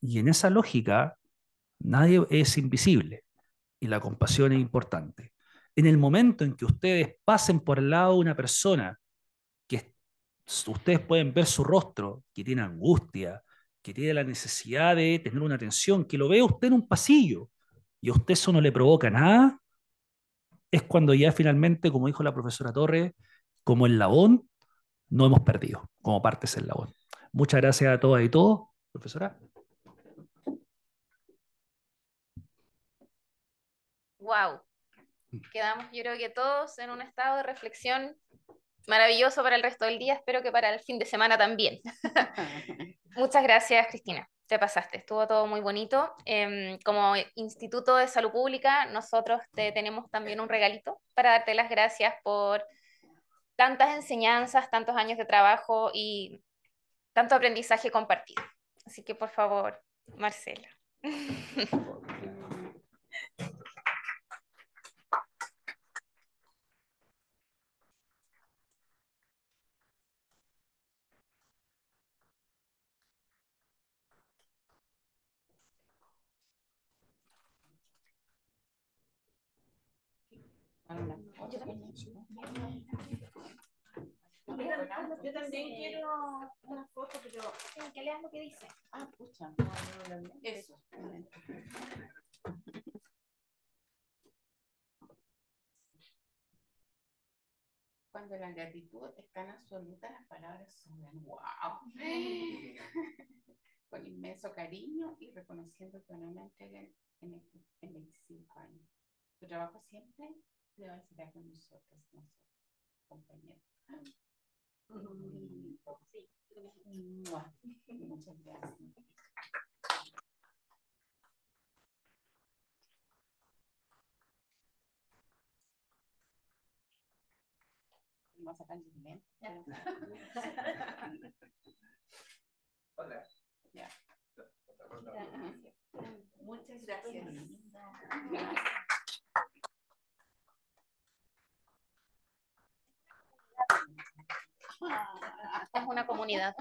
Y en esa lógica, nadie es invisible y la compasión es importante. En el momento en que ustedes pasen por el lado de una persona ustedes pueden ver su rostro, que tiene angustia, que tiene la necesidad de tener una atención, que lo ve usted en un pasillo y a usted eso no le provoca nada, es cuando ya finalmente, como dijo la profesora Torres, como el labón, no hemos perdido como partes del labón. Muchas gracias a todas y todos. Profesora. Wow. Quedamos, yo creo que todos en un estado de reflexión maravilloso para el resto del día, espero que para el fin de semana también. Muchas gracias, Cristina. Te pasaste, estuvo todo muy bonito. Em, como Instituto de Salud Pública, nosotros te tenemos también un regalito para darte las gracias por tantas enseñanzas, tantos años de trabajo y tanto aprendizaje compartido. Así que por favor, Marcela. Yo también. quiero una foto, pero. yo que leas lo que dice. Ah, escucha. Eso. Cuando la gratitud es tan absoluta, las palabras son wow. Con inmenso cariño y reconociendo tu en entrega en, en 25 años. Tu trabajo siempre universidad con nosotros, nosotros, compañeros. Mm. Pues, sí. Mm. Muchas gracias. Vamos a sacar el Hola. Ya. Muchas gracias. Gracias. es una comunidad.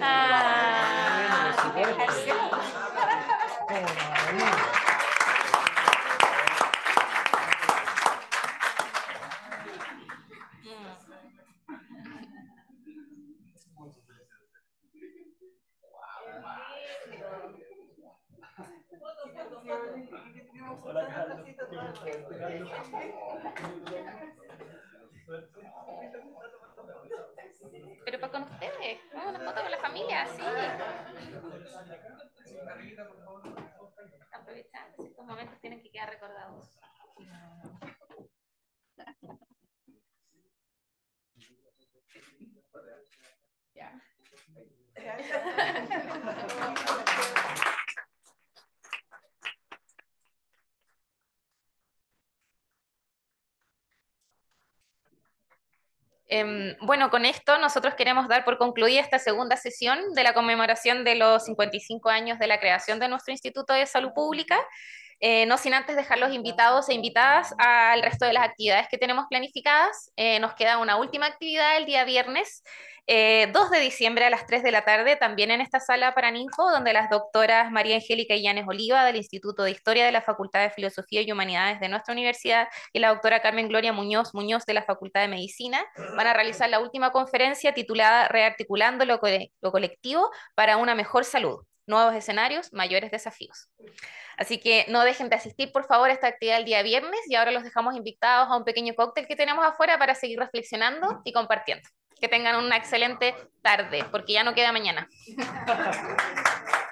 Ah. Pero para con ustedes, vamos una foto con la familia, sí. Aprovechando, estos momentos tienen que quedar recordados. Yeah. Em, bueno, con esto nosotros queremos dar por concluida esta segunda sesión de la conmemoración de los 55 años de la creación de nuestro Instituto de Salud Pública. Eh, no sin antes dejar los invitados e invitadas al resto de las actividades que tenemos planificadas. Eh, nos queda una última actividad el día viernes, 2 eh, de diciembre a las 3 de la tarde, también en esta sala para donde las doctoras María Angélica y Yanes Oliva del Instituto de Historia de la Facultad de Filosofía y Humanidades de nuestra universidad y la doctora Carmen Gloria Muñoz Muñoz de la Facultad de Medicina van a realizar la última conferencia titulada Rearticulando lo colectivo para una mejor salud nuevos escenarios, mayores desafíos. Así que no dejen de asistir, por favor, a esta actividad el día viernes y ahora los dejamos invitados a un pequeño cóctel que tenemos afuera para seguir reflexionando y compartiendo. Que tengan una excelente tarde, porque ya no queda mañana.